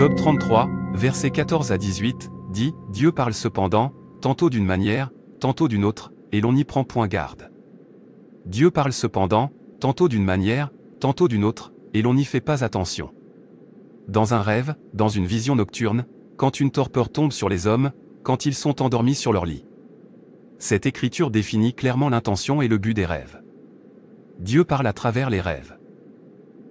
Job 33, versets 14 à 18, dit, Dieu parle cependant, tantôt d'une manière, tantôt d'une autre, et l'on n'y prend point garde. Dieu parle cependant, tantôt d'une manière, tantôt d'une autre, et l'on n'y fait pas attention. Dans un rêve, dans une vision nocturne, quand une torpeur tombe sur les hommes, quand ils sont endormis sur leur lit. Cette écriture définit clairement l'intention et le but des rêves. Dieu parle à travers les rêves.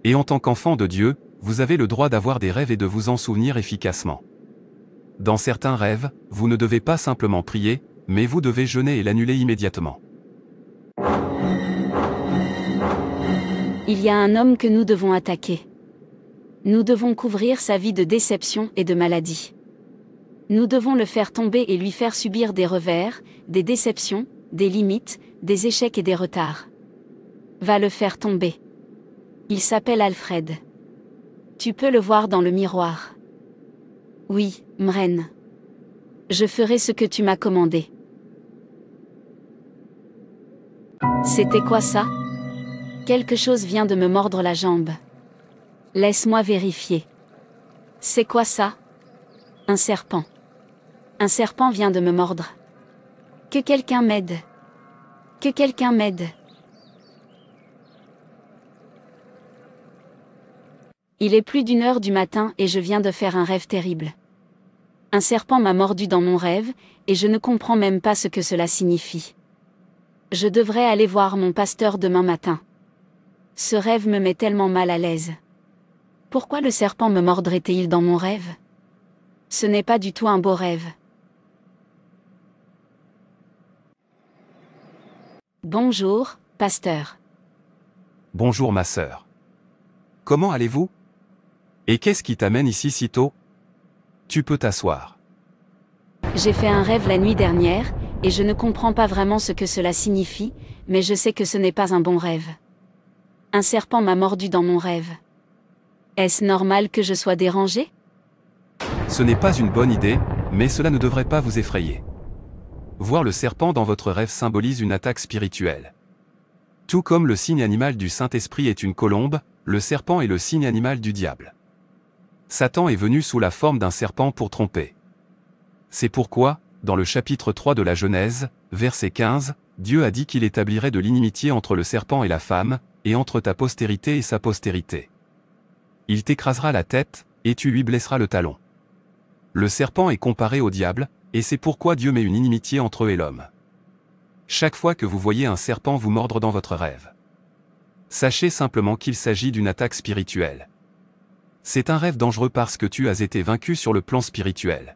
Et en tant qu'enfant de Dieu, vous avez le droit d'avoir des rêves et de vous en souvenir efficacement. Dans certains rêves, vous ne devez pas simplement prier, mais vous devez jeûner et l'annuler immédiatement. Il y a un homme que nous devons attaquer. Nous devons couvrir sa vie de déception et de maladie. Nous devons le faire tomber et lui faire subir des revers, des déceptions, des limites, des échecs et des retards. Va le faire tomber. Il s'appelle Alfred. Tu peux le voir dans le miroir. Oui, Mren. Je ferai ce que tu m'as commandé. C'était quoi ça Quelque chose vient de me mordre la jambe. Laisse-moi vérifier. C'est quoi ça Un serpent. Un serpent vient de me mordre. Que quelqu'un m'aide. Que quelqu'un m'aide. Il est plus d'une heure du matin et je viens de faire un rêve terrible. Un serpent m'a mordu dans mon rêve, et je ne comprends même pas ce que cela signifie. Je devrais aller voir mon pasteur demain matin. Ce rêve me met tellement mal à l'aise. Pourquoi le serpent me mordrait-il dans mon rêve Ce n'est pas du tout un beau rêve. Bonjour, pasteur. Bonjour ma sœur. Comment allez-vous et qu'est-ce qui t'amène ici si tôt Tu peux t'asseoir. J'ai fait un rêve la nuit dernière, et je ne comprends pas vraiment ce que cela signifie, mais je sais que ce n'est pas un bon rêve. Un serpent m'a mordu dans mon rêve. Est-ce normal que je sois dérangé Ce n'est pas une bonne idée, mais cela ne devrait pas vous effrayer. Voir le serpent dans votre rêve symbolise une attaque spirituelle. Tout comme le signe animal du Saint-Esprit est une colombe, le serpent est le signe animal du diable. Satan est venu sous la forme d'un serpent pour tromper. C'est pourquoi, dans le chapitre 3 de la Genèse, verset 15, Dieu a dit qu'il établirait de l'inimitié entre le serpent et la femme, et entre ta postérité et sa postérité. Il t'écrasera la tête, et tu lui blesseras le talon. Le serpent est comparé au diable, et c'est pourquoi Dieu met une inimitié entre eux et l'homme. Chaque fois que vous voyez un serpent vous mordre dans votre rêve, sachez simplement qu'il s'agit d'une attaque spirituelle. C'est un rêve dangereux parce que tu as été vaincu sur le plan spirituel.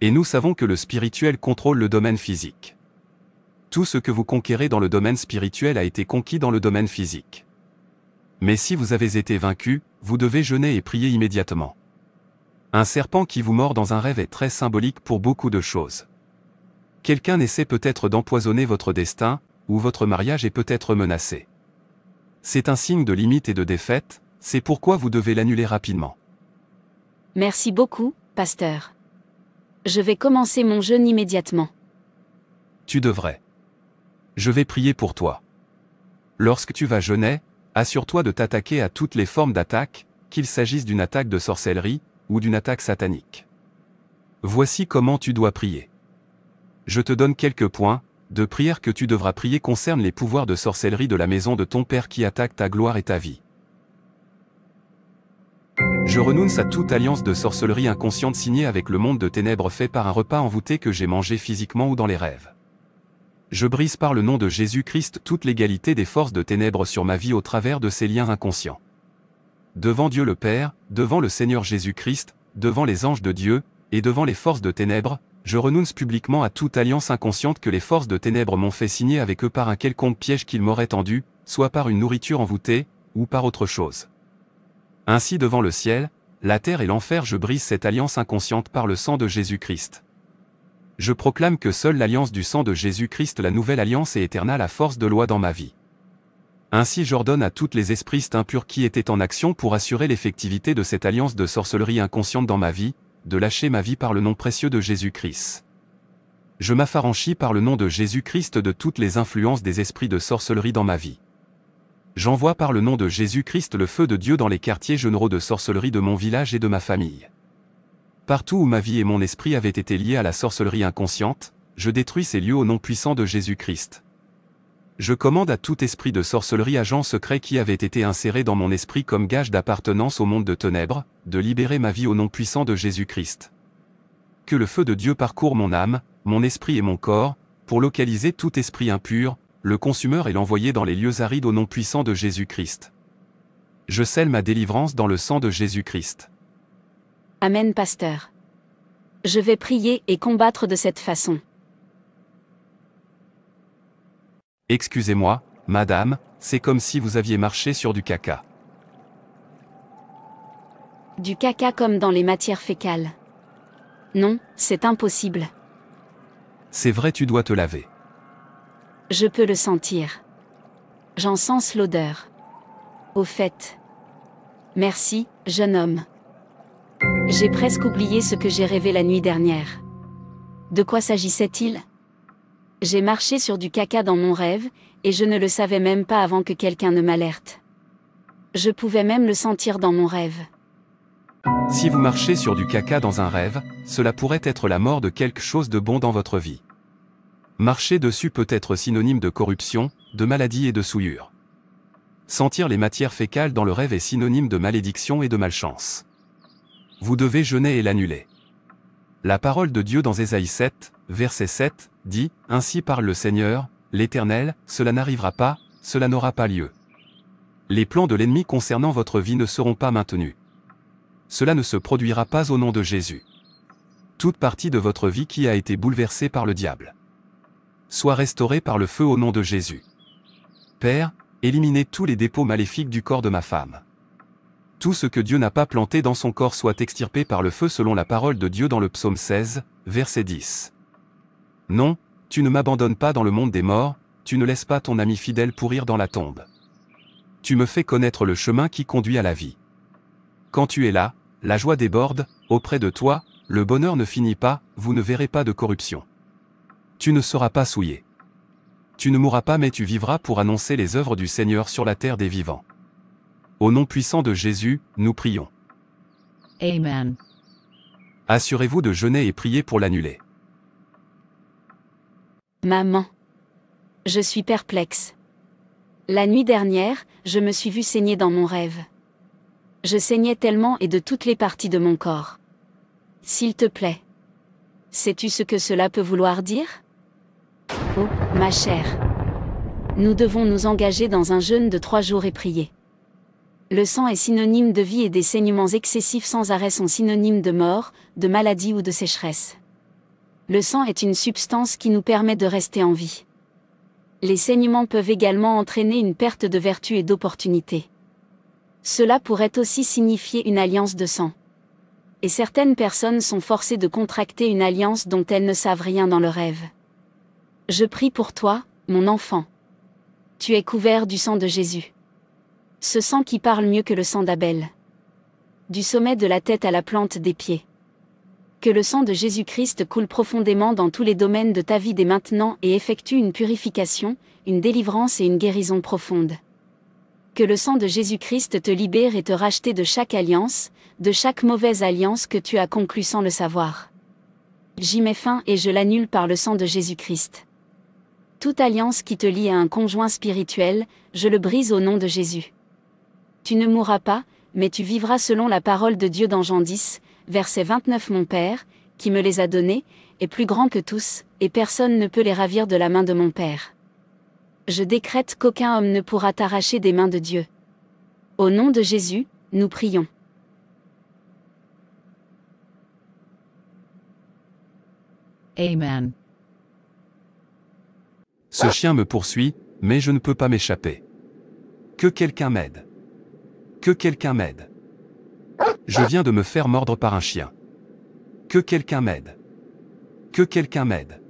Et nous savons que le spirituel contrôle le domaine physique. Tout ce que vous conquérez dans le domaine spirituel a été conquis dans le domaine physique. Mais si vous avez été vaincu, vous devez jeûner et prier immédiatement. Un serpent qui vous mord dans un rêve est très symbolique pour beaucoup de choses. Quelqu'un essaie peut-être d'empoisonner votre destin, ou votre mariage est peut-être menacé. C'est un signe de limite et de défaite, c'est pourquoi vous devez l'annuler rapidement. Merci beaucoup, pasteur. Je vais commencer mon jeûne immédiatement. Tu devrais. Je vais prier pour toi. Lorsque tu vas jeûner, assure-toi de t'attaquer à toutes les formes d'attaque, qu'il s'agisse d'une attaque de sorcellerie ou d'une attaque satanique. Voici comment tu dois prier. Je te donne quelques points de prière que tu devras prier concernant les pouvoirs de sorcellerie de la maison de ton Père qui attaquent ta gloire et ta vie. Je renonce à toute alliance de sorcellerie inconsciente signée avec le monde de ténèbres fait par un repas envoûté que j'ai mangé physiquement ou dans les rêves. Je brise par le nom de Jésus-Christ toute l'égalité des forces de ténèbres sur ma vie au travers de ces liens inconscients. Devant Dieu le Père, devant le Seigneur Jésus-Christ, devant les anges de Dieu, et devant les forces de ténèbres, je renonce publiquement à toute alliance inconsciente que les forces de ténèbres m'ont fait signer avec eux par un quelconque piège qu'ils m'auraient tendu, soit par une nourriture envoûtée, ou par autre chose. Ainsi devant le ciel, la terre et l'enfer je brise cette alliance inconsciente par le sang de Jésus-Christ. Je proclame que seule l'alliance du sang de Jésus-Christ la nouvelle alliance est éternelle à force de loi dans ma vie. Ainsi j'ordonne à toutes les esprits impurs qui étaient en action pour assurer l'effectivité de cette alliance de sorcellerie inconsciente dans ma vie, de lâcher ma vie par le nom précieux de Jésus-Christ. Je m'affranchis par le nom de Jésus-Christ de toutes les influences des esprits de sorcellerie dans ma vie j'envoie par le nom de Jésus-Christ le feu de Dieu dans les quartiers généraux de sorcellerie de mon village et de ma famille. Partout où ma vie et mon esprit avaient été liés à la sorcellerie inconsciente, je détruis ces lieux au nom puissant de Jésus-Christ. Je commande à tout esprit de sorcellerie agent secret qui avait été inséré dans mon esprit comme gage d'appartenance au monde de ténèbres, de libérer ma vie au nom puissant de Jésus-Christ. Que le feu de Dieu parcourt mon âme, mon esprit et mon corps, pour localiser tout esprit impur, le consumeur et l'envoyer dans les lieux arides au nom puissant de Jésus-Christ. Je scelle ma délivrance dans le sang de Jésus-Christ. Amen, pasteur. Je vais prier et combattre de cette façon. Excusez-moi, madame, c'est comme si vous aviez marché sur du caca. Du caca comme dans les matières fécales. Non, c'est impossible. C'est vrai, tu dois te laver. Je peux le sentir. J'en sens l'odeur. Au fait. Merci, jeune homme. J'ai presque oublié ce que j'ai rêvé la nuit dernière. De quoi s'agissait-il J'ai marché sur du caca dans mon rêve, et je ne le savais même pas avant que quelqu'un ne m'alerte. Je pouvais même le sentir dans mon rêve. Si vous marchez sur du caca dans un rêve, cela pourrait être la mort de quelque chose de bon dans votre vie. Marcher dessus peut être synonyme de corruption, de maladie et de souillure. Sentir les matières fécales dans le rêve est synonyme de malédiction et de malchance. Vous devez jeûner et l'annuler. La parole de Dieu dans Ésaïe 7, verset 7, dit, Ainsi parle le Seigneur, l'Éternel, cela n'arrivera pas, cela n'aura pas lieu. Les plans de l'ennemi concernant votre vie ne seront pas maintenus. Cela ne se produira pas au nom de Jésus. Toute partie de votre vie qui a été bouleversée par le diable. Soit restauré par le feu au nom de Jésus. Père, éliminez tous les dépôts maléfiques du corps de ma femme. Tout ce que Dieu n'a pas planté dans son corps soit extirpé par le feu selon la parole de Dieu dans le psaume 16, verset 10. Non, tu ne m'abandonnes pas dans le monde des morts, tu ne laisses pas ton ami fidèle pourrir dans la tombe. Tu me fais connaître le chemin qui conduit à la vie. Quand tu es là, la joie déborde, auprès de toi, le bonheur ne finit pas, vous ne verrez pas de corruption. Tu ne seras pas souillé. Tu ne mourras pas mais tu vivras pour annoncer les œuvres du Seigneur sur la terre des vivants. Au nom puissant de Jésus, nous prions. Amen. Assurez-vous de jeûner et prier pour l'annuler. Maman. Je suis perplexe. La nuit dernière, je me suis vue saigner dans mon rêve. Je saignais tellement et de toutes les parties de mon corps. S'il te plaît. Sais-tu ce que cela peut vouloir dire Oh, ma chère. Nous devons nous engager dans un jeûne de trois jours et prier. Le sang est synonyme de vie et des saignements excessifs sans arrêt sont synonymes de mort, de maladie ou de sécheresse. Le sang est une substance qui nous permet de rester en vie. Les saignements peuvent également entraîner une perte de vertu et d'opportunité. Cela pourrait aussi signifier une alliance de sang. Et certaines personnes sont forcées de contracter une alliance dont elles ne savent rien dans le rêve. Je prie pour toi, mon enfant. Tu es couvert du sang de Jésus. Ce sang qui parle mieux que le sang d'Abel. Du sommet de la tête à la plante des pieds. Que le sang de Jésus-Christ coule profondément dans tous les domaines de ta vie dès maintenant et effectue une purification, une délivrance et une guérison profonde. Que le sang de Jésus-Christ te libère et te racheter de chaque alliance, de chaque mauvaise alliance que tu as conclue sans le savoir. J'y mets fin et je l'annule par le sang de Jésus-Christ. Toute alliance qui te lie à un conjoint spirituel, je le brise au nom de Jésus. Tu ne mourras pas, mais tu vivras selon la parole de Dieu dans Jean 10, verset 29 Mon Père, qui me les a donnés, est plus grand que tous, et personne ne peut les ravir de la main de mon Père. Je décrète qu'aucun homme ne pourra t'arracher des mains de Dieu. Au nom de Jésus, nous prions. Amen. Ce chien me poursuit, mais je ne peux pas m'échapper. Que quelqu'un m'aide. Que quelqu'un m'aide. Je viens de me faire mordre par un chien. Que quelqu'un m'aide. Que quelqu'un m'aide.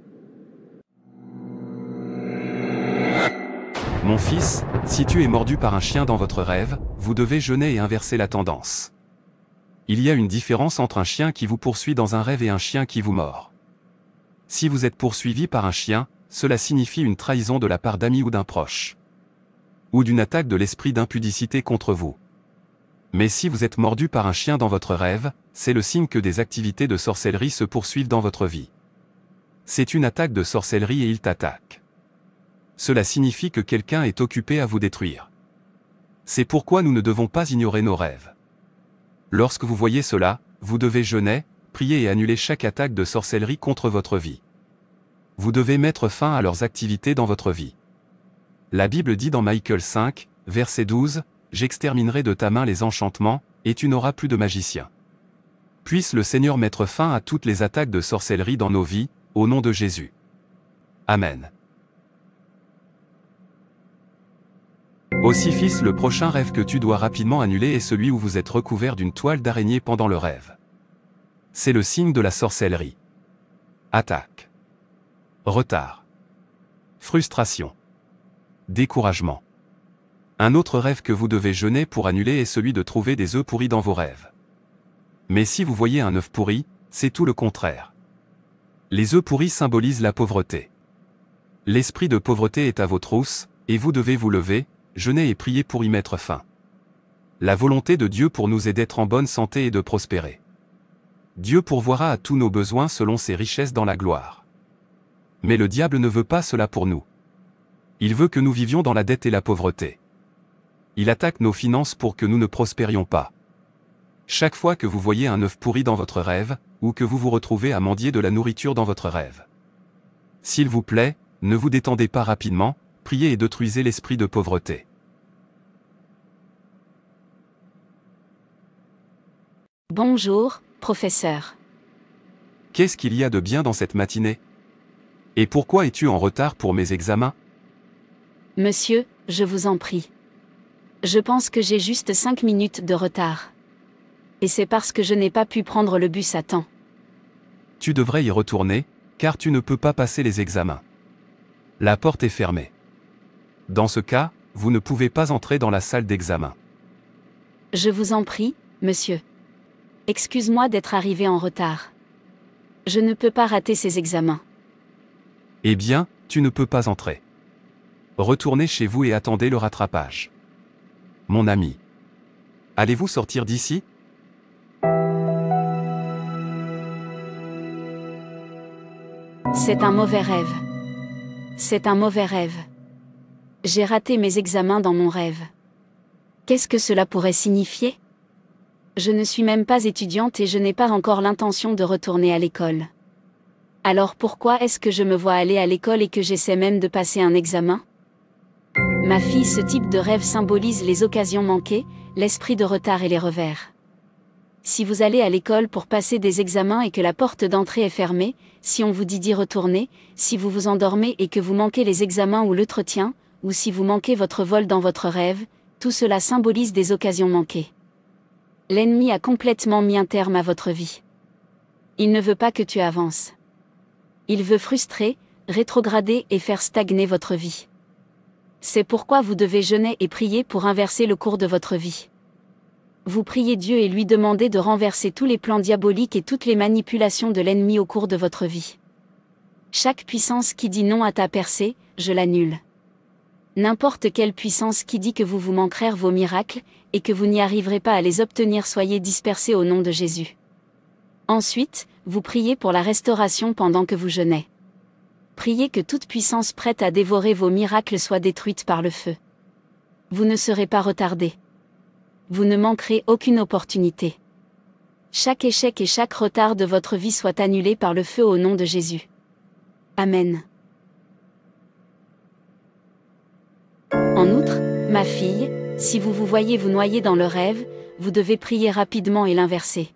Mon fils, si tu es mordu par un chien dans votre rêve, vous devez jeûner et inverser la tendance. Il y a une différence entre un chien qui vous poursuit dans un rêve et un chien qui vous mord. Si vous êtes poursuivi par un chien, cela signifie une trahison de la part d'amis ou d'un proche. Ou d'une attaque de l'esprit d'impudicité contre vous. Mais si vous êtes mordu par un chien dans votre rêve, c'est le signe que des activités de sorcellerie se poursuivent dans votre vie. C'est une attaque de sorcellerie et il t'attaque. Cela signifie que quelqu'un est occupé à vous détruire. C'est pourquoi nous ne devons pas ignorer nos rêves. Lorsque vous voyez cela, vous devez jeûner, prier et annuler chaque attaque de sorcellerie contre votre vie vous devez mettre fin à leurs activités dans votre vie. La Bible dit dans Michael 5, verset 12, J'exterminerai de ta main les enchantements, et tu n'auras plus de magiciens. Puisse le Seigneur mettre fin à toutes les attaques de sorcellerie dans nos vies, au nom de Jésus. Amen. Aussi fils, le prochain rêve que tu dois rapidement annuler est celui où vous êtes recouvert d'une toile d'araignée pendant le rêve. C'est le signe de la sorcellerie. Attaque. Retard. Frustration. Découragement. Un autre rêve que vous devez jeûner pour annuler est celui de trouver des œufs pourris dans vos rêves. Mais si vous voyez un œuf pourri, c'est tout le contraire. Les œufs pourris symbolisent la pauvreté. L'esprit de pauvreté est à vos trousses, et vous devez vous lever, jeûner et prier pour y mettre fin. La volonté de Dieu pour nous est d'être en bonne santé et de prospérer. Dieu pourvoira à tous nos besoins selon ses richesses dans la gloire. Mais le diable ne veut pas cela pour nous. Il veut que nous vivions dans la dette et la pauvreté. Il attaque nos finances pour que nous ne prospérions pas. Chaque fois que vous voyez un œuf pourri dans votre rêve, ou que vous vous retrouvez à mendier de la nourriture dans votre rêve. S'il vous plaît, ne vous détendez pas rapidement, priez et détruisez l'esprit de pauvreté. Bonjour, professeur. Qu'est-ce qu'il y a de bien dans cette matinée et pourquoi es-tu en retard pour mes examens Monsieur, je vous en prie. Je pense que j'ai juste 5 minutes de retard. Et c'est parce que je n'ai pas pu prendre le bus à temps. Tu devrais y retourner, car tu ne peux pas passer les examens. La porte est fermée. Dans ce cas, vous ne pouvez pas entrer dans la salle d'examen. Je vous en prie, monsieur. Excuse-moi d'être arrivé en retard. Je ne peux pas rater ces examens. Eh bien, tu ne peux pas entrer. Retournez chez vous et attendez le rattrapage. Mon ami. Allez-vous sortir d'ici C'est un mauvais rêve. C'est un mauvais rêve. J'ai raté mes examens dans mon rêve. Qu'est-ce que cela pourrait signifier Je ne suis même pas étudiante et je n'ai pas encore l'intention de retourner à l'école. Alors pourquoi est-ce que je me vois aller à l'école et que j'essaie même de passer un examen Ma fille, ce type de rêve symbolise les occasions manquées, l'esprit de retard et les revers. Si vous allez à l'école pour passer des examens et que la porte d'entrée est fermée, si on vous dit d'y retourner, si vous vous endormez et que vous manquez les examens ou l'entretien, ou si vous manquez votre vol dans votre rêve, tout cela symbolise des occasions manquées. L'ennemi a complètement mis un terme à votre vie. Il ne veut pas que tu avances. Il veut frustrer, rétrograder et faire stagner votre vie. C'est pourquoi vous devez jeûner et prier pour inverser le cours de votre vie. Vous priez Dieu et lui demandez de renverser tous les plans diaboliques et toutes les manipulations de l'ennemi au cours de votre vie. Chaque puissance qui dit non à ta percée, je l'annule. N'importe quelle puissance qui dit que vous vous manquerez vos miracles, et que vous n'y arriverez pas à les obtenir, soyez dispersés au nom de Jésus. Ensuite, vous priez pour la restauration pendant que vous jeûnez. Priez que toute puissance prête à dévorer vos miracles soit détruite par le feu. Vous ne serez pas retardé. Vous ne manquerez aucune opportunité. Chaque échec et chaque retard de votre vie soit annulé par le feu au nom de Jésus. Amen. En outre, ma fille, si vous vous voyez vous noyer dans le rêve, vous devez prier rapidement et l'inverser.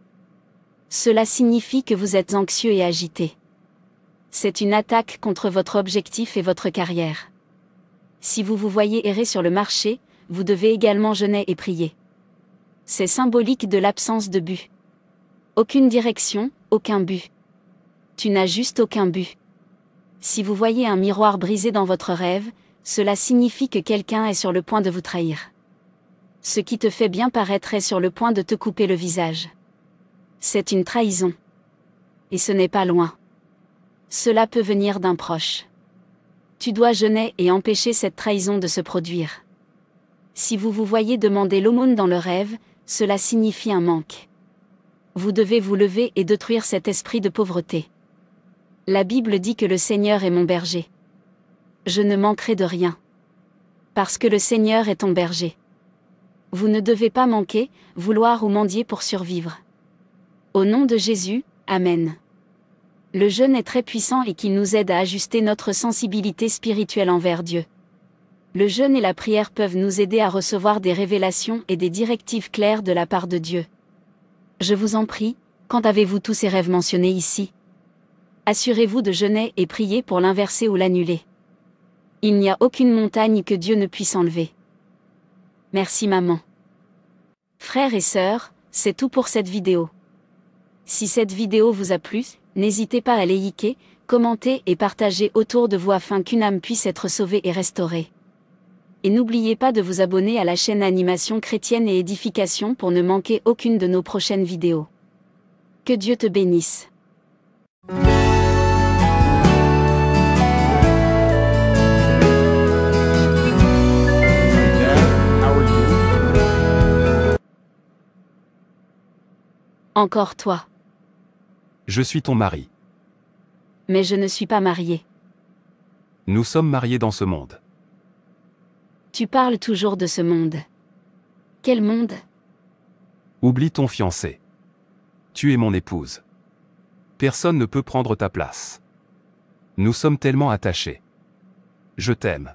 Cela signifie que vous êtes anxieux et agité. C'est une attaque contre votre objectif et votre carrière. Si vous vous voyez errer sur le marché, vous devez également jeûner et prier. C'est symbolique de l'absence de but. Aucune direction, aucun but. Tu n'as juste aucun but. Si vous voyez un miroir brisé dans votre rêve, cela signifie que quelqu'un est sur le point de vous trahir. Ce qui te fait bien paraître est sur le point de te couper le visage. C'est une trahison. Et ce n'est pas loin. Cela peut venir d'un proche. Tu dois jeûner et empêcher cette trahison de se produire. Si vous vous voyez demander l'aumône dans le rêve, cela signifie un manque. Vous devez vous lever et détruire cet esprit de pauvreté. La Bible dit que le Seigneur est mon berger. Je ne manquerai de rien. Parce que le Seigneur est ton berger. Vous ne devez pas manquer, vouloir ou mendier pour survivre. Au nom de Jésus, Amen. Le jeûne est très puissant et qu'il nous aide à ajuster notre sensibilité spirituelle envers Dieu. Le jeûne et la prière peuvent nous aider à recevoir des révélations et des directives claires de la part de Dieu. Je vous en prie, quand avez-vous tous ces rêves mentionnés ici Assurez-vous de jeûner et prier pour l'inverser ou l'annuler. Il n'y a aucune montagne que Dieu ne puisse enlever. Merci maman. Frères et sœurs, c'est tout pour cette vidéo. Si cette vidéo vous a plu, n'hésitez pas à liker, commenter et partager autour de vous afin qu'une âme puisse être sauvée et restaurée. Et n'oubliez pas de vous abonner à la chaîne Animation chrétienne et édification pour ne manquer aucune de nos prochaines vidéos. Que Dieu te bénisse. Encore toi. Je suis ton mari. Mais je ne suis pas mariée. Nous sommes mariés dans ce monde. Tu parles toujours de ce monde. Quel monde Oublie ton fiancé. Tu es mon épouse. Personne ne peut prendre ta place. Nous sommes tellement attachés. Je t'aime.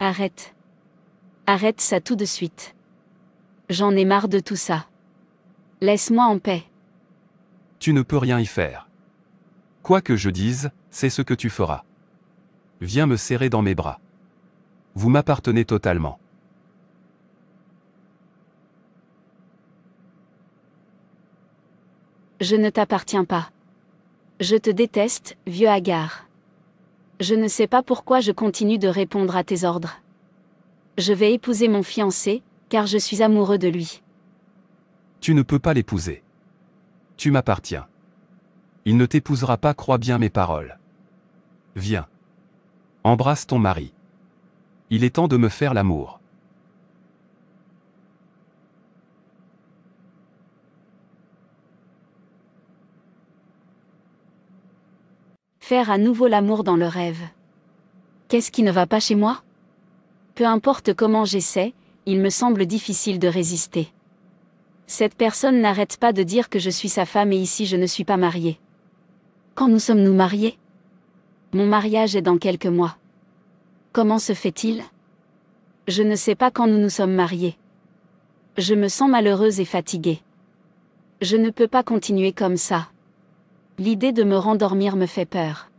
Arrête. Arrête ça tout de suite. J'en ai marre de tout ça. Laisse-moi en paix. Tu ne peux rien y faire. Quoi que je dise, c'est ce que tu feras. Viens me serrer dans mes bras. Vous m'appartenez totalement. Je ne t'appartiens pas. Je te déteste, vieux hagard. Je ne sais pas pourquoi je continue de répondre à tes ordres. Je vais épouser mon fiancé, car je suis amoureux de lui. Tu ne peux pas l'épouser. Tu m'appartiens. Il ne t'épousera pas, crois bien mes paroles. Viens. Embrasse ton mari. Il est temps de me faire l'amour. Faire à nouveau l'amour dans le rêve. Qu'est-ce qui ne va pas chez moi Peu importe comment j'essaie, il me semble difficile de résister. Cette personne n'arrête pas de dire que je suis sa femme et ici je ne suis pas mariée. Quand nous sommes-nous mariés Mon mariage est dans quelques mois. Comment se fait-il Je ne sais pas quand nous nous sommes mariés. Je me sens malheureuse et fatiguée. Je ne peux pas continuer comme ça. L'idée de me rendormir me fait peur.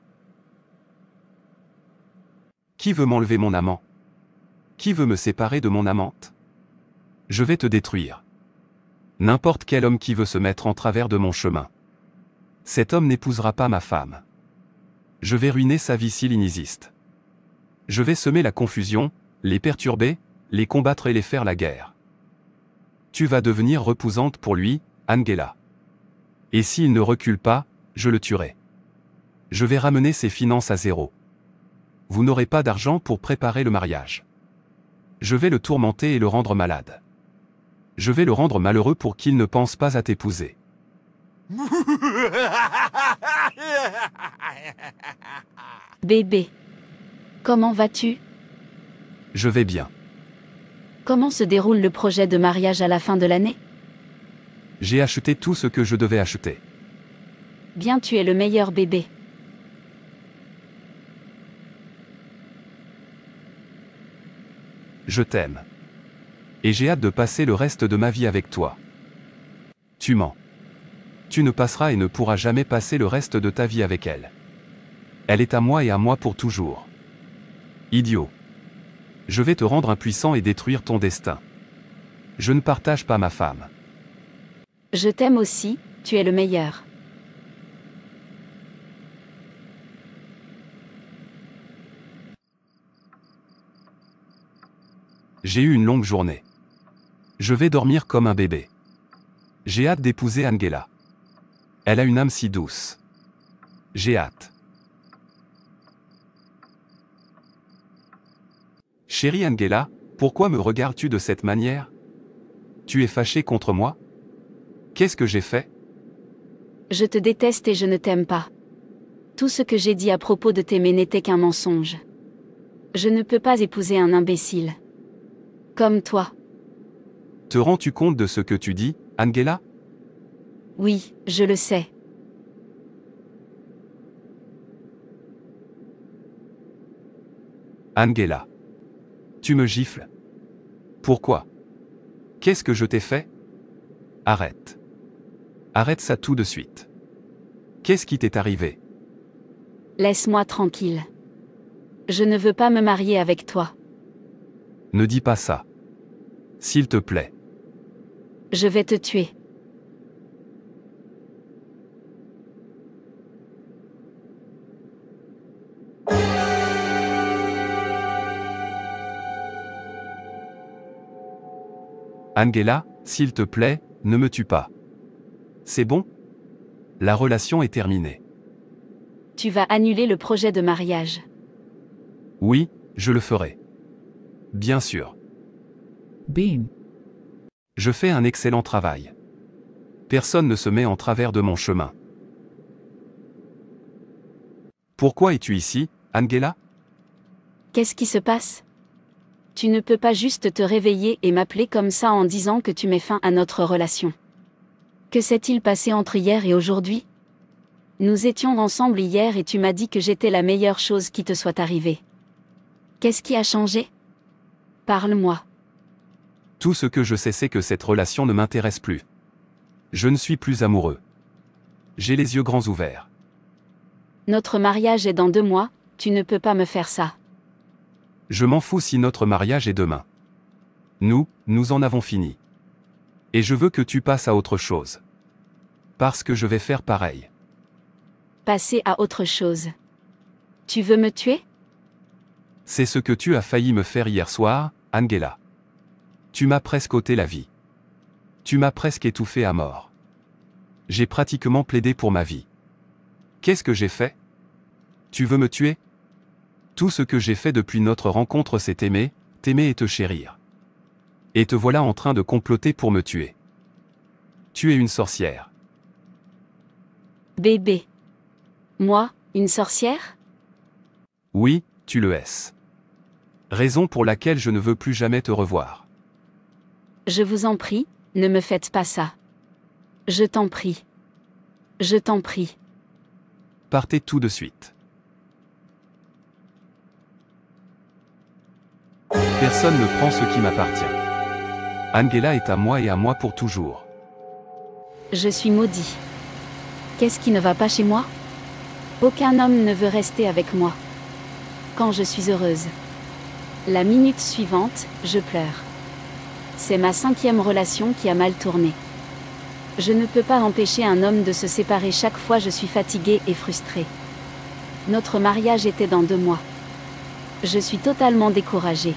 Qui veut m'enlever mon amant qui veut me séparer de mon amante Je vais te détruire. N'importe quel homme qui veut se mettre en travers de mon chemin. Cet homme n'épousera pas ma femme. Je vais ruiner sa vie s'il n'existe. Je vais semer la confusion, les perturber, les combattre et les faire la guerre. Tu vas devenir repousante pour lui, Angela. Et s'il ne recule pas, je le tuerai. Je vais ramener ses finances à zéro. Vous n'aurez pas d'argent pour préparer le mariage je vais le tourmenter et le rendre malade. Je vais le rendre malheureux pour qu'il ne pense pas à t'épouser. Bébé, comment vas-tu Je vais bien. Comment se déroule le projet de mariage à la fin de l'année J'ai acheté tout ce que je devais acheter. Bien, tu es le meilleur bébé. je t'aime. Et j'ai hâte de passer le reste de ma vie avec toi. Tu mens. Tu ne passeras et ne pourras jamais passer le reste de ta vie avec elle. Elle est à moi et à moi pour toujours. Idiot. Je vais te rendre impuissant et détruire ton destin. Je ne partage pas ma femme. Je t'aime aussi, tu es le meilleur. J'ai eu une longue journée. Je vais dormir comme un bébé. J'ai hâte d'épouser Angela. Elle a une âme si douce. J'ai hâte. Chérie Angela, pourquoi me regardes-tu de cette manière Tu es fâchée contre moi Qu'est-ce que j'ai fait Je te déteste et je ne t'aime pas. Tout ce que j'ai dit à propos de t'aimer n'était qu'un mensonge. Je ne peux pas épouser un imbécile. Comme toi. Te rends-tu compte de ce que tu dis, Angela Oui, je le sais. Angela. Tu me gifles. Pourquoi Qu'est-ce que je t'ai fait Arrête. Arrête ça tout de suite. Qu'est-ce qui t'est arrivé Laisse-moi tranquille. Je ne veux pas me marier avec toi. Ne dis pas ça. S'il te plaît. Je vais te tuer. Angela, s'il te plaît, ne me tue pas. C'est bon La relation est terminée. Tu vas annuler le projet de mariage. Oui, je le ferai. Bien sûr. Bim. Je fais un excellent travail. Personne ne se met en travers de mon chemin. Pourquoi es-tu ici, Angela Qu'est-ce qui se passe Tu ne peux pas juste te réveiller et m'appeler comme ça en disant que tu mets fin à notre relation. Que s'est-il passé entre hier et aujourd'hui Nous étions ensemble hier et tu m'as dit que j'étais la meilleure chose qui te soit arrivée. Qu'est-ce qui a changé Parle-moi. Tout ce que je sais c'est que cette relation ne m'intéresse plus. Je ne suis plus amoureux. J'ai les yeux grands ouverts. Notre mariage est dans deux mois, tu ne peux pas me faire ça. Je m'en fous si notre mariage est demain. Nous, nous en avons fini. Et je veux que tu passes à autre chose. Parce que je vais faire pareil. Passer à autre chose. Tu veux me tuer C'est ce que tu as failli me faire hier soir, Angela. Tu m'as presque ôté la vie. Tu m'as presque étouffé à mort. J'ai pratiquement plaidé pour ma vie. Qu'est-ce que j'ai fait Tu veux me tuer Tout ce que j'ai fait depuis notre rencontre c'est t'aimer, t'aimer et te chérir. Et te voilà en train de comploter pour me tuer. Tu es une sorcière. Bébé. Moi, une sorcière Oui, tu le es raison pour laquelle je ne veux plus jamais te revoir. Je vous en prie, ne me faites pas ça. Je t'en prie. Je t'en prie. Partez tout de suite. Personne ne prend ce qui m'appartient. Angela est à moi et à moi pour toujours. Je suis maudit. Qu'est-ce qui ne va pas chez moi Aucun homme ne veut rester avec moi. Quand je suis heureuse. La minute suivante, je pleure. C'est ma cinquième relation qui a mal tourné. Je ne peux pas empêcher un homme de se séparer chaque fois je suis fatiguée et frustrée. Notre mariage était dans deux mois. Je suis totalement découragée.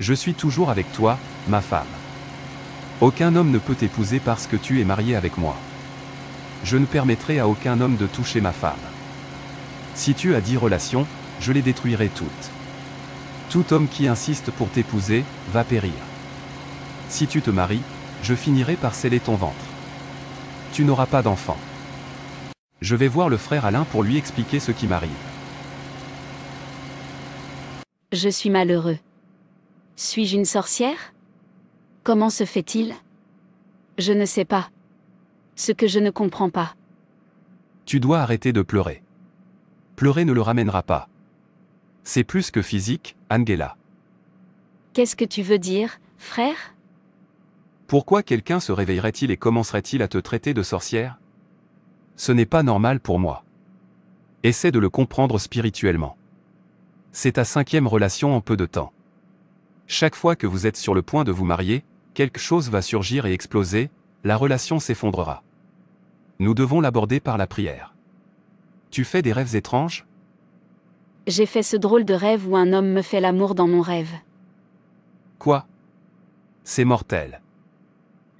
Je suis toujours avec toi, ma femme. Aucun homme ne peut t'épouser parce que tu es mariée avec moi. Je ne permettrai à aucun homme de toucher ma femme. Si tu as dix relations, je les détruirai toutes. Tout homme qui insiste pour t'épouser, va périr. Si tu te maries, je finirai par sceller ton ventre. Tu n'auras pas d'enfant. Je vais voir le frère Alain pour lui expliquer ce qui m'arrive. Je suis malheureux. Suis-je une sorcière Comment se fait-il Je ne sais pas. Ce que je ne comprends pas. Tu dois arrêter de pleurer. Pleurer ne le ramènera pas. C'est plus que physique, Angela. Qu'est-ce que tu veux dire, frère Pourquoi quelqu'un se réveillerait-il et commencerait-il à te traiter de sorcière Ce n'est pas normal pour moi. Essaie de le comprendre spirituellement. C'est ta cinquième relation en peu de temps. Chaque fois que vous êtes sur le point de vous marier, quelque chose va surgir et exploser, la relation s'effondrera. Nous devons l'aborder par la prière. Tu fais des rêves étranges j'ai fait ce drôle de rêve où un homme me fait l'amour dans mon rêve. Quoi C'est mortel.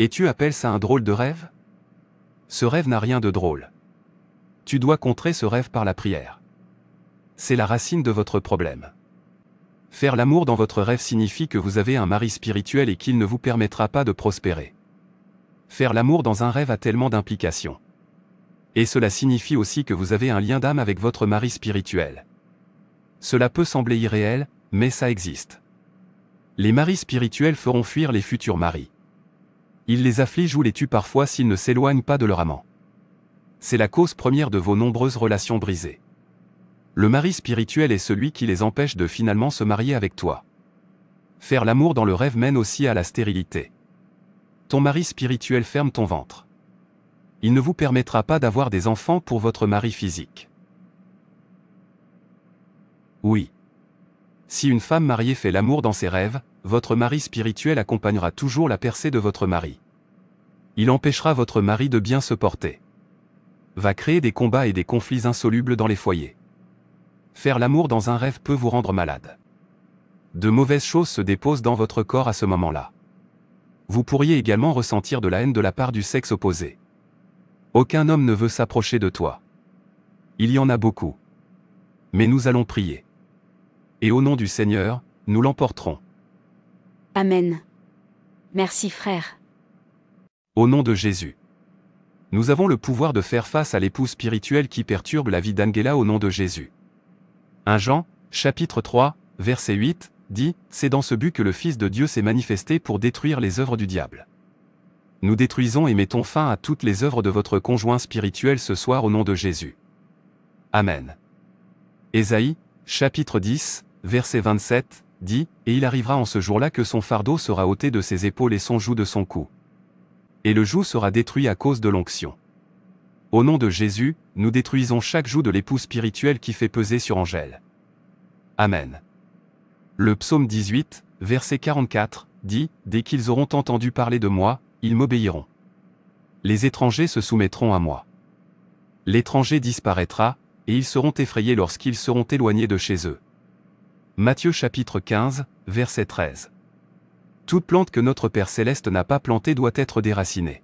Et tu appelles ça un drôle de rêve Ce rêve n'a rien de drôle. Tu dois contrer ce rêve par la prière. C'est la racine de votre problème. Faire l'amour dans votre rêve signifie que vous avez un mari spirituel et qu'il ne vous permettra pas de prospérer. Faire l'amour dans un rêve a tellement d'implications. Et cela signifie aussi que vous avez un lien d'âme avec votre mari spirituel. Cela peut sembler irréel, mais ça existe. Les maris spirituels feront fuir les futurs maris. Ils les affligent ou les tuent parfois s'ils ne s'éloignent pas de leur amant. C'est la cause première de vos nombreuses relations brisées. Le mari spirituel est celui qui les empêche de finalement se marier avec toi. Faire l'amour dans le rêve mène aussi à la stérilité. Ton mari spirituel ferme ton ventre. Il ne vous permettra pas d'avoir des enfants pour votre mari physique. Oui. Si une femme mariée fait l'amour dans ses rêves, votre mari spirituel accompagnera toujours la percée de votre mari. Il empêchera votre mari de bien se porter. Va créer des combats et des conflits insolubles dans les foyers. Faire l'amour dans un rêve peut vous rendre malade. De mauvaises choses se déposent dans votre corps à ce moment-là. Vous pourriez également ressentir de la haine de la part du sexe opposé. Aucun homme ne veut s'approcher de toi. Il y en a beaucoup. Mais nous allons prier et au nom du Seigneur, nous l'emporterons. Amen. Merci frère. Au nom de Jésus. Nous avons le pouvoir de faire face à l'époux spirituelle qui perturbe la vie d'Angela au nom de Jésus. 1 Jean, chapitre 3, verset 8, dit, C'est dans ce but que le Fils de Dieu s'est manifesté pour détruire les œuvres du diable. Nous détruisons et mettons fin à toutes les œuvres de votre conjoint spirituel ce soir au nom de Jésus. Amen. Ésaïe, chapitre 10, verset 27, dit, Et il arrivera en ce jour-là que son fardeau sera ôté de ses épaules et son joug de son cou. Et le joug sera détruit à cause de l'onction. Au nom de Jésus, nous détruisons chaque joug de l'époux spirituel qui fait peser sur Angèle. Amen. Le psaume 18, verset 44, dit, Dès qu'ils auront entendu parler de moi, ils m'obéiront. Les étrangers se soumettront à moi. L'étranger disparaîtra, et ils seront effrayés lorsqu'ils seront éloignés de chez eux. Matthieu chapitre 15, verset 13. Toute plante que notre Père céleste n'a pas plantée doit être déracinée.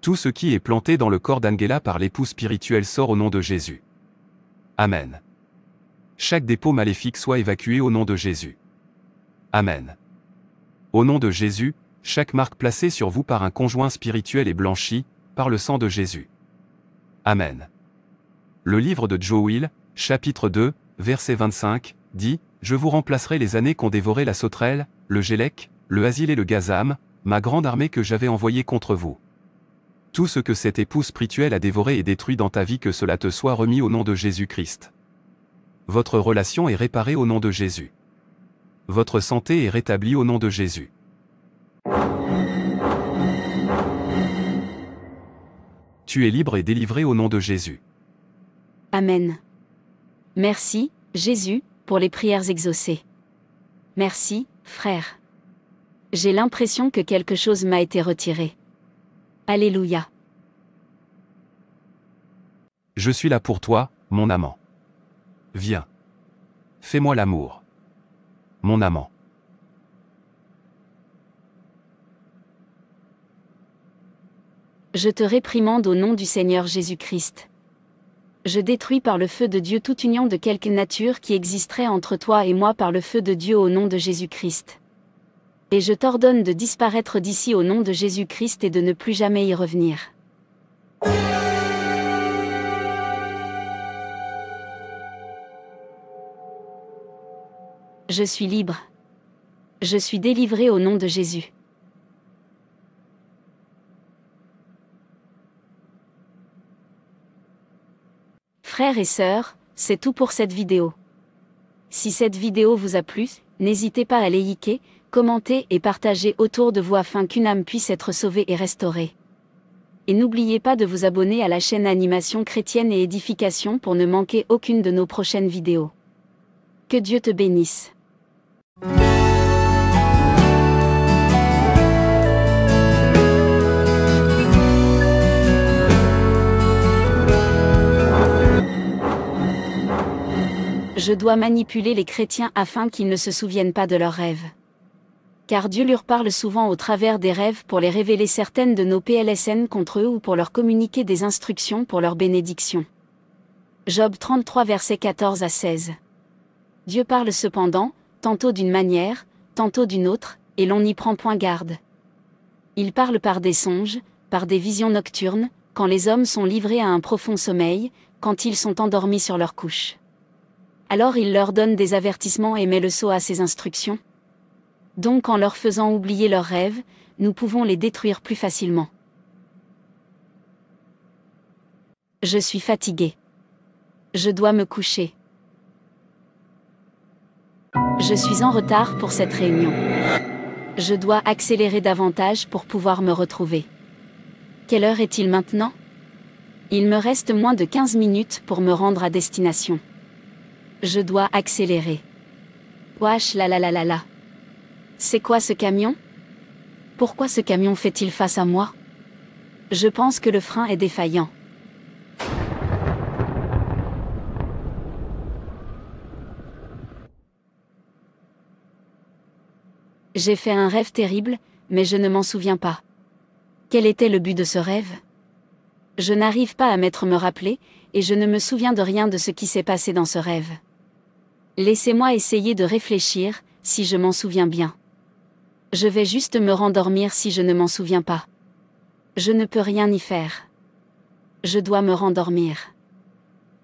Tout ce qui est planté dans le corps d'Angela par l'époux spirituel sort au nom de Jésus. Amen. Chaque dépôt maléfique soit évacué au nom de Jésus. Amen. Au nom de Jésus, chaque marque placée sur vous par un conjoint spirituel est blanchie, par le sang de Jésus. Amen. Le livre de Joel, chapitre 2, verset 25, dit je vous remplacerai les années qu'ont dévoré la sauterelle, le gélec, le asile et le gazam, ma grande armée que j'avais envoyée contre vous. Tout ce que cette épouse spirituelle a dévoré et détruit dans ta vie que cela te soit remis au nom de Jésus-Christ. Votre relation est réparée au nom de Jésus. Votre santé est rétablie au nom de Jésus. Tu es libre et délivré au nom de Jésus. Amen. Merci, Jésus, pour les prières exaucées. Merci, frère. J'ai l'impression que quelque chose m'a été retiré. Alléluia. Je suis là pour toi, mon amant. Viens. Fais-moi l'amour. Mon amant. Je te réprimande au nom du Seigneur Jésus-Christ je détruis par le feu de Dieu toute union de quelque nature qui existerait entre toi et moi par le feu de Dieu au nom de Jésus-Christ. Et je t'ordonne de disparaître d'ici au nom de Jésus-Christ et de ne plus jamais y revenir. Je suis libre. Je suis délivré au nom de Jésus. Frères et sœurs, c'est tout pour cette vidéo. Si cette vidéo vous a plu, n'hésitez pas à liker, commenter et partager autour de vous afin qu'une âme puisse être sauvée et restaurée. Et n'oubliez pas de vous abonner à la chaîne Animation chrétienne et édification pour ne manquer aucune de nos prochaines vidéos. Que Dieu te bénisse. Je dois manipuler les chrétiens afin qu'ils ne se souviennent pas de leurs rêves. Car Dieu leur parle souvent au travers des rêves pour les révéler certaines de nos PLSN contre eux ou pour leur communiquer des instructions pour leur bénédiction. Job 33 versets 14 à 16. Dieu parle cependant, tantôt d'une manière, tantôt d'une autre, et l'on n'y prend point garde. Il parle par des songes, par des visions nocturnes, quand les hommes sont livrés à un profond sommeil, quand ils sont endormis sur leur couche alors il leur donne des avertissements et met le saut à ses instructions. Donc en leur faisant oublier leurs rêves, nous pouvons les détruire plus facilement. Je suis fatigué. Je dois me coucher. Je suis en retard pour cette réunion. Je dois accélérer davantage pour pouvoir me retrouver. Quelle heure est-il maintenant Il me reste moins de 15 minutes pour me rendre à destination. Je dois accélérer. Wesh la la la la C'est quoi ce camion Pourquoi ce camion fait-il face à moi Je pense que le frein est défaillant. J'ai fait un rêve terrible, mais je ne m'en souviens pas. Quel était le but de ce rêve Je n'arrive pas à m'être me rappeler, et je ne me souviens de rien de ce qui s'est passé dans ce rêve. Laissez-moi essayer de réfléchir, si je m'en souviens bien. Je vais juste me rendormir si je ne m'en souviens pas. Je ne peux rien y faire. Je dois me rendormir.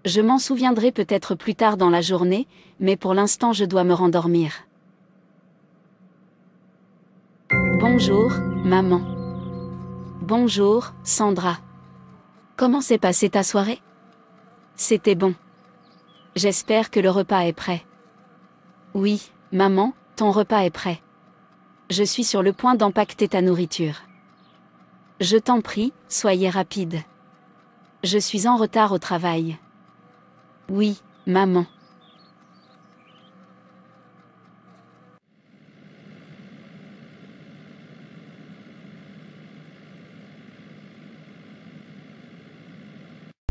Je m'en souviendrai peut-être plus tard dans la journée, mais pour l'instant je dois me rendormir. Bonjour, maman. Bonjour, Sandra. Comment s'est passée ta soirée C'était bon. J'espère que le repas est prêt. Oui, maman, ton repas est prêt. Je suis sur le point d'empaqueter ta nourriture. Je t'en prie, soyez rapide. Je suis en retard au travail. Oui, maman.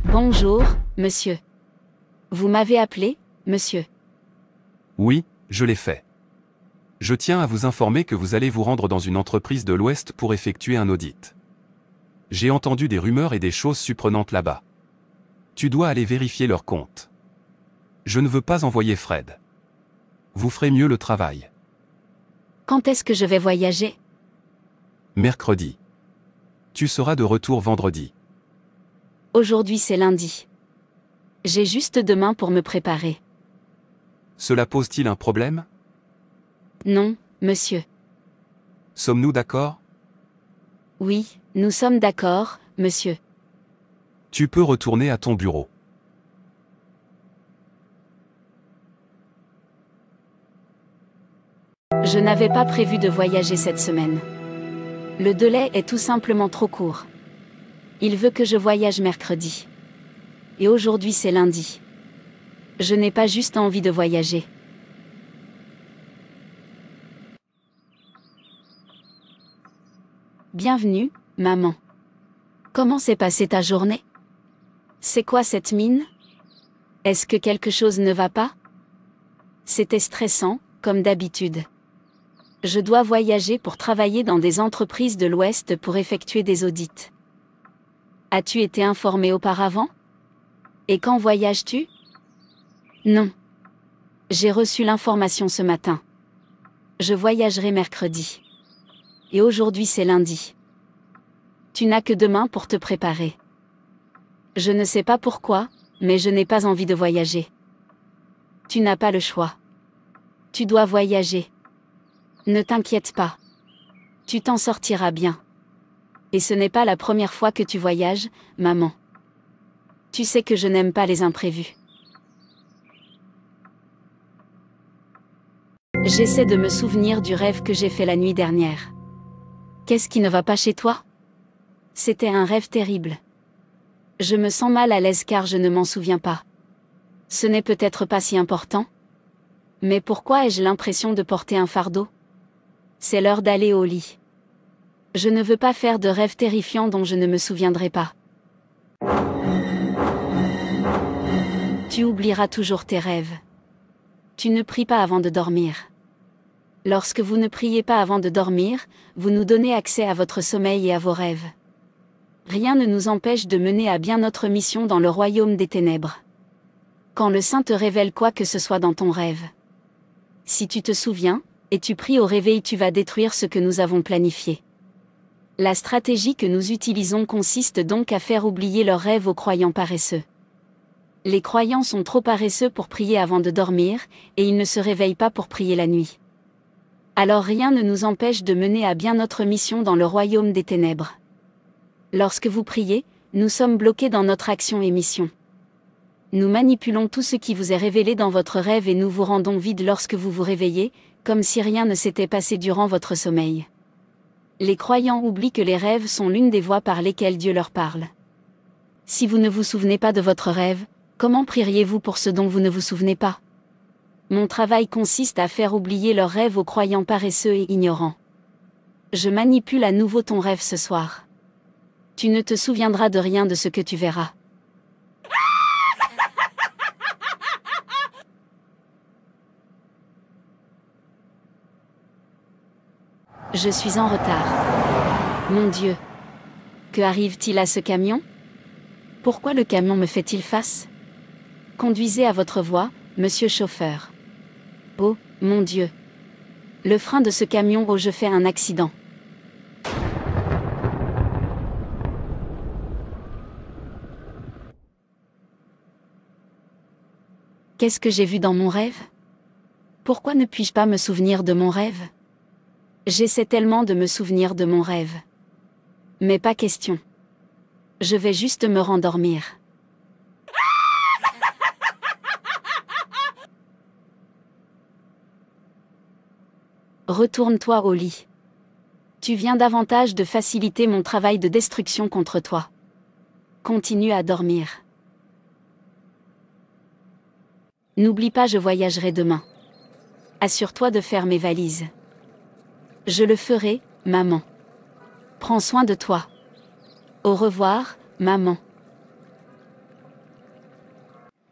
Bonjour, monsieur. Vous m'avez appelé, monsieur Oui, je l'ai fait. Je tiens à vous informer que vous allez vous rendre dans une entreprise de l'Ouest pour effectuer un audit. J'ai entendu des rumeurs et des choses surprenantes là-bas. Tu dois aller vérifier leur compte. Je ne veux pas envoyer Fred. Vous ferez mieux le travail. Quand est-ce que je vais voyager Mercredi. Tu seras de retour vendredi. Aujourd'hui c'est lundi. J'ai juste demain pour me préparer. Cela pose-t-il un problème Non, monsieur. Sommes-nous d'accord Oui, nous sommes d'accord, monsieur. Tu peux retourner à ton bureau. Je n'avais pas prévu de voyager cette semaine. Le délai est tout simplement trop court. Il veut que je voyage mercredi et aujourd'hui c'est lundi. Je n'ai pas juste envie de voyager. Bienvenue, maman. Comment s'est passée ta journée C'est quoi cette mine Est-ce que quelque chose ne va pas C'était stressant, comme d'habitude. Je dois voyager pour travailler dans des entreprises de l'Ouest pour effectuer des audits. As-tu été informé auparavant et quand voyages-tu Non. J'ai reçu l'information ce matin. Je voyagerai mercredi. Et aujourd'hui c'est lundi. Tu n'as que demain pour te préparer. Je ne sais pas pourquoi, mais je n'ai pas envie de voyager. Tu n'as pas le choix. Tu dois voyager. Ne t'inquiète pas. Tu t'en sortiras bien. Et ce n'est pas la première fois que tu voyages, maman. Tu sais que je n'aime pas les imprévus. J'essaie de me souvenir du rêve que j'ai fait la nuit dernière. Qu'est-ce qui ne va pas chez toi C'était un rêve terrible. Je me sens mal à l'aise car je ne m'en souviens pas. Ce n'est peut-être pas si important. Mais pourquoi ai-je l'impression de porter un fardeau C'est l'heure d'aller au lit. Je ne veux pas faire de rêves terrifiants dont je ne me souviendrai pas. Tu oublieras toujours tes rêves. Tu ne pries pas avant de dormir. Lorsque vous ne priez pas avant de dormir, vous nous donnez accès à votre sommeil et à vos rêves. Rien ne nous empêche de mener à bien notre mission dans le royaume des ténèbres. Quand le Saint te révèle quoi que ce soit dans ton rêve. Si tu te souviens, et tu pries au réveil, tu vas détruire ce que nous avons planifié. La stratégie que nous utilisons consiste donc à faire oublier leurs rêves aux croyants paresseux. Les croyants sont trop paresseux pour prier avant de dormir, et ils ne se réveillent pas pour prier la nuit. Alors rien ne nous empêche de mener à bien notre mission dans le royaume des ténèbres. Lorsque vous priez, nous sommes bloqués dans notre action et mission. Nous manipulons tout ce qui vous est révélé dans votre rêve et nous vous rendons vide lorsque vous vous réveillez, comme si rien ne s'était passé durant votre sommeil. Les croyants oublient que les rêves sont l'une des voies par lesquelles Dieu leur parle. Si vous ne vous souvenez pas de votre rêve, Comment prieriez-vous pour ce dont vous ne vous souvenez pas Mon travail consiste à faire oublier leurs rêves aux croyants paresseux et ignorants. Je manipule à nouveau ton rêve ce soir. Tu ne te souviendras de rien de ce que tu verras. Je suis en retard. Mon Dieu. Que arrive-t-il à ce camion Pourquoi le camion me fait-il face Conduisez à votre voie, monsieur chauffeur. Oh, mon Dieu. Le frein de ce camion, où je fais un accident. Qu'est-ce que j'ai vu dans mon rêve Pourquoi ne puis-je pas me souvenir de mon rêve J'essaie tellement de me souvenir de mon rêve. Mais pas question. Je vais juste me rendormir. Retourne-toi au lit. Tu viens davantage de faciliter mon travail de destruction contre toi. Continue à dormir. N'oublie pas, je voyagerai demain. Assure-toi de faire mes valises. Je le ferai, maman. Prends soin de toi. Au revoir, maman.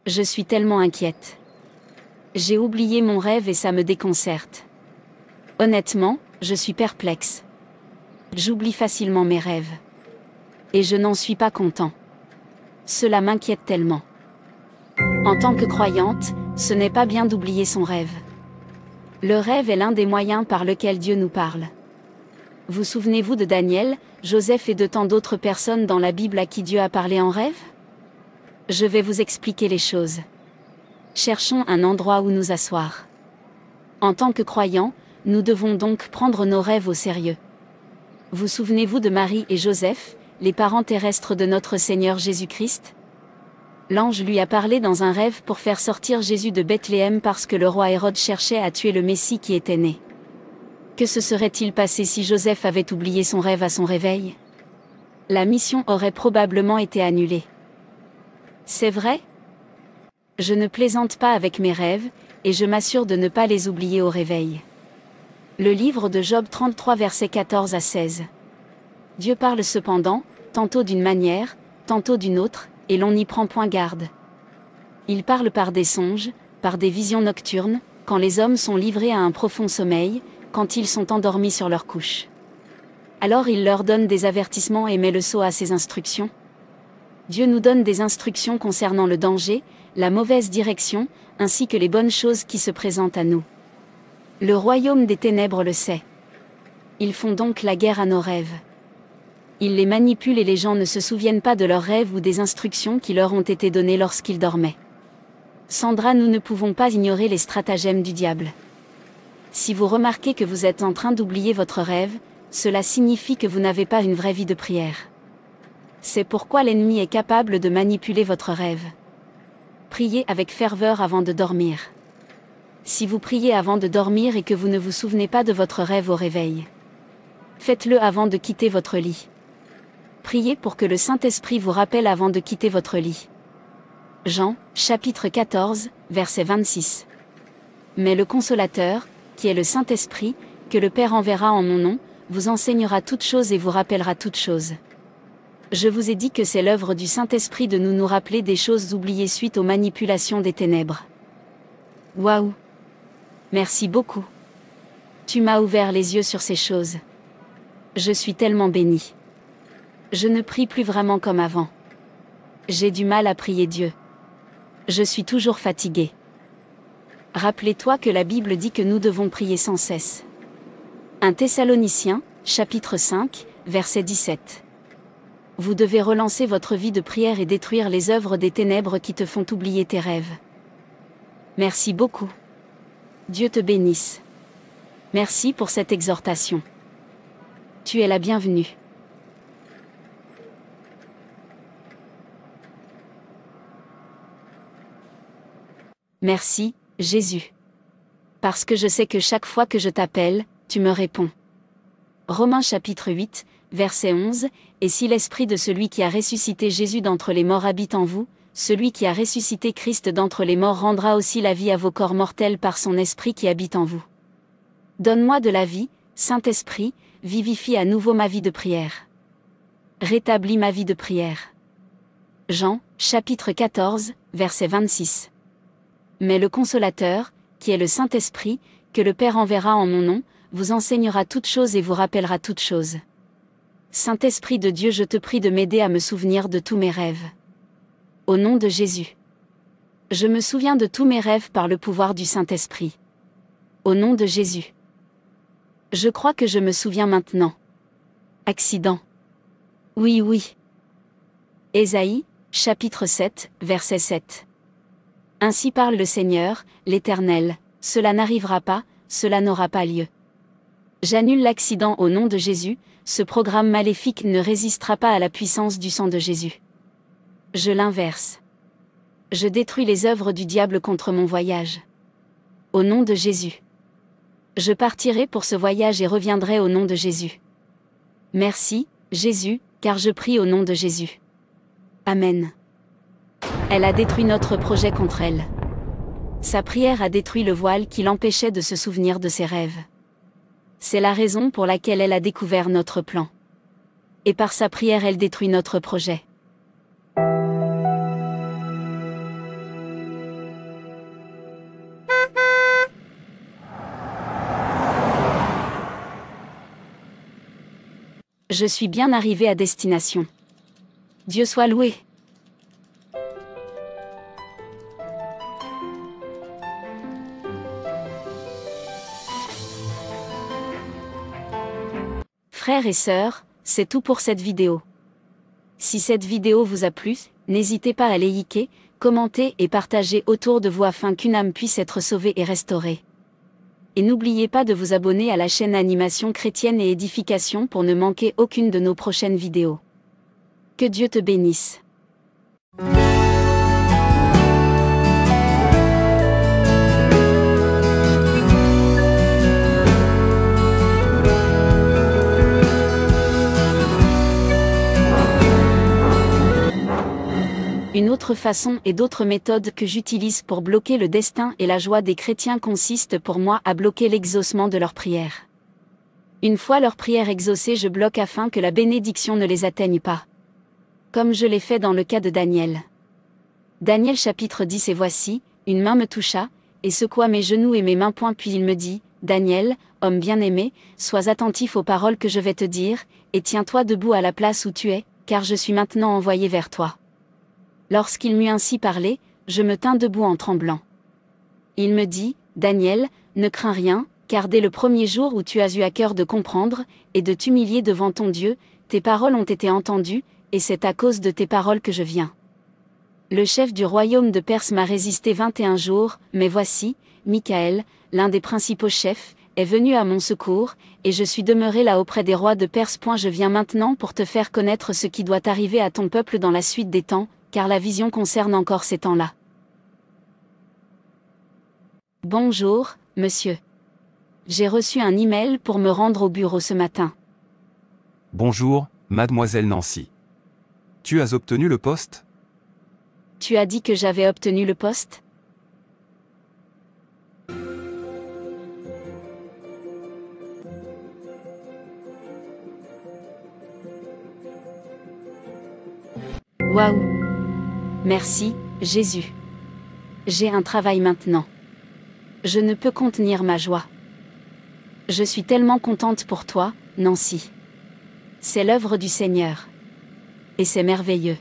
Je suis tellement inquiète. J'ai oublié mon rêve et ça me déconcerte. Honnêtement, je suis perplexe. J'oublie facilement mes rêves. Et je n'en suis pas content. Cela m'inquiète tellement. En tant que croyante, ce n'est pas bien d'oublier son rêve. Le rêve est l'un des moyens par lequel Dieu nous parle. Vous souvenez-vous de Daniel, Joseph et de tant d'autres personnes dans la Bible à qui Dieu a parlé en rêve Je vais vous expliquer les choses. Cherchons un endroit où nous asseoir. En tant que croyant, nous devons donc prendre nos rêves au sérieux. Vous souvenez-vous de Marie et Joseph, les parents terrestres de notre Seigneur Jésus-Christ L'ange lui a parlé dans un rêve pour faire sortir Jésus de Bethléem parce que le roi Hérode cherchait à tuer le Messie qui était né. Que se serait-il passé si Joseph avait oublié son rêve à son réveil La mission aurait probablement été annulée. C'est vrai Je ne plaisante pas avec mes rêves, et je m'assure de ne pas les oublier au réveil le livre de Job 33 versets 14 à 16. Dieu parle cependant, tantôt d'une manière, tantôt d'une autre, et l'on n'y prend point garde. Il parle par des songes, par des visions nocturnes, quand les hommes sont livrés à un profond sommeil, quand ils sont endormis sur leur couche. Alors il leur donne des avertissements et met le sceau à ses instructions. Dieu nous donne des instructions concernant le danger, la mauvaise direction, ainsi que les bonnes choses qui se présentent à nous. Le royaume des ténèbres le sait. Ils font donc la guerre à nos rêves. Ils les manipulent et les gens ne se souviennent pas de leurs rêves ou des instructions qui leur ont été données lorsqu'ils dormaient. Sandra, nous ne pouvons pas ignorer les stratagèmes du diable. Si vous remarquez que vous êtes en train d'oublier votre rêve, cela signifie que vous n'avez pas une vraie vie de prière. C'est pourquoi l'ennemi est capable de manipuler votre rêve. Priez avec ferveur avant de dormir. Si vous priez avant de dormir et que vous ne vous souvenez pas de votre rêve au réveil, faites-le avant de quitter votre lit. Priez pour que le Saint-Esprit vous rappelle avant de quitter votre lit. Jean, chapitre 14, verset 26. Mais le consolateur, qui est le Saint-Esprit, que le Père enverra en mon nom, vous enseignera toutes choses et vous rappellera toutes choses. Je vous ai dit que c'est l'œuvre du Saint-Esprit de nous nous rappeler des choses oubliées suite aux manipulations des ténèbres. Waouh Merci beaucoup. Tu m'as ouvert les yeux sur ces choses. Je suis tellement béni. Je ne prie plus vraiment comme avant. J'ai du mal à prier Dieu. Je suis toujours fatigué. Rappelez-toi que la Bible dit que nous devons prier sans cesse. 1 Thessalonicien, chapitre 5, verset 17. Vous devez relancer votre vie de prière et détruire les œuvres des ténèbres qui te font oublier tes rêves. Merci beaucoup. Dieu te bénisse. Merci pour cette exhortation. Tu es la bienvenue. Merci, Jésus. Parce que je sais que chaque fois que je t'appelle, tu me réponds. Romains chapitre 8, verset 11, Et si l'esprit de celui qui a ressuscité Jésus d'entre les morts habite en vous, celui qui a ressuscité Christ d'entre les morts rendra aussi la vie à vos corps mortels par son esprit qui habite en vous. Donne-moi de la vie, Saint-Esprit, vivifie à nouveau ma vie de prière. Rétablis ma vie de prière. Jean, chapitre 14, verset 26. Mais le consolateur, qui est le Saint-Esprit, que le Père enverra en mon nom, vous enseignera toutes choses et vous rappellera toutes choses. Saint-Esprit de Dieu, je te prie de m'aider à me souvenir de tous mes rêves au nom de Jésus. Je me souviens de tous mes rêves par le pouvoir du Saint-Esprit. Au nom de Jésus. Je crois que je me souviens maintenant. Accident. Oui, oui. Ésaïe, chapitre 7, verset 7. Ainsi parle le Seigneur, l'Éternel, cela n'arrivera pas, cela n'aura pas lieu. J'annule l'accident au nom de Jésus, ce programme maléfique ne résistera pas à la puissance du sang de Jésus. Je l'inverse. Je détruis les œuvres du diable contre mon voyage. Au nom de Jésus. Je partirai pour ce voyage et reviendrai au nom de Jésus. Merci, Jésus, car je prie au nom de Jésus. Amen. Elle a détruit notre projet contre elle. Sa prière a détruit le voile qui l'empêchait de se souvenir de ses rêves. C'est la raison pour laquelle elle a découvert notre plan. Et par sa prière elle détruit notre projet. Je suis bien arrivé à destination. Dieu soit loué. Frères et sœurs, c'est tout pour cette vidéo. Si cette vidéo vous a plu, n'hésitez pas à liker, commenter et partager autour de vous afin qu'une âme puisse être sauvée et restaurée et n'oubliez pas de vous abonner à la chaîne Animation chrétienne et édification pour ne manquer aucune de nos prochaines vidéos. Que Dieu te bénisse. Une autre façon et d'autres méthodes que j'utilise pour bloquer le destin et la joie des chrétiens consiste pour moi à bloquer l'exaucement de leurs prières. Une fois leurs prières exaucées, je bloque afin que la bénédiction ne les atteigne pas. Comme je l'ai fait dans le cas de Daniel. Daniel chapitre 10 Et voici, une main me toucha, et secoua mes genoux et mes mains point puis il me dit, Daniel, homme bien-aimé, sois attentif aux paroles que je vais te dire, et tiens-toi debout à la place où tu es, car je suis maintenant envoyé vers toi. Lorsqu'il m'eut ainsi parlé, je me tins debout en tremblant. Il me dit, Daniel, ne crains rien, car dès le premier jour où tu as eu à cœur de comprendre, et de t'humilier devant ton Dieu, tes paroles ont été entendues, et c'est à cause de tes paroles que je viens. Le chef du royaume de Perse m'a résisté 21 jours, mais voici, Michael, l'un des principaux chefs, est venu à mon secours, et je suis demeuré là auprès des rois de Perse. Je viens maintenant pour te faire connaître ce qui doit arriver à ton peuple dans la suite des temps, car la vision concerne encore ces temps-là. Bonjour, monsieur. J'ai reçu un email pour me rendre au bureau ce matin. Bonjour, mademoiselle Nancy. Tu as obtenu le poste Tu as dit que j'avais obtenu le poste Waouh Merci, Jésus. J'ai un travail maintenant. Je ne peux contenir ma joie. Je suis tellement contente pour toi, Nancy. C'est l'œuvre du Seigneur. Et c'est merveilleux.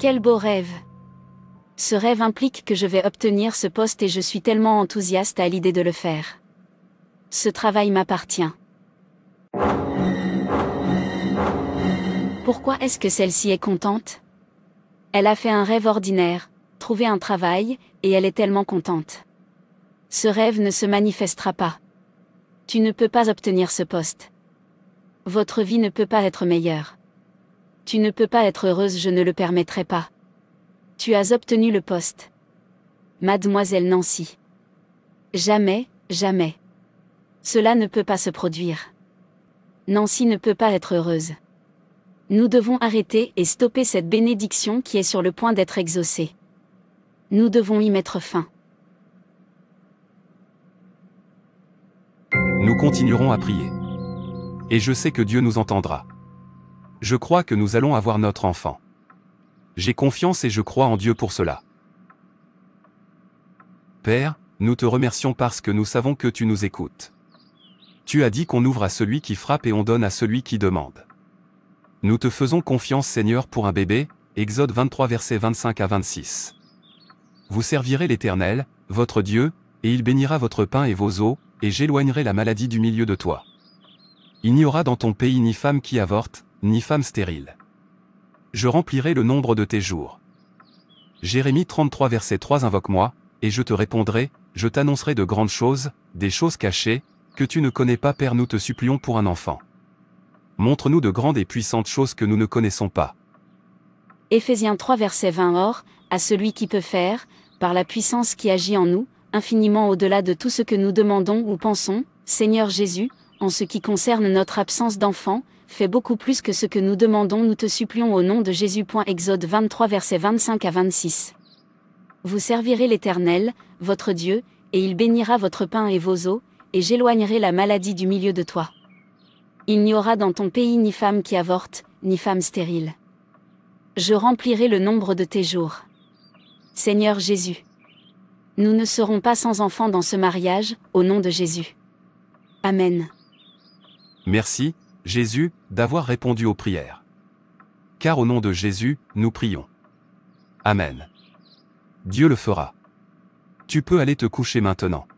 Quel beau rêve. Ce rêve implique que je vais obtenir ce poste et je suis tellement enthousiaste à l'idée de le faire. Ce travail m'appartient. Pourquoi est-ce que celle-ci est contente Elle a fait un rêve ordinaire, trouvé un travail, et elle est tellement contente. Ce rêve ne se manifestera pas. Tu ne peux pas obtenir ce poste. Votre vie ne peut pas être meilleure. Tu ne peux pas être heureuse, je ne le permettrai pas. Tu as obtenu le poste. Mademoiselle Nancy. Jamais, jamais. Cela ne peut pas se produire. Nancy ne peut pas être heureuse. Nous devons arrêter et stopper cette bénédiction qui est sur le point d'être exaucée. Nous devons y mettre fin. Nous continuerons à prier. Et je sais que Dieu nous entendra. Je crois que nous allons avoir notre enfant. J'ai confiance et je crois en Dieu pour cela. Père, nous te remercions parce que nous savons que tu nous écoutes. Tu as dit qu'on ouvre à celui qui frappe et on donne à celui qui demande. Nous te faisons confiance Seigneur pour un bébé, Exode 23 versets 25 à 26. Vous servirez l'Éternel, votre Dieu, et il bénira votre pain et vos eaux, et j'éloignerai la maladie du milieu de toi. Il n'y aura dans ton pays ni femme qui avorte, ni femme stérile. Je remplirai le nombre de tes jours. Jérémie 33 verset 3 Invoque-moi, et je te répondrai, je t'annoncerai de grandes choses, des choses cachées, que tu ne connais pas Père nous te supplions pour un enfant montre-nous de grandes et puissantes choses que nous ne connaissons pas. Ephésiens 3 verset 20 Or, à celui qui peut faire, par la puissance qui agit en nous, infiniment au-delà de tout ce que nous demandons ou pensons, Seigneur Jésus, en ce qui concerne notre absence d'enfant, fais beaucoup plus que ce que nous demandons, nous te supplions au nom de Jésus. Exode 23 verset 25 à 26. Vous servirez l'Éternel, votre Dieu, et il bénira votre pain et vos eaux, et j'éloignerai la maladie du milieu de toi. Il n'y aura dans ton pays ni femme qui avorte, ni femme stérile. Je remplirai le nombre de tes jours. Seigneur Jésus. Nous ne serons pas sans enfants dans ce mariage, au nom de Jésus. Amen. Merci, Jésus, d'avoir répondu aux prières. Car au nom de Jésus, nous prions. Amen. Dieu le fera. Tu peux aller te coucher maintenant.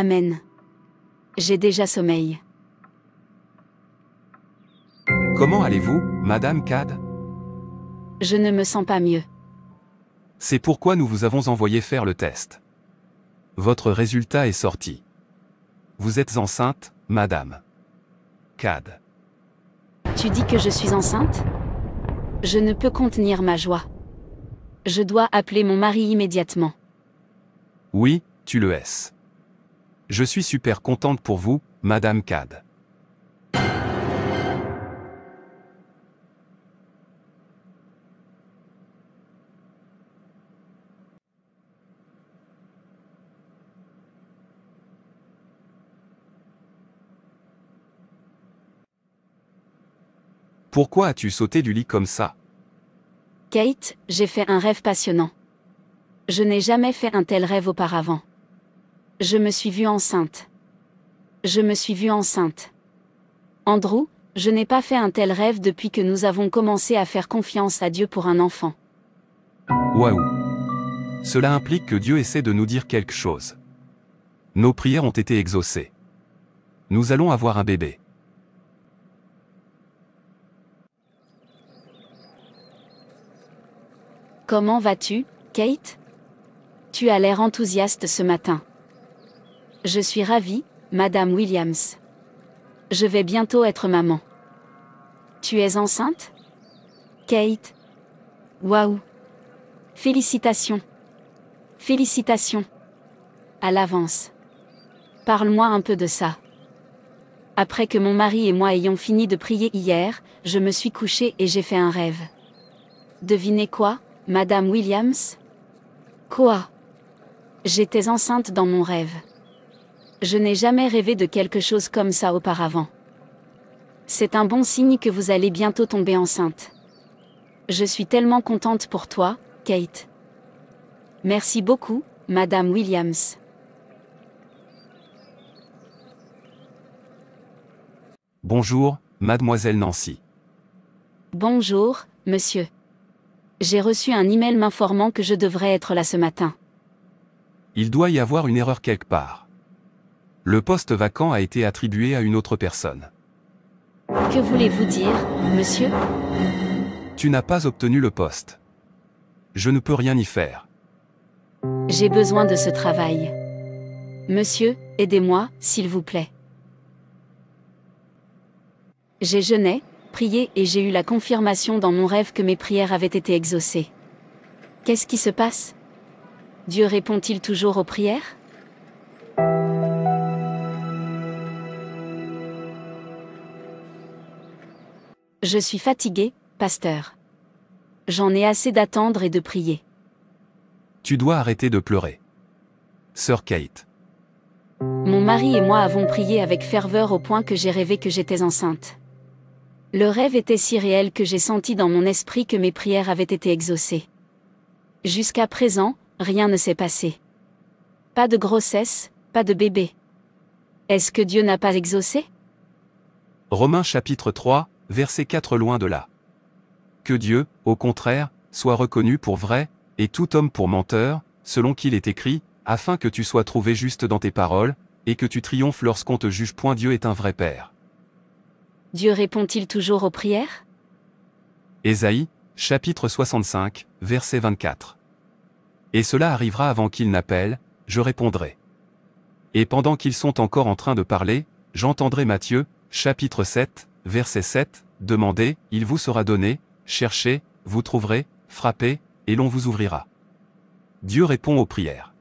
Amen. J'ai déjà sommeil. Comment allez-vous, Madame Cad Je ne me sens pas mieux. C'est pourquoi nous vous avons envoyé faire le test. Votre résultat est sorti. Vous êtes enceinte, Madame. Cad. Tu dis que je suis enceinte Je ne peux contenir ma joie. Je dois appeler mon mari immédiatement. Oui, tu le es. Je suis super contente pour vous, Madame Cad. Pourquoi as-tu sauté du lit comme ça Kate, j'ai fait un rêve passionnant. Je n'ai jamais fait un tel rêve auparavant. Je me suis vue enceinte. Je me suis vue enceinte. Andrew, je n'ai pas fait un tel rêve depuis que nous avons commencé à faire confiance à Dieu pour un enfant. Waouh Cela implique que Dieu essaie de nous dire quelque chose. Nos prières ont été exaucées. Nous allons avoir un bébé. Comment vas-tu, Kate Tu as l'air enthousiaste ce matin. Je suis ravie, Madame Williams. Je vais bientôt être maman. Tu es enceinte Kate. Waouh. Félicitations. Félicitations. À l'avance. Parle-moi un peu de ça. Après que mon mari et moi ayons fini de prier hier, je me suis couchée et j'ai fait un rêve. Devinez quoi, Madame Williams Quoi J'étais enceinte dans mon rêve. Je n'ai jamais rêvé de quelque chose comme ça auparavant. C'est un bon signe que vous allez bientôt tomber enceinte. Je suis tellement contente pour toi, Kate. Merci beaucoup, Madame Williams. Bonjour, Mademoiselle Nancy. Bonjour, monsieur. J'ai reçu un email m'informant que je devrais être là ce matin. Il doit y avoir une erreur quelque part. Le poste vacant a été attribué à une autre personne. Que voulez-vous dire, monsieur Tu n'as pas obtenu le poste. Je ne peux rien y faire. J'ai besoin de ce travail. Monsieur, aidez-moi, s'il vous plaît. J'ai jeûné, prié et j'ai eu la confirmation dans mon rêve que mes prières avaient été exaucées. Qu'est-ce qui se passe Dieu répond-il toujours aux prières Je suis fatigué, pasteur. J'en ai assez d'attendre et de prier. Tu dois arrêter de pleurer. Sœur Kate. Mon mari et moi avons prié avec ferveur au point que j'ai rêvé que j'étais enceinte. Le rêve était si réel que j'ai senti dans mon esprit que mes prières avaient été exaucées. Jusqu'à présent, rien ne s'est passé. Pas de grossesse, pas de bébé. Est-ce que Dieu n'a pas exaucé Romains chapitre 3, verset 4 loin de là. Que Dieu, au contraire, soit reconnu pour vrai, et tout homme pour menteur, selon qu'il est écrit, afin que tu sois trouvé juste dans tes paroles, et que tu triomphes lorsqu'on te juge. Point Dieu est un vrai Père. Dieu répond-il toujours aux prières Ésaïe, chapitre 65, verset 24. Et cela arrivera avant qu'il n'appelle, je répondrai. Et pendant qu'ils sont encore en train de parler, j'entendrai Matthieu, chapitre 7, verset 7, Demandez, il vous sera donné, cherchez, vous trouverez, frappez, et l'on vous ouvrira. Dieu répond aux prières.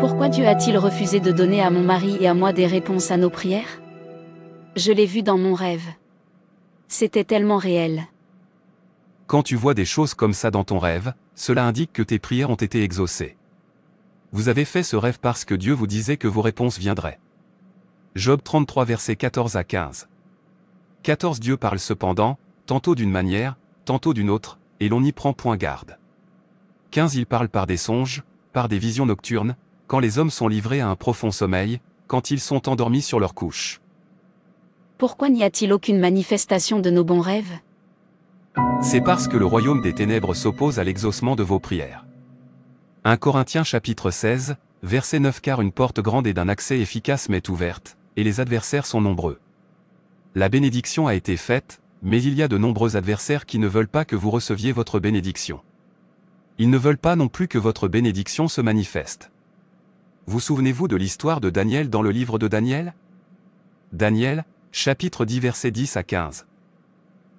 Pourquoi Dieu a-t-il refusé de donner à mon mari et à moi des réponses à nos prières Je l'ai vu dans mon rêve. C'était tellement réel. Quand tu vois des choses comme ça dans ton rêve, cela indique que tes prières ont été exaucées. Vous avez fait ce rêve parce que Dieu vous disait que vos réponses viendraient. Job 33 verset 14 à 15. 14 dieux parlent cependant, tantôt d'une manière, tantôt d'une autre, et l'on n'y prend point garde. 15 Ils parlent par des songes, par des visions nocturnes, quand les hommes sont livrés à un profond sommeil, quand ils sont endormis sur leur couche. Pourquoi n'y a-t-il aucune manifestation de nos bons rêves C'est parce que le royaume des ténèbres s'oppose à l'exaucement de vos prières. 1 Corinthiens chapitre 16, verset 9 Car une porte grande et d'un accès efficace m'est ouverte, et les adversaires sont nombreux. La bénédiction a été faite, mais il y a de nombreux adversaires qui ne veulent pas que vous receviez votre bénédiction. Ils ne veulent pas non plus que votre bénédiction se manifeste. Vous souvenez-vous de l'histoire de Daniel dans le livre de Daniel Daniel, chapitre 10 versets 10 à 15.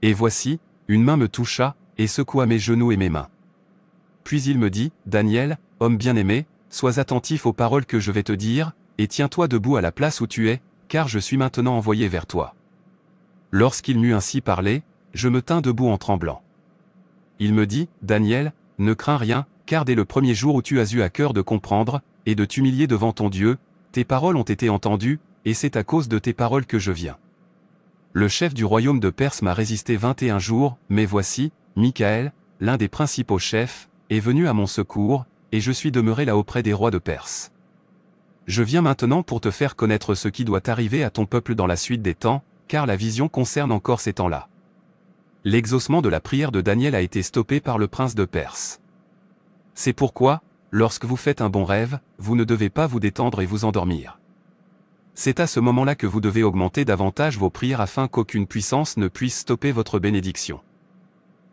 Et voici, une main me toucha, et secoua mes genoux et mes mains. Puis il me dit, Daniel, homme bien-aimé, sois attentif aux paroles que je vais te dire, et tiens-toi debout à la place où tu es, car je suis maintenant envoyé vers toi. Lorsqu'il m'eut ainsi parlé, je me tins debout en tremblant. Il me dit, Daniel, ne crains rien, car dès le premier jour où tu as eu à cœur de comprendre, et de t'humilier devant ton Dieu, tes paroles ont été entendues, et c'est à cause de tes paroles que je viens. Le chef du royaume de Perse m'a résisté 21 jours, mais voici, Michael, l'un des principaux chefs, est venu à mon secours, et je suis demeuré là auprès des rois de Perse. Je viens maintenant pour te faire connaître ce qui doit arriver à ton peuple dans la suite des temps, car la vision concerne encore ces temps-là. L'exaucement de la prière de Daniel a été stoppé par le prince de Perse. C'est pourquoi, lorsque vous faites un bon rêve, vous ne devez pas vous détendre et vous endormir. C'est à ce moment-là que vous devez augmenter davantage vos prières afin qu'aucune puissance ne puisse stopper votre bénédiction.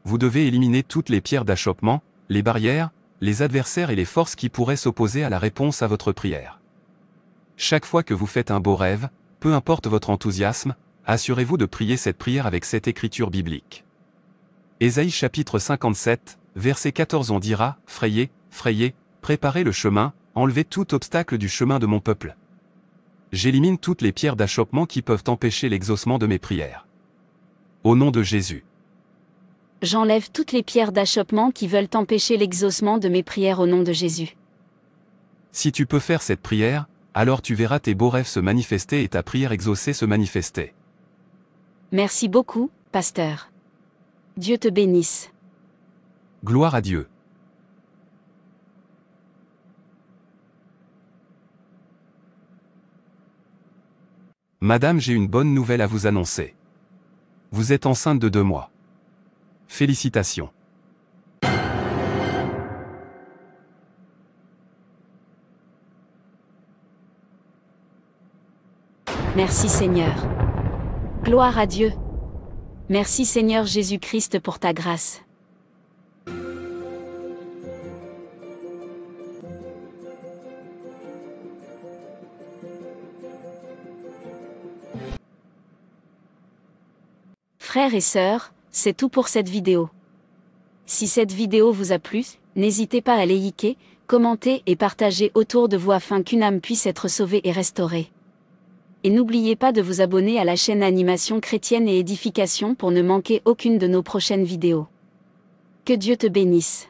Vous devez éliminer toutes les pierres d'achoppement, les barrières, les adversaires et les forces qui pourraient s'opposer à la réponse à votre prière. Chaque fois que vous faites un beau rêve, peu importe votre enthousiasme, assurez-vous de prier cette prière avec cette écriture biblique. Ésaïe chapitre 57, verset 14 on dira, Frayez, frayez, préparez le chemin, enlevez tout obstacle du chemin de mon peuple. J'élimine toutes les pierres d'achoppement qui peuvent empêcher l'exaucement de mes prières. Au nom de Jésus. J'enlève toutes les pierres d'achoppement qui veulent empêcher l'exaucement de mes prières au nom de Jésus. Si tu peux faire cette prière, alors tu verras tes beaux rêves se manifester et ta prière exaucée se manifester. Merci beaucoup, pasteur. Dieu te bénisse. Gloire à Dieu. Madame, j'ai une bonne nouvelle à vous annoncer. Vous êtes enceinte de deux mois. Félicitations. Merci Seigneur. Gloire à Dieu. Merci Seigneur Jésus-Christ pour ta grâce. Frères et sœurs, c'est tout pour cette vidéo. Si cette vidéo vous a plu, n'hésitez pas à liker, commenter et partager autour de vous afin qu'une âme puisse être sauvée et restaurée et n'oubliez pas de vous abonner à la chaîne Animation chrétienne et édification pour ne manquer aucune de nos prochaines vidéos. Que Dieu te bénisse.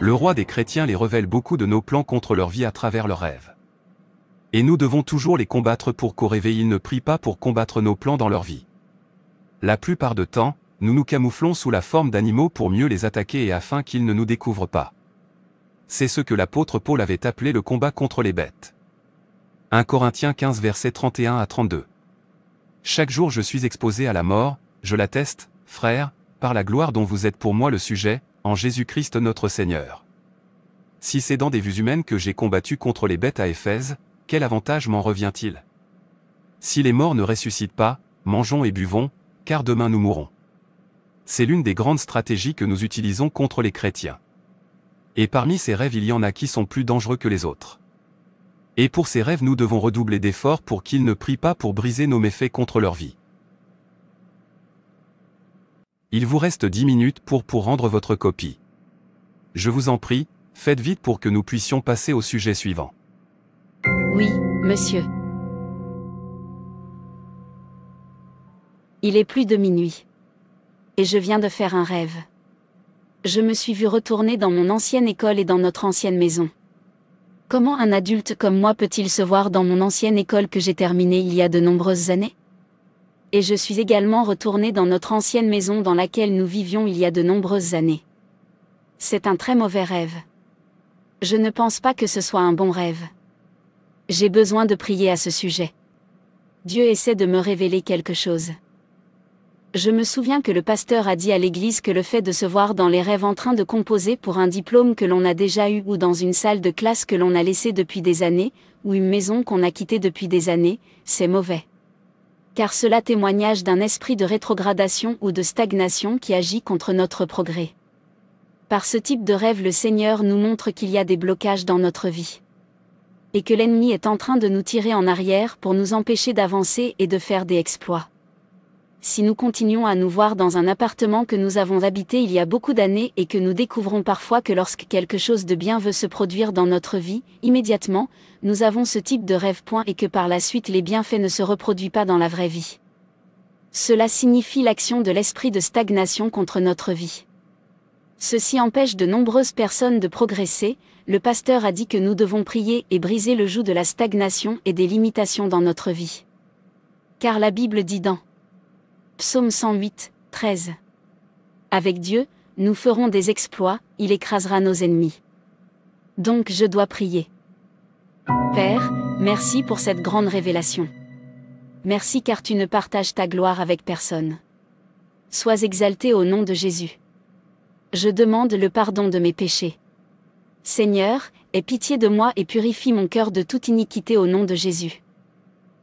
Le roi des chrétiens les révèle beaucoup de nos plans contre leur vie à travers leurs rêves. Et nous devons toujours les combattre pour qu'au réveil ils ne prient pas pour combattre nos plans dans leur vie. La plupart de temps, nous nous camouflons sous la forme d'animaux pour mieux les attaquer et afin qu'ils ne nous découvrent pas. C'est ce que l'apôtre Paul avait appelé le combat contre les bêtes. 1 Corinthiens 15 verset 31 à 32. Chaque jour je suis exposé à la mort, je l'atteste, frère, par la gloire dont vous êtes pour moi le sujet, en Jésus-Christ notre Seigneur. Si c'est dans des vues humaines que j'ai combattu contre les bêtes à Éphèse, quel avantage m'en revient-il Si les morts ne ressuscitent pas, mangeons et buvons, car demain nous mourrons. C'est l'une des grandes stratégies que nous utilisons contre les chrétiens. Et parmi ces rêves il y en a qui sont plus dangereux que les autres. Et pour ces rêves nous devons redoubler d'efforts pour qu'ils ne prient pas pour briser nos méfaits contre leur vie. Il vous reste 10 minutes pour pour rendre votre copie. Je vous en prie, faites vite pour que nous puissions passer au sujet suivant. Oui, monsieur. Il est plus de minuit. Et je viens de faire un rêve. Je me suis vu retourner dans mon ancienne école et dans notre ancienne maison. Comment un adulte comme moi peut-il se voir dans mon ancienne école que j'ai terminée il y a de nombreuses années Et je suis également retourné dans notre ancienne maison dans laquelle nous vivions il y a de nombreuses années. C'est un très mauvais rêve. Je ne pense pas que ce soit un bon rêve. J'ai besoin de prier à ce sujet. Dieu essaie de me révéler quelque chose. Je me souviens que le pasteur a dit à l'église que le fait de se voir dans les rêves en train de composer pour un diplôme que l'on a déjà eu ou dans une salle de classe que l'on a laissée depuis des années, ou une maison qu'on a quittée depuis des années, c'est mauvais. Car cela témoignage d'un esprit de rétrogradation ou de stagnation qui agit contre notre progrès. Par ce type de rêve le Seigneur nous montre qu'il y a des blocages dans notre vie. Et que l'ennemi est en train de nous tirer en arrière pour nous empêcher d'avancer et de faire des exploits si nous continuons à nous voir dans un appartement que nous avons habité il y a beaucoup d'années et que nous découvrons parfois que lorsque quelque chose de bien veut se produire dans notre vie, immédiatement, nous avons ce type de rêve point et que par la suite les bienfaits ne se reproduisent pas dans la vraie vie. Cela signifie l'action de l'esprit de stagnation contre notre vie. Ceci empêche de nombreuses personnes de progresser, le pasteur a dit que nous devons prier et briser le joug de la stagnation et des limitations dans notre vie. Car la Bible dit dans Psaume 108, 13. Avec Dieu, nous ferons des exploits, il écrasera nos ennemis. Donc je dois prier. Père, merci pour cette grande révélation. Merci car tu ne partages ta gloire avec personne. Sois exalté au nom de Jésus. Je demande le pardon de mes péchés. Seigneur, aie pitié de moi et purifie mon cœur de toute iniquité au nom de Jésus.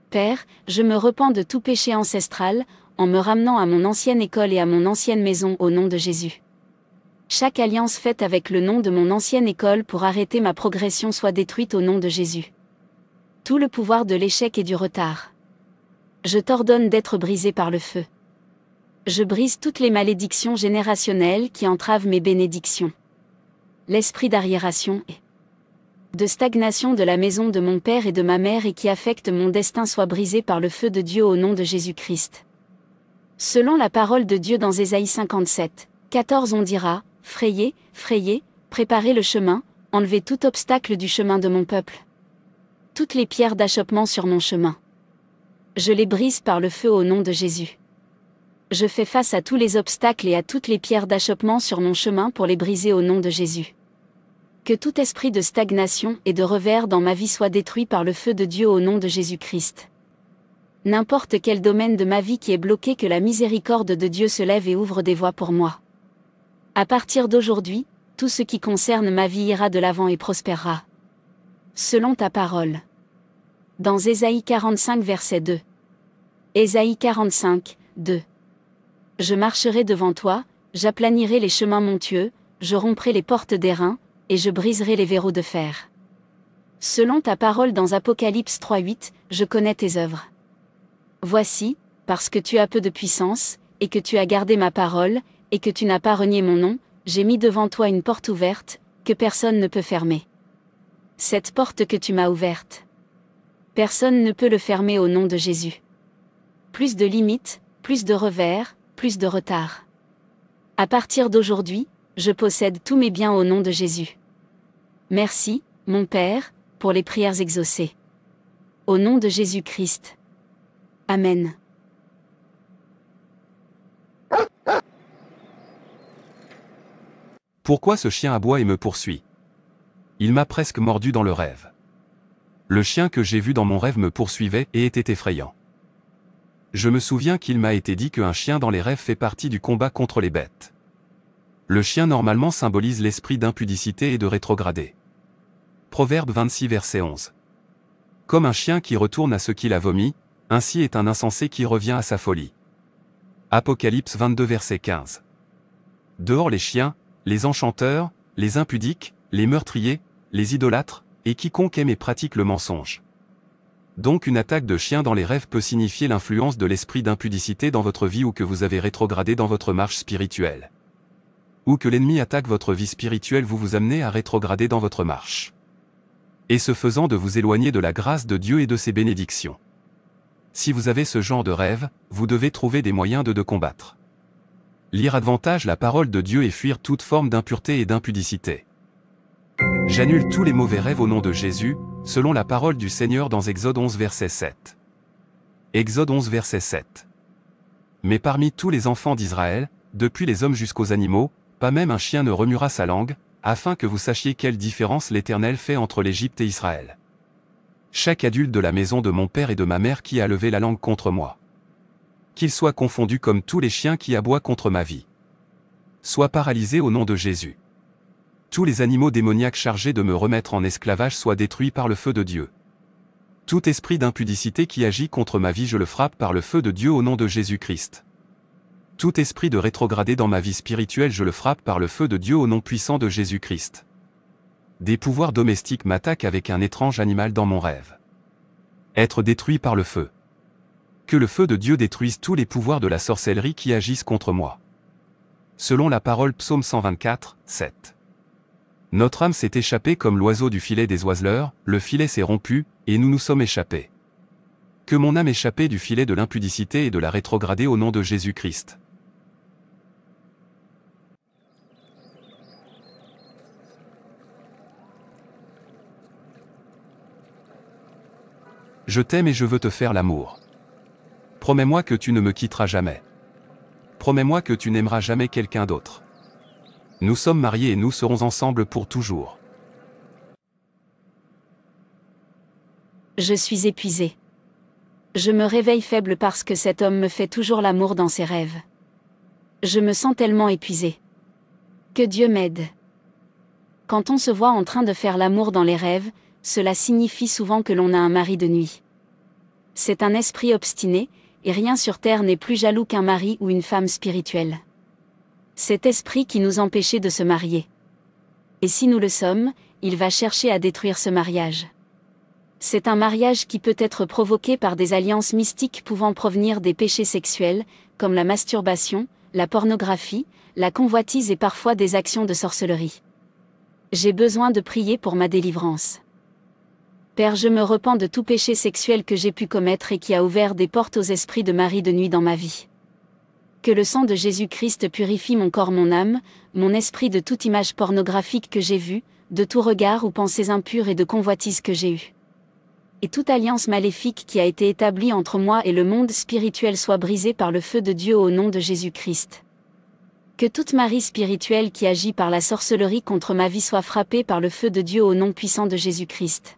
Père, je me repens de tout péché ancestral, en me ramenant à mon ancienne école et à mon ancienne maison au nom de Jésus. Chaque alliance faite avec le nom de mon ancienne école pour arrêter ma progression soit détruite au nom de Jésus. Tout le pouvoir de l'échec et du retard. Je t'ordonne d'être brisé par le feu. Je brise toutes les malédictions générationnelles qui entravent mes bénédictions. L'esprit d'arriération et de stagnation de la maison de mon père et de ma mère et qui affecte mon destin soit brisé par le feu de Dieu au nom de Jésus-Christ. Selon la parole de Dieu dans Ésaïe 57, 14 on dira, Frayez, frayez, préparez le chemin, enlevez tout obstacle du chemin de mon peuple. Toutes les pierres d'achoppement sur mon chemin. Je les brise par le feu au nom de Jésus. Je fais face à tous les obstacles et à toutes les pierres d'achoppement sur mon chemin pour les briser au nom de Jésus. Que tout esprit de stagnation et de revers dans ma vie soit détruit par le feu de Dieu au nom de Jésus-Christ n'importe quel domaine de ma vie qui est bloqué que la miséricorde de Dieu se lève et ouvre des voies pour moi. À partir d'aujourd'hui, tout ce qui concerne ma vie ira de l'avant et prospérera. Selon ta parole. Dans Ésaïe 45 verset 2. Ésaïe 45, 2. Je marcherai devant toi, j'aplanirai les chemins montueux, je romprai les portes d'airain, et je briserai les verrous de fer. Selon ta parole dans Apocalypse 3.8, je connais tes œuvres. Voici, parce que tu as peu de puissance, et que tu as gardé ma parole, et que tu n'as pas renié mon nom, j'ai mis devant toi une porte ouverte, que personne ne peut fermer. Cette porte que tu m'as ouverte. Personne ne peut le fermer au nom de Jésus. Plus de limites, plus de revers, plus de retard. À partir d'aujourd'hui, je possède tous mes biens au nom de Jésus. Merci, mon Père, pour les prières exaucées. Au nom de Jésus-Christ. Amen. Pourquoi ce chien aboie et me poursuit Il m'a presque mordu dans le rêve. Le chien que j'ai vu dans mon rêve me poursuivait et était effrayant. Je me souviens qu'il m'a été dit qu'un chien dans les rêves fait partie du combat contre les bêtes. Le chien normalement symbolise l'esprit d'impudicité et de rétrograder. Proverbe 26 verset 11. Comme un chien qui retourne à ce qu'il a vomi, ainsi est un insensé qui revient à sa folie. Apocalypse 22 verset 15. Dehors les chiens, les enchanteurs, les impudiques, les meurtriers, les idolâtres, et quiconque aime et pratique le mensonge. Donc une attaque de chien dans les rêves peut signifier l'influence de l'esprit d'impudicité dans votre vie ou que vous avez rétrogradé dans votre marche spirituelle. Ou que l'ennemi attaque votre vie spirituelle vous vous amenez à rétrograder dans votre marche. Et ce faisant de vous éloigner de la grâce de Dieu et de ses bénédictions. Si vous avez ce genre de rêve, vous devez trouver des moyens de, le combattre. Lire davantage la parole de Dieu et fuir toute forme d'impureté et d'impudicité. J'annule tous les mauvais rêves au nom de Jésus, selon la parole du Seigneur dans Exode 11 verset 7. Exode 11 verset 7. Mais parmi tous les enfants d'Israël, depuis les hommes jusqu'aux animaux, pas même un chien ne remuera sa langue, afin que vous sachiez quelle différence l'Éternel fait entre l'Égypte et Israël chaque adulte de la maison de mon père et de ma mère qui a levé la langue contre moi. Qu'il soit confondu comme tous les chiens qui aboient contre ma vie. Soit paralysé au nom de Jésus. Tous les animaux démoniaques chargés de me remettre en esclavage soient détruits par le feu de Dieu. Tout esprit d'impudicité qui agit contre ma vie, je le frappe par le feu de Dieu au nom de Jésus-Christ. Tout esprit de rétrogradé dans ma vie spirituelle, je le frappe par le feu de Dieu au nom puissant de Jésus-Christ des pouvoirs domestiques m'attaquent avec un étrange animal dans mon rêve. Être détruit par le feu. Que le feu de Dieu détruise tous les pouvoirs de la sorcellerie qui agissent contre moi. Selon la parole Psaume 124, 7. Notre âme s'est échappée comme l'oiseau du filet des oiseleurs, le filet s'est rompu, et nous nous sommes échappés. Que mon âme échappée du filet de l'impudicité et de la rétrogradée au nom de Jésus-Christ. Je t'aime et je veux te faire l'amour. Promets-moi que tu ne me quitteras jamais. Promets-moi que tu n'aimeras jamais quelqu'un d'autre. Nous sommes mariés et nous serons ensemble pour toujours. Je suis épuisée. Je me réveille faible parce que cet homme me fait toujours l'amour dans ses rêves. Je me sens tellement épuisée. Que Dieu m'aide. Quand on se voit en train de faire l'amour dans les rêves, cela signifie souvent que l'on a un mari de nuit. C'est un esprit obstiné, et rien sur terre n'est plus jaloux qu'un mari ou une femme spirituelle. Cet esprit qui nous empêchait de se marier. Et si nous le sommes, il va chercher à détruire ce mariage. C'est un mariage qui peut être provoqué par des alliances mystiques pouvant provenir des péchés sexuels, comme la masturbation, la pornographie, la convoitise et parfois des actions de sorcellerie. J'ai besoin de prier pour ma délivrance. Père, je me repens de tout péché sexuel que j'ai pu commettre et qui a ouvert des portes aux esprits de Marie de nuit dans ma vie. Que le sang de Jésus-Christ purifie mon corps, mon âme, mon esprit de toute image pornographique que j'ai vue, de tout regard ou pensées impures et de convoitise que j'ai eues. Et toute alliance maléfique qui a été établie entre moi et le monde spirituel soit brisée par le feu de Dieu au nom de Jésus-Christ. Que toute Marie spirituelle qui agit par la sorcellerie contre ma vie soit frappée par le feu de Dieu au nom puissant de Jésus-Christ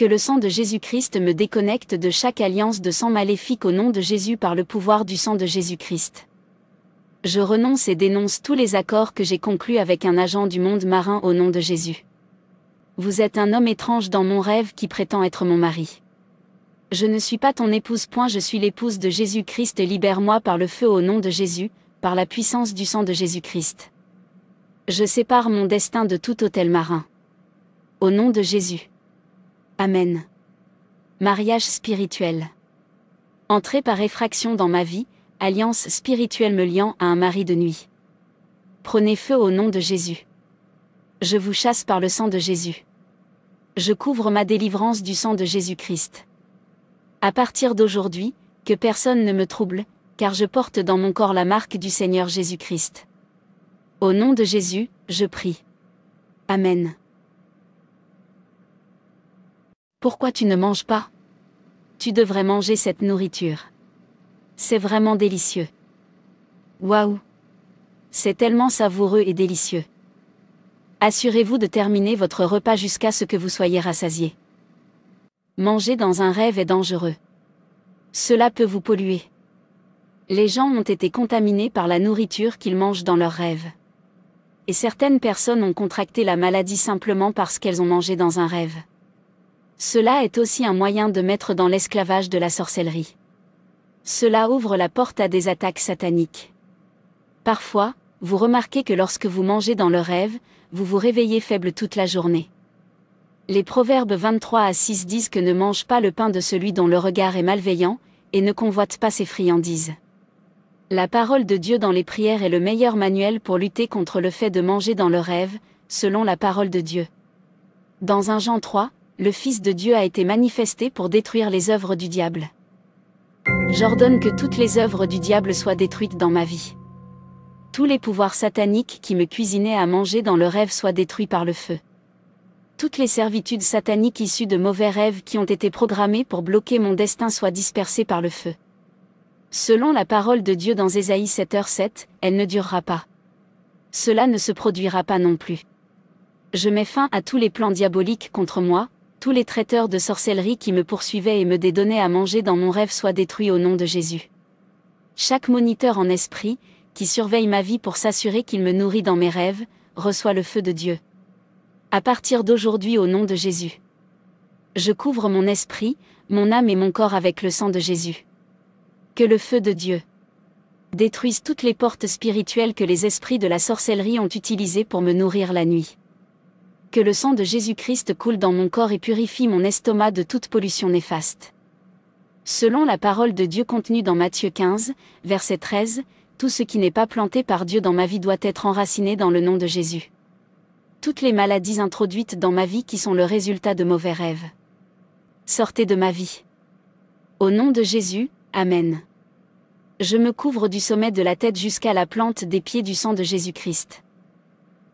que le sang de Jésus-Christ me déconnecte de chaque alliance de sang maléfique au nom de Jésus par le pouvoir du sang de Jésus-Christ. Je renonce et dénonce tous les accords que j'ai conclus avec un agent du monde marin au nom de Jésus. Vous êtes un homme étrange dans mon rêve qui prétend être mon mari. Je ne suis pas ton épouse. Point, je suis l'épouse de Jésus-Christ. et Libère-moi par le feu au nom de Jésus, par la puissance du sang de Jésus-Christ. Je sépare mon destin de tout hôtel marin. Au nom de Jésus. Amen. Mariage spirituel. Entrez par effraction dans ma vie, alliance spirituelle me liant à un mari de nuit. Prenez feu au nom de Jésus. Je vous chasse par le sang de Jésus. Je couvre ma délivrance du sang de Jésus-Christ. À partir d'aujourd'hui, que personne ne me trouble, car je porte dans mon corps la marque du Seigneur Jésus-Christ. Au nom de Jésus, je prie. Amen. Pourquoi tu ne manges pas Tu devrais manger cette nourriture. C'est vraiment délicieux. Waouh C'est tellement savoureux et délicieux. Assurez-vous de terminer votre repas jusqu'à ce que vous soyez rassasié. Manger dans un rêve est dangereux. Cela peut vous polluer. Les gens ont été contaminés par la nourriture qu'ils mangent dans leurs rêves. Et certaines personnes ont contracté la maladie simplement parce qu'elles ont mangé dans un rêve. Cela est aussi un moyen de mettre dans l'esclavage de la sorcellerie. Cela ouvre la porte à des attaques sataniques. Parfois, vous remarquez que lorsque vous mangez dans le rêve, vous vous réveillez faible toute la journée. Les proverbes 23 à 6 disent que ne mange pas le pain de celui dont le regard est malveillant, et ne convoite pas ses friandises. La parole de Dieu dans les prières est le meilleur manuel pour lutter contre le fait de manger dans le rêve, selon la parole de Dieu. Dans un Jean 3, le Fils de Dieu a été manifesté pour détruire les œuvres du diable. J'ordonne que toutes les œuvres du diable soient détruites dans ma vie. Tous les pouvoirs sataniques qui me cuisinaient à manger dans le rêve soient détruits par le feu. Toutes les servitudes sataniques issues de mauvais rêves qui ont été programmées pour bloquer mon destin soient dispersées par le feu. Selon la parole de Dieu dans Ésaïe 7h7, elle ne durera pas. Cela ne se produira pas non plus. Je mets fin à tous les plans diaboliques contre moi, tous les traiteurs de sorcellerie qui me poursuivaient et me dédonnaient à manger dans mon rêve soient détruits au nom de Jésus. Chaque moniteur en esprit, qui surveille ma vie pour s'assurer qu'il me nourrit dans mes rêves, reçoit le feu de Dieu. À partir d'aujourd'hui au nom de Jésus. Je couvre mon esprit, mon âme et mon corps avec le sang de Jésus. Que le feu de Dieu détruise toutes les portes spirituelles que les esprits de la sorcellerie ont utilisées pour me nourrir la nuit que le sang de Jésus-Christ coule dans mon corps et purifie mon estomac de toute pollution néfaste. Selon la parole de Dieu contenue dans Matthieu 15, verset 13, tout ce qui n'est pas planté par Dieu dans ma vie doit être enraciné dans le nom de Jésus. Toutes les maladies introduites dans ma vie qui sont le résultat de mauvais rêves. Sortez de ma vie. Au nom de Jésus, Amen. Je me couvre du sommet de la tête jusqu'à la plante des pieds du sang de Jésus-Christ.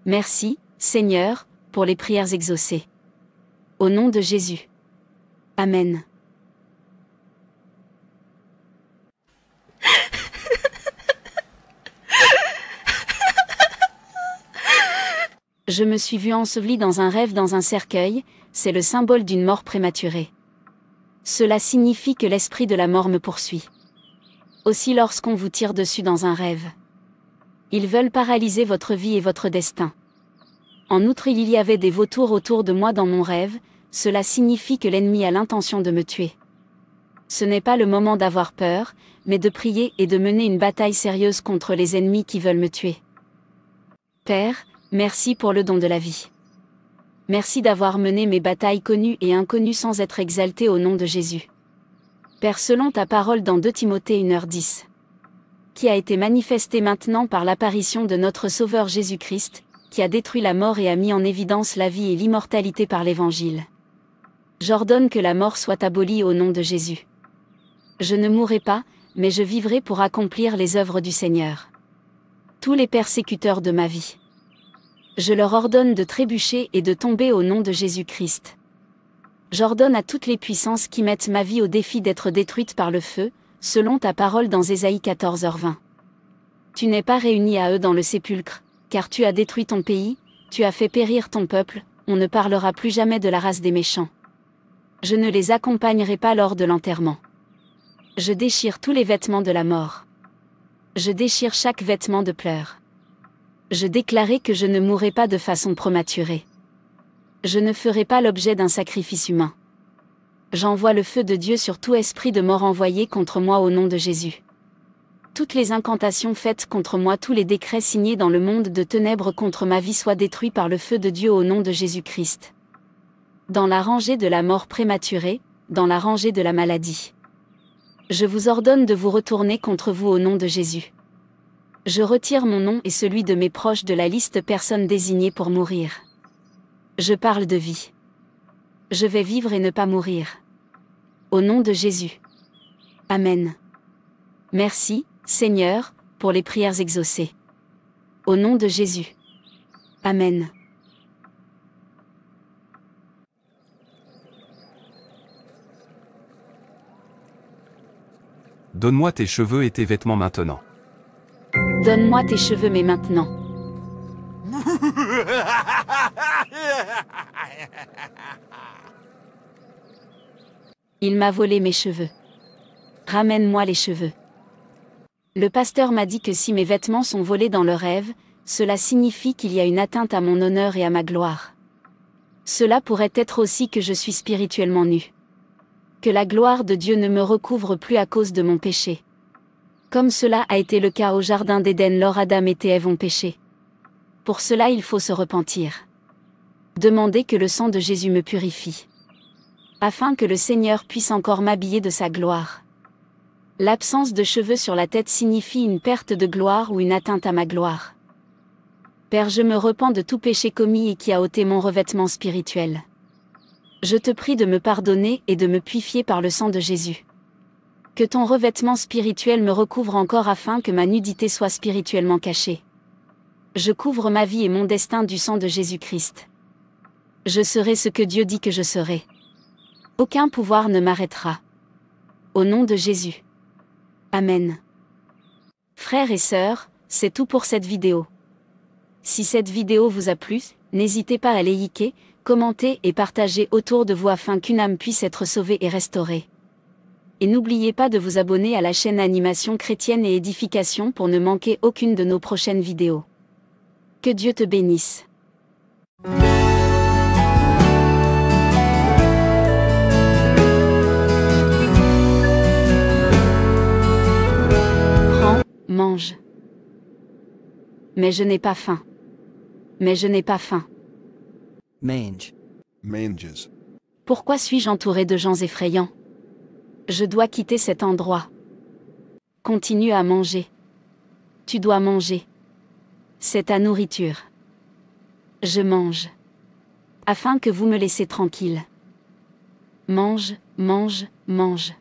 Merci, Seigneur, pour les prières exaucées. Au nom de Jésus. Amen. Je me suis vue ensevelie dans un rêve dans un cercueil, c'est le symbole d'une mort prématurée. Cela signifie que l'esprit de la mort me poursuit. Aussi lorsqu'on vous tire dessus dans un rêve. Ils veulent paralyser votre vie et votre destin. En outre il y avait des vautours autour de moi dans mon rêve, cela signifie que l'ennemi a l'intention de me tuer. Ce n'est pas le moment d'avoir peur, mais de prier et de mener une bataille sérieuse contre les ennemis qui veulent me tuer. Père, merci pour le don de la vie. Merci d'avoir mené mes batailles connues et inconnues sans être exalté au nom de Jésus. Père selon ta parole dans 2 Timothée 1h10, qui a été manifesté maintenant par l'apparition de notre Sauveur Jésus-Christ, qui a détruit la mort et a mis en évidence la vie et l'immortalité par l'Évangile. J'ordonne que la mort soit abolie au nom de Jésus. Je ne mourrai pas, mais je vivrai pour accomplir les œuvres du Seigneur. Tous les persécuteurs de ma vie. Je leur ordonne de trébucher et de tomber au nom de Jésus-Christ. J'ordonne à toutes les puissances qui mettent ma vie au défi d'être détruites par le feu, selon ta parole dans Ésaïe 14h20. Tu n'es pas réuni à eux dans le sépulcre, car tu as détruit ton pays, tu as fait périr ton peuple, on ne parlera plus jamais de la race des méchants. Je ne les accompagnerai pas lors de l'enterrement. Je déchire tous les vêtements de la mort. Je déchire chaque vêtement de pleurs. Je déclarai que je ne mourrai pas de façon prématurée. Je ne ferai pas l'objet d'un sacrifice humain. J'envoie le feu de Dieu sur tout esprit de mort envoyé contre moi au nom de Jésus toutes les incantations faites contre moi, tous les décrets signés dans le monde de ténèbres contre ma vie soient détruits par le feu de Dieu au nom de Jésus-Christ. Dans la rangée de la mort prématurée, dans la rangée de la maladie. Je vous ordonne de vous retourner contre vous au nom de Jésus. Je retire mon nom et celui de mes proches de la liste personnes désignées pour mourir. Je parle de vie. Je vais vivre et ne pas mourir. Au nom de Jésus. Amen. Merci, Seigneur, pour les prières exaucées. Au nom de Jésus. Amen. Donne-moi tes cheveux et tes vêtements maintenant. Donne-moi tes cheveux mais maintenant. Il m'a volé mes cheveux. Ramène-moi les cheveux. Le pasteur m'a dit que si mes vêtements sont volés dans le rêve, cela signifie qu'il y a une atteinte à mon honneur et à ma gloire. Cela pourrait être aussi que je suis spirituellement nu. Que la gloire de Dieu ne me recouvre plus à cause de mon péché. Comme cela a été le cas au Jardin d'Éden lors Adam et Ève ont péché. Pour cela il faut se repentir. Demandez que le sang de Jésus me purifie. Afin que le Seigneur puisse encore m'habiller de sa gloire. L'absence de cheveux sur la tête signifie une perte de gloire ou une atteinte à ma gloire. Père, je me repens de tout péché commis et qui a ôté mon revêtement spirituel. Je te prie de me pardonner et de me puifier par le sang de Jésus. Que ton revêtement spirituel me recouvre encore afin que ma nudité soit spirituellement cachée. Je couvre ma vie et mon destin du sang de Jésus-Christ. Je serai ce que Dieu dit que je serai. Aucun pouvoir ne m'arrêtera. Au nom de Jésus. Amen. Frères et sœurs, c'est tout pour cette vidéo. Si cette vidéo vous a plu, n'hésitez pas à liker, commenter et partager autour de vous afin qu'une âme puisse être sauvée et restaurée. Et n'oubliez pas de vous abonner à la chaîne Animation chrétienne et édification pour ne manquer aucune de nos prochaines vidéos. Que Dieu te bénisse. mange. Mais je n'ai pas faim. Mais je n'ai pas faim. Mange. Manges. Pourquoi suis-je entouré de gens effrayants Je dois quitter cet endroit. Continue à manger. Tu dois manger. C'est ta nourriture. Je mange. Afin que vous me laissiez tranquille. Mange, mange, mange.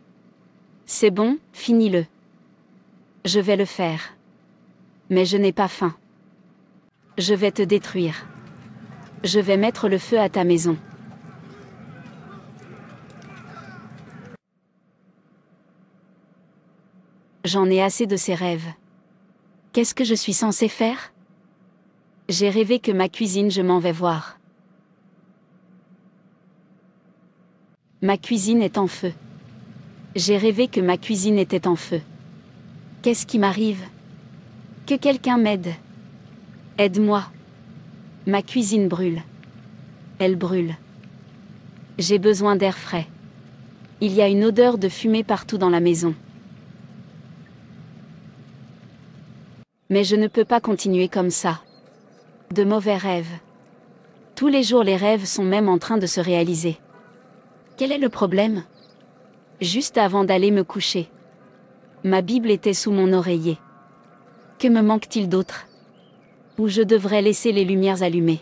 C'est bon, finis-le. Je vais le faire. Mais je n'ai pas faim. Je vais te détruire. Je vais mettre le feu à ta maison. J'en ai assez de ces rêves. Qu'est-ce que je suis censé faire J'ai rêvé que ma cuisine, je m'en vais voir. Ma cuisine est en feu. J'ai rêvé que ma cuisine était en feu. Qu'est-ce qui m'arrive Que quelqu'un m'aide. Aide-moi. Ma cuisine brûle. Elle brûle. J'ai besoin d'air frais. Il y a une odeur de fumée partout dans la maison. Mais je ne peux pas continuer comme ça. De mauvais rêves. Tous les jours les rêves sont même en train de se réaliser. Quel est le problème Juste avant d'aller me coucher ma Bible était sous mon oreiller. Que me manque-t-il d'autre Ou je devrais laisser les lumières allumées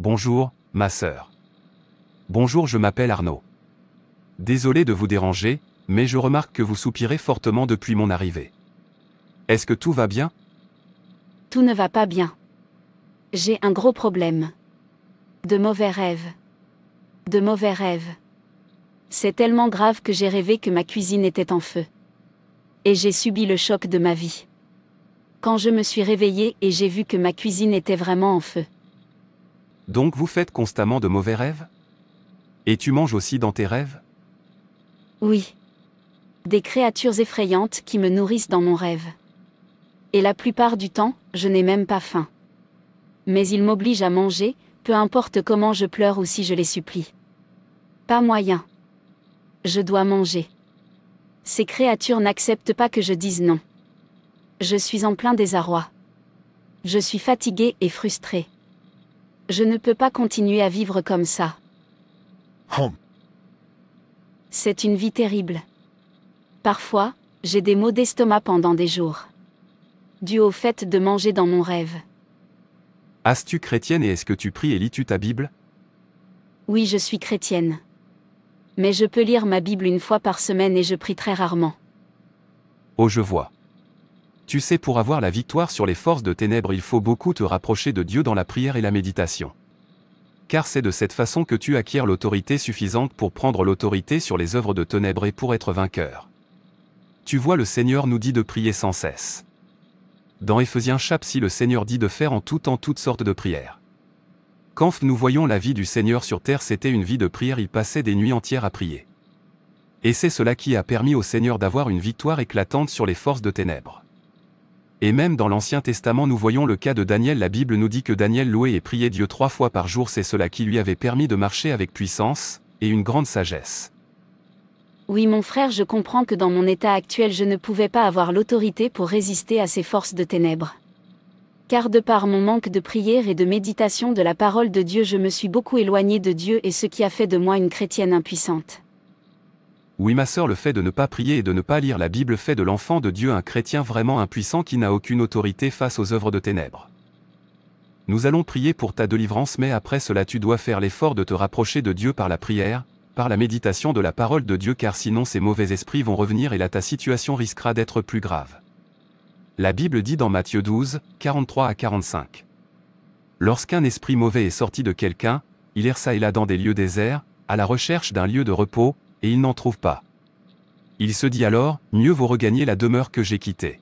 Bonjour, ma sœur. Bonjour, je m'appelle Arnaud. Désolé de vous déranger, mais je remarque que vous soupirez fortement depuis mon arrivée. Est-ce que tout va bien Tout ne va pas bien. J'ai un gros problème. De mauvais rêves. De mauvais rêves. C'est tellement grave que j'ai rêvé que ma cuisine était en feu. Et j'ai subi le choc de ma vie. Quand je me suis réveillée et j'ai vu que ma cuisine était vraiment en feu. Donc vous faites constamment de mauvais rêves Et tu manges aussi dans tes rêves Oui des créatures effrayantes qui me nourrissent dans mon rêve. Et la plupart du temps, je n'ai même pas faim. Mais ils m'obligent à manger, peu importe comment je pleure ou si je les supplie. Pas moyen. Je dois manger. Ces créatures n'acceptent pas que je dise non. Je suis en plein désarroi. Je suis fatiguée et frustrée. Je ne peux pas continuer à vivre comme ça. Hum. C'est une vie terrible. Parfois, j'ai des maux d'estomac pendant des jours. Dû au fait de manger dans mon rêve. As-tu chrétienne et est-ce que tu pries et lis-tu ta Bible Oui, je suis chrétienne. Mais je peux lire ma Bible une fois par semaine et je prie très rarement. Oh, je vois. Tu sais, pour avoir la victoire sur les forces de ténèbres, il faut beaucoup te rapprocher de Dieu dans la prière et la méditation. Car c'est de cette façon que tu acquiers l'autorité suffisante pour prendre l'autorité sur les œuvres de ténèbres et pour être vainqueur. Tu vois, le Seigneur nous dit de prier sans cesse. Dans Éphésiens si le Seigneur dit de faire en tout temps toutes sortes de prières. Quand nous voyons la vie du Seigneur sur terre, c'était une vie de prière, il passait des nuits entières à prier. Et c'est cela qui a permis au Seigneur d'avoir une victoire éclatante sur les forces de ténèbres. Et même dans l'Ancien Testament, nous voyons le cas de Daniel. La Bible nous dit que Daniel louait et priait Dieu trois fois par jour, c'est cela qui lui avait permis de marcher avec puissance et une grande sagesse. Oui mon frère, je comprends que dans mon état actuel je ne pouvais pas avoir l'autorité pour résister à ces forces de ténèbres. Car de par mon manque de prière et de méditation de la parole de Dieu, je me suis beaucoup éloignée de Dieu et ce qui a fait de moi une chrétienne impuissante. Oui ma sœur, le fait de ne pas prier et de ne pas lire la Bible fait de l'enfant de Dieu un chrétien vraiment impuissant qui n'a aucune autorité face aux œuvres de ténèbres. Nous allons prier pour ta délivrance mais après cela tu dois faire l'effort de te rapprocher de Dieu par la prière, la méditation de la parole de Dieu car sinon ces mauvais esprits vont revenir et là ta situation risquera d'être plus grave. La Bible dit dans Matthieu 12, 43 à 45. Lorsqu'un esprit mauvais est sorti de quelqu'un, il ça et là dans des lieux déserts, à la recherche d'un lieu de repos, et il n'en trouve pas. Il se dit alors, mieux vaut regagner la demeure que j'ai quittée.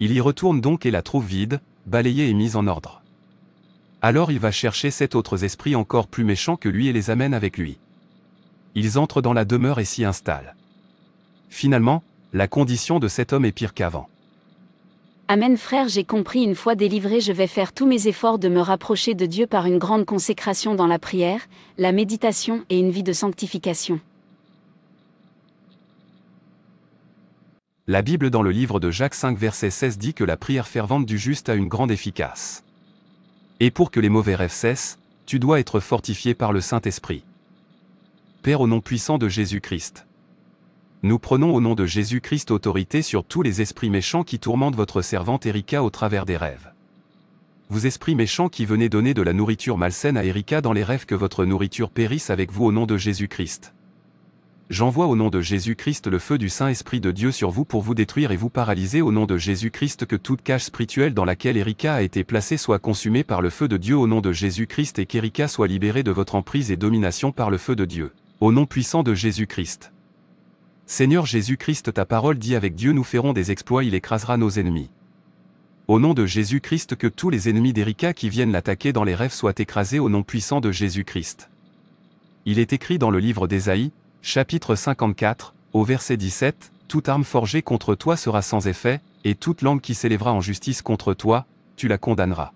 Il y retourne donc et la trouve vide, balayée et mise en ordre. Alors il va chercher sept autres esprits encore plus méchants que lui et les amène avec lui. Ils entrent dans la demeure et s'y installent. Finalement, la condition de cet homme est pire qu'avant. Amen frère, j'ai compris une fois délivré, je vais faire tous mes efforts de me rapprocher de Dieu par une grande consécration dans la prière, la méditation et une vie de sanctification. La Bible dans le livre de Jacques 5 verset 16 dit que la prière fervente du juste a une grande efficace. Et pour que les mauvais rêves cessent, tu dois être fortifié par le Saint-Esprit. Père au nom puissant de Jésus-Christ. Nous prenons au nom de Jésus-Christ autorité sur tous les esprits méchants qui tourmentent votre servante Erika au travers des rêves. Vous esprits méchants qui venez donner de la nourriture malsaine à Erika dans les rêves que votre nourriture périsse avec vous au nom de Jésus-Christ. J'envoie au nom de Jésus-Christ le feu du Saint-Esprit de Dieu sur vous pour vous détruire et vous paralyser au nom de Jésus-Christ que toute cache spirituelle dans laquelle Erika a été placée soit consumée par le feu de Dieu au nom de Jésus-Christ et qu'Erika soit libérée de votre emprise et domination par le feu de Dieu. Au nom puissant de Jésus-Christ. Seigneur Jésus-Christ, ta parole dit avec Dieu nous ferons des exploits, il écrasera nos ennemis. Au nom de Jésus-Christ que tous les ennemis d'Erika qui viennent l'attaquer dans les rêves soient écrasés au nom puissant de Jésus-Christ. Il est écrit dans le livre d'Ésaïe, chapitre 54, au verset 17, Toute arme forgée contre toi sera sans effet, et toute langue qui s'élèvera en justice contre toi, tu la condamneras.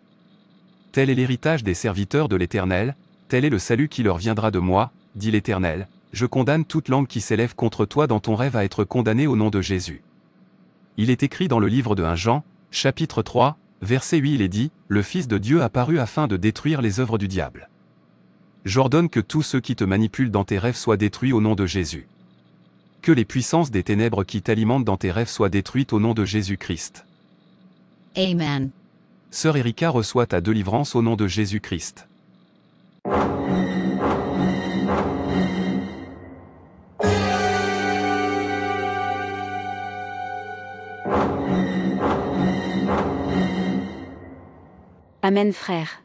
Tel est l'héritage des serviteurs de l'Éternel, tel est le salut qui leur viendra de moi, dit l'Éternel, je condamne toute langue qui s'élève contre toi dans ton rêve à être condamnée au nom de Jésus. Il est écrit dans le livre de 1 Jean, chapitre 3, verset 8 il est dit, Le Fils de Dieu paru afin de détruire les œuvres du diable. J'ordonne que tous ceux qui te manipulent dans tes rêves soient détruits au nom de Jésus. Que les puissances des ténèbres qui t'alimentent dans tes rêves soient détruites au nom de Jésus-Christ. Amen. Sœur Erika reçoit ta délivrance au nom de Jésus-Christ. Amen frère.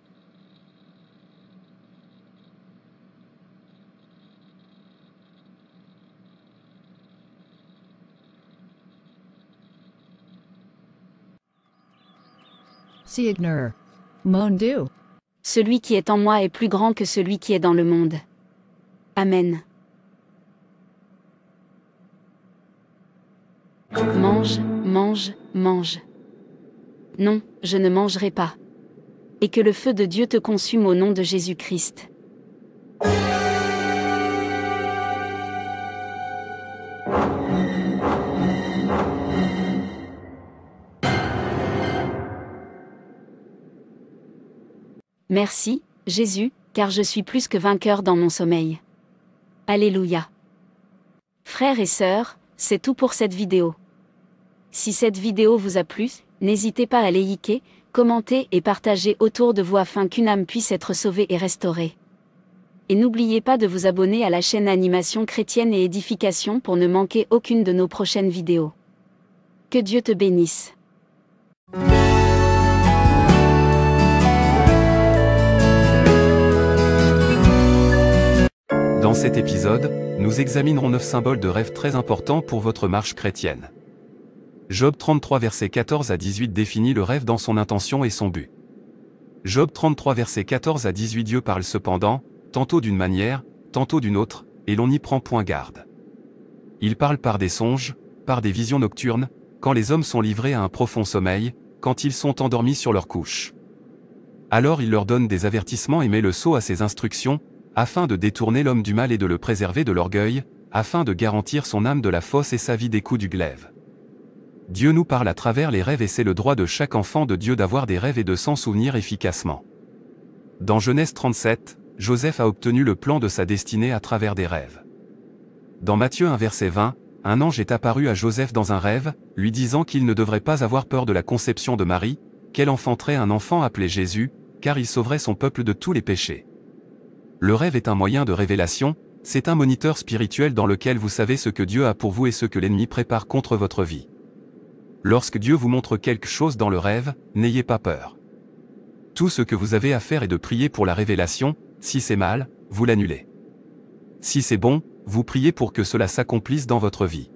Celui qui est en moi est plus grand que celui qui est dans le monde. Amen. Mange, mange, mange. Non, je ne mangerai pas et que le feu de Dieu te consume au nom de Jésus-Christ. Merci, Jésus, car je suis plus que vainqueur dans mon sommeil. Alléluia. Frères et sœurs, c'est tout pour cette vidéo. Si cette vidéo vous a plu, n'hésitez pas à liker, commentez et partagez autour de vous afin qu'une âme puisse être sauvée et restaurée. Et n'oubliez pas de vous abonner à la chaîne Animation chrétienne et édification pour ne manquer aucune de nos prochaines vidéos. Que Dieu te bénisse. Dans cet épisode, nous examinerons 9 symboles de rêve très importants pour votre marche chrétienne. Job 33 versets 14 à 18 définit le rêve dans son intention et son but. Job 33 versets 14 à 18 Dieu parle cependant, tantôt d'une manière, tantôt d'une autre, et l'on n'y prend point garde. Il parle par des songes, par des visions nocturnes, quand les hommes sont livrés à un profond sommeil, quand ils sont endormis sur leur couche. Alors il leur donne des avertissements et met le sceau à ses instructions, afin de détourner l'homme du mal et de le préserver de l'orgueil, afin de garantir son âme de la fosse et sa vie des coups du glaive. Dieu nous parle à travers les rêves et c'est le droit de chaque enfant de Dieu d'avoir des rêves et de s'en souvenir efficacement. Dans Genèse 37, Joseph a obtenu le plan de sa destinée à travers des rêves. Dans Matthieu 1 verset 20, un ange est apparu à Joseph dans un rêve, lui disant qu'il ne devrait pas avoir peur de la conception de Marie, qu'elle enfanterait un enfant appelé Jésus, car il sauverait son peuple de tous les péchés. Le rêve est un moyen de révélation, c'est un moniteur spirituel dans lequel vous savez ce que Dieu a pour vous et ce que l'ennemi prépare contre votre vie. Lorsque Dieu vous montre quelque chose dans le rêve, n'ayez pas peur. Tout ce que vous avez à faire est de prier pour la révélation, si c'est mal, vous l'annulez. Si c'est bon, vous priez pour que cela s'accomplisse dans votre vie.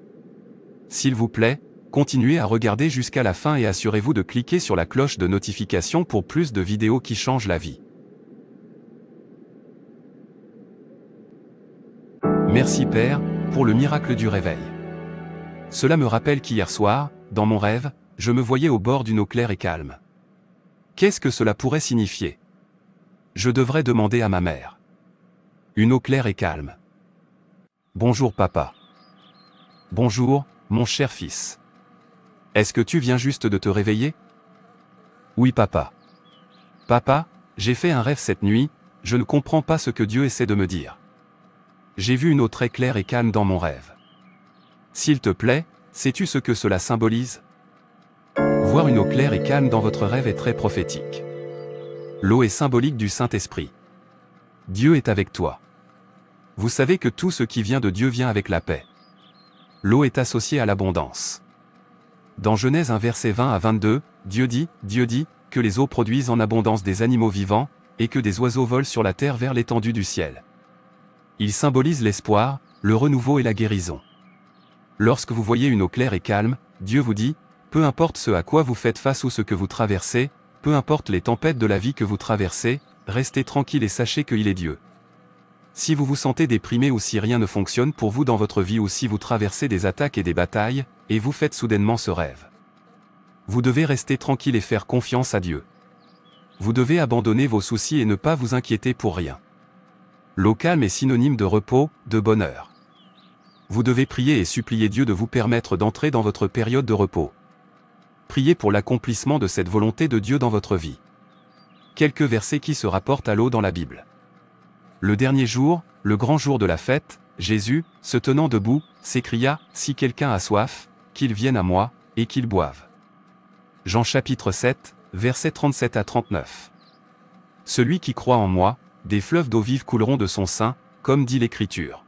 S'il vous plaît, continuez à regarder jusqu'à la fin et assurez-vous de cliquer sur la cloche de notification pour plus de vidéos qui changent la vie. Merci Père, pour le miracle du réveil. Cela me rappelle qu'hier soir, dans mon rêve, je me voyais au bord d'une eau claire et calme. Qu'est-ce que cela pourrait signifier Je devrais demander à ma mère. Une eau claire et calme. Bonjour papa. Bonjour, mon cher fils. Est-ce que tu viens juste de te réveiller Oui papa. Papa, j'ai fait un rêve cette nuit, je ne comprends pas ce que Dieu essaie de me dire. J'ai vu une eau très claire et calme dans mon rêve. S'il te plaît, Sais-tu ce que cela symbolise Voir une eau claire et calme dans votre rêve est très prophétique. L'eau est symbolique du Saint-Esprit. Dieu est avec toi. Vous savez que tout ce qui vient de Dieu vient avec la paix. L'eau est associée à l'abondance. Dans Genèse 1 verset 20 à 22, Dieu dit, Dieu dit, que les eaux produisent en abondance des animaux vivants, et que des oiseaux volent sur la terre vers l'étendue du ciel. Il symbolise l'espoir, le renouveau et la guérison. Lorsque vous voyez une eau claire et calme, Dieu vous dit, peu importe ce à quoi vous faites face ou ce que vous traversez, peu importe les tempêtes de la vie que vous traversez, restez tranquille et sachez qu'il est Dieu. Si vous vous sentez déprimé ou si rien ne fonctionne pour vous dans votre vie ou si vous traversez des attaques et des batailles, et vous faites soudainement ce rêve. Vous devez rester tranquille et faire confiance à Dieu. Vous devez abandonner vos soucis et ne pas vous inquiéter pour rien. L'eau calme est synonyme de repos, de bonheur. Vous devez prier et supplier Dieu de vous permettre d'entrer dans votre période de repos. Priez pour l'accomplissement de cette volonté de Dieu dans votre vie. Quelques versets qui se rapportent à l'eau dans la Bible. Le dernier jour, le grand jour de la fête, Jésus, se tenant debout, s'écria, Si quelqu'un a soif, qu'il vienne à moi, et qu'il boive. Jean chapitre 7, versets 37 à 39. Celui qui croit en moi, des fleuves d'eau vive couleront de son sein, comme dit l'Écriture.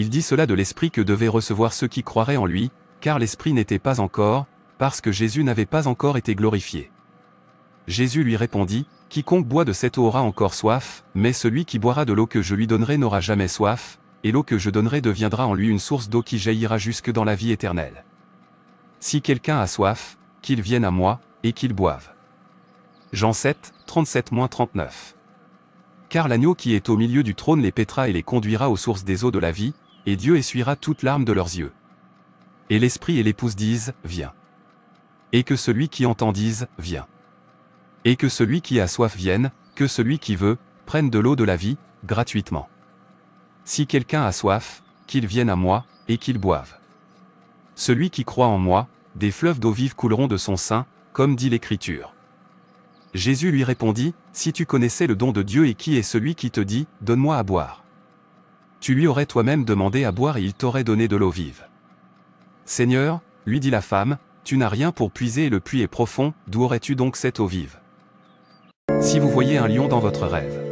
Il dit cela de l'Esprit que devaient recevoir ceux qui croiraient en lui, car l'Esprit n'était pas encore, parce que Jésus n'avait pas encore été glorifié. Jésus lui répondit, Quiconque boit de cette eau aura encore soif, mais celui qui boira de l'eau que je lui donnerai n'aura jamais soif, et l'eau que je donnerai deviendra en lui une source d'eau qui jaillira jusque dans la vie éternelle. Si quelqu'un a soif, qu'il vienne à moi, et qu'il boive. Jean 7, 37-39. Car l'agneau qui est au milieu du trône les pétra et les conduira aux sources des eaux de la vie, et Dieu essuiera toute larme de leurs yeux. Et l'Esprit et l'Épouse disent, viens. Et que celui qui entend dise, viens. Et que celui qui a soif vienne, que celui qui veut, prenne de l'eau de la vie, gratuitement. Si quelqu'un a soif, qu'il vienne à moi, et qu'il boive. Celui qui croit en moi, des fleuves d'eau vive couleront de son sein, comme dit l'Écriture. Jésus lui répondit, Si tu connaissais le don de Dieu et qui est celui qui te dit, Donne-moi à boire. Tu lui aurais toi-même demandé à boire et il t'aurait donné de l'eau vive. Seigneur, lui dit la femme, tu n'as rien pour puiser et le puits est profond, d'où aurais-tu donc cette eau vive Si vous voyez un lion dans votre rêve.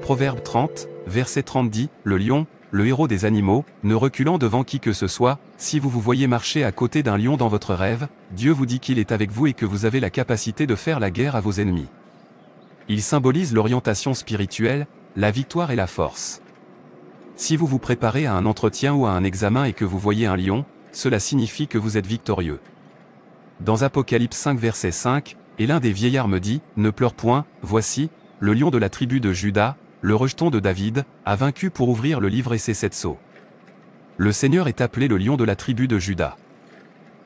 Proverbe 30, verset 30 dit, Le lion, le héros des animaux, ne reculant devant qui que ce soit, si vous vous voyez marcher à côté d'un lion dans votre rêve, Dieu vous dit qu'il est avec vous et que vous avez la capacité de faire la guerre à vos ennemis. Il symbolise l'orientation spirituelle, la victoire et la force. Si vous vous préparez à un entretien ou à un examen et que vous voyez un lion, cela signifie que vous êtes victorieux. Dans Apocalypse 5 verset 5, et l'un des vieillards me dit, Ne pleure point, voici, le lion de la tribu de Juda, le rejeton de David, a vaincu pour ouvrir le livre et ses sept sceaux. Le Seigneur est appelé le lion de la tribu de Juda.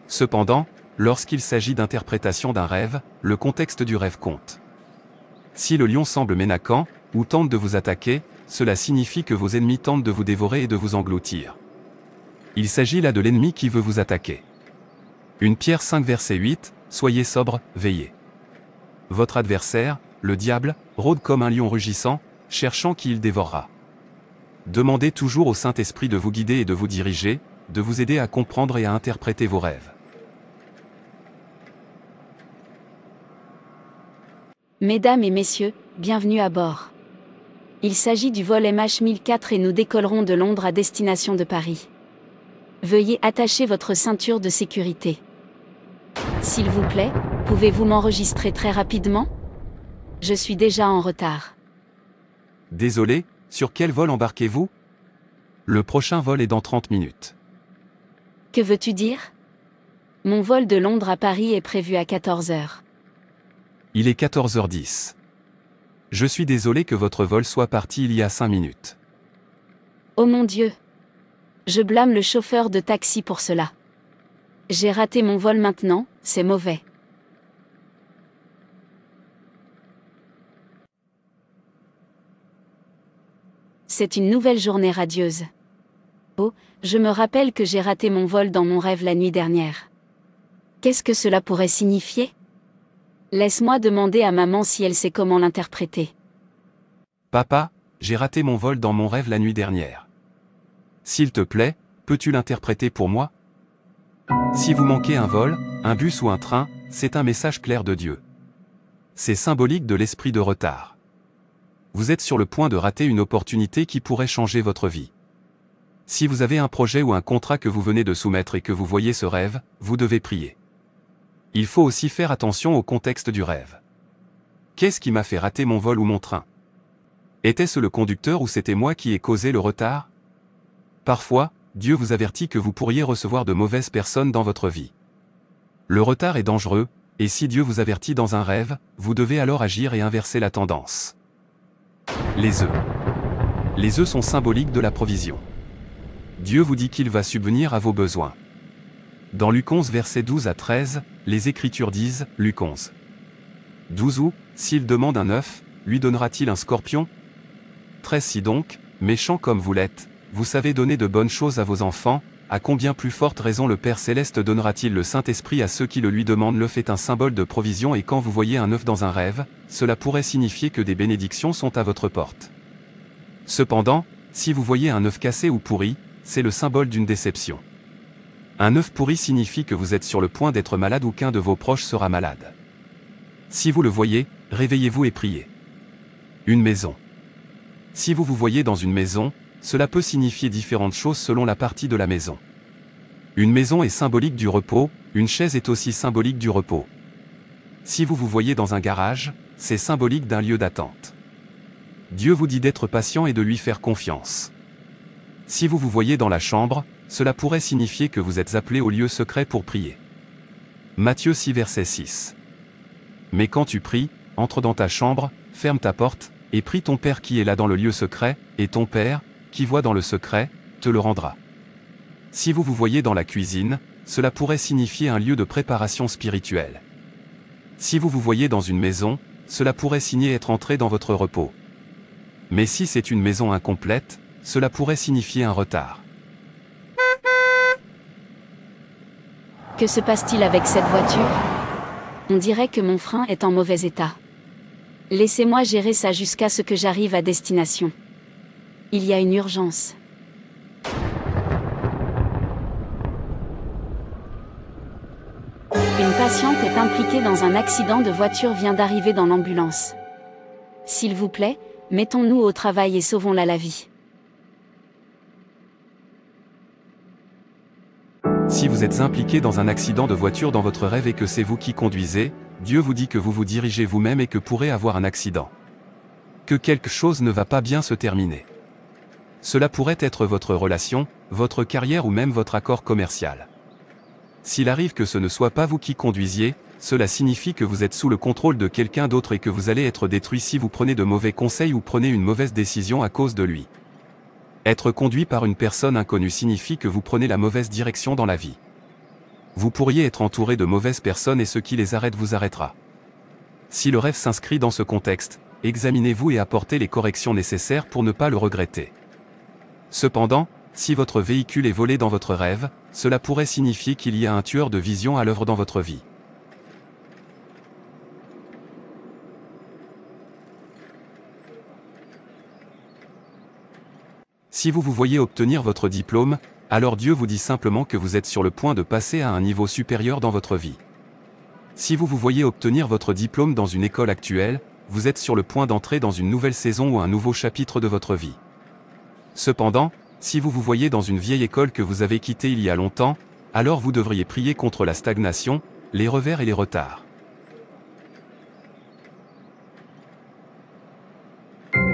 Cependant, lorsqu'il s'agit d'interprétation d'un rêve, le contexte du rêve compte. Si le lion semble ménacant, ou tente de vous attaquer, cela signifie que vos ennemis tentent de vous dévorer et de vous engloutir. Il s'agit là de l'ennemi qui veut vous attaquer. Une Pierre 5 verset 8, Soyez sobre, veillez. Votre adversaire, le diable, rôde comme un lion rugissant, cherchant qui il dévorera. Demandez toujours au Saint-Esprit de vous guider et de vous diriger, de vous aider à comprendre et à interpréter vos rêves. Mesdames et messieurs, bienvenue à bord. Il s'agit du vol MH1004 et nous décollerons de Londres à destination de Paris. Veuillez attacher votre ceinture de sécurité. S'il vous plaît, pouvez-vous m'enregistrer très rapidement Je suis déjà en retard. Désolé, sur quel vol embarquez-vous Le prochain vol est dans 30 minutes. Que veux-tu dire Mon vol de Londres à Paris est prévu à 14h. Il est 14h10. Je suis désolé que votre vol soit parti il y a cinq minutes. Oh mon Dieu. Je blâme le chauffeur de taxi pour cela. J'ai raté mon vol maintenant, c'est mauvais. C'est une nouvelle journée radieuse. Oh, je me rappelle que j'ai raté mon vol dans mon rêve la nuit dernière. Qu'est-ce que cela pourrait signifier Laisse-moi demander à maman si elle sait comment l'interpréter. Papa, j'ai raté mon vol dans mon rêve la nuit dernière. S'il te plaît, peux-tu l'interpréter pour moi Si vous manquez un vol, un bus ou un train, c'est un message clair de Dieu. C'est symbolique de l'esprit de retard. Vous êtes sur le point de rater une opportunité qui pourrait changer votre vie. Si vous avez un projet ou un contrat que vous venez de soumettre et que vous voyez ce rêve, vous devez prier. Il faut aussi faire attention au contexte du rêve. Qu'est-ce qui m'a fait rater mon vol ou mon train Était-ce le conducteur ou c'était moi qui ai causé le retard Parfois, Dieu vous avertit que vous pourriez recevoir de mauvaises personnes dans votre vie. Le retard est dangereux, et si Dieu vous avertit dans un rêve, vous devez alors agir et inverser la tendance. Les œufs. Les œufs sont symboliques de la provision. Dieu vous dit qu'il va subvenir à vos besoins. Dans Luc 11 versets 12 à 13, les Écritures disent, Luc 11. 12 ou, s'il demande un œuf, lui donnera-t-il un scorpion 13 Si donc, méchant comme vous l'êtes, vous savez donner de bonnes choses à vos enfants, à combien plus forte raison le Père céleste donnera-t-il le Saint-Esprit à ceux qui le lui demandent L'œuf est un symbole de provision et quand vous voyez un œuf dans un rêve, cela pourrait signifier que des bénédictions sont à votre porte. Cependant, si vous voyez un œuf cassé ou pourri, c'est le symbole d'une déception. Un œuf pourri signifie que vous êtes sur le point d'être malade ou qu'un de vos proches sera malade. Si vous le voyez, réveillez-vous et priez. Une maison. Si vous vous voyez dans une maison, cela peut signifier différentes choses selon la partie de la maison. Une maison est symbolique du repos, une chaise est aussi symbolique du repos. Si vous vous voyez dans un garage, c'est symbolique d'un lieu d'attente. Dieu vous dit d'être patient et de lui faire confiance. Si vous vous voyez dans la chambre, cela pourrait signifier que vous êtes appelé au lieu secret pour prier. Matthieu 6 verset 6. Mais quand tu pries, entre dans ta chambre, ferme ta porte, et prie ton Père qui est là dans le lieu secret, et ton Père, qui voit dans le secret, te le rendra. Si vous vous voyez dans la cuisine, cela pourrait signifier un lieu de préparation spirituelle. Si vous vous voyez dans une maison, cela pourrait signer être entré dans votre repos. Mais si c'est une maison incomplète, cela pourrait signifier un retard. Que se passe-t-il avec cette voiture On dirait que mon frein est en mauvais état. Laissez-moi gérer ça jusqu'à ce que j'arrive à destination. Il y a une urgence. Une patiente est impliquée dans un accident de voiture vient d'arriver dans l'ambulance. S'il vous plaît, mettons-nous au travail et sauvons-la la vie. Si vous êtes impliqué dans un accident de voiture dans votre rêve et que c'est vous qui conduisez, Dieu vous dit que vous vous dirigez vous-même et que pourrez avoir un accident. Que quelque chose ne va pas bien se terminer. Cela pourrait être votre relation, votre carrière ou même votre accord commercial. S'il arrive que ce ne soit pas vous qui conduisiez, cela signifie que vous êtes sous le contrôle de quelqu'un d'autre et que vous allez être détruit si vous prenez de mauvais conseils ou prenez une mauvaise décision à cause de lui. Être conduit par une personne inconnue signifie que vous prenez la mauvaise direction dans la vie. Vous pourriez être entouré de mauvaises personnes et ce qui les arrête vous arrêtera. Si le rêve s'inscrit dans ce contexte, examinez-vous et apportez les corrections nécessaires pour ne pas le regretter. Cependant, si votre véhicule est volé dans votre rêve, cela pourrait signifier qu'il y a un tueur de vision à l'œuvre dans votre vie. Si vous vous voyez obtenir votre diplôme, alors Dieu vous dit simplement que vous êtes sur le point de passer à un niveau supérieur dans votre vie. Si vous vous voyez obtenir votre diplôme dans une école actuelle, vous êtes sur le point d'entrer dans une nouvelle saison ou un nouveau chapitre de votre vie. Cependant, si vous vous voyez dans une vieille école que vous avez quittée il y a longtemps, alors vous devriez prier contre la stagnation, les revers et les retards.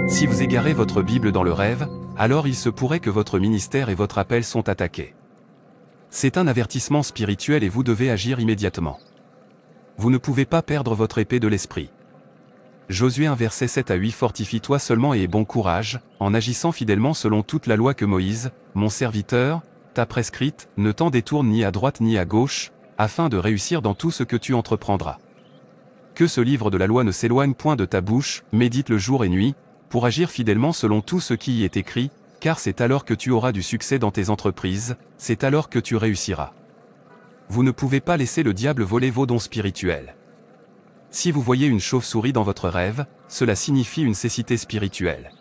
Si vous égarez votre Bible dans le rêve, alors il se pourrait que votre ministère et votre appel sont attaqués. C'est un avertissement spirituel et vous devez agir immédiatement. Vous ne pouvez pas perdre votre épée de l'esprit. Josué 1 verset 7 à 8 Fortifie-toi seulement et bon courage, en agissant fidèlement selon toute la loi que Moïse, mon serviteur, t'a prescrite, ne t'en détourne ni à droite ni à gauche, afin de réussir dans tout ce que tu entreprendras. Que ce livre de la loi ne s'éloigne point de ta bouche, médite le jour et nuit, pour agir fidèlement selon tout ce qui y est écrit, car c'est alors que tu auras du succès dans tes entreprises, c'est alors que tu réussiras. Vous ne pouvez pas laisser le diable voler vos dons spirituels. Si vous voyez une chauve-souris dans votre rêve, cela signifie une cécité spirituelle.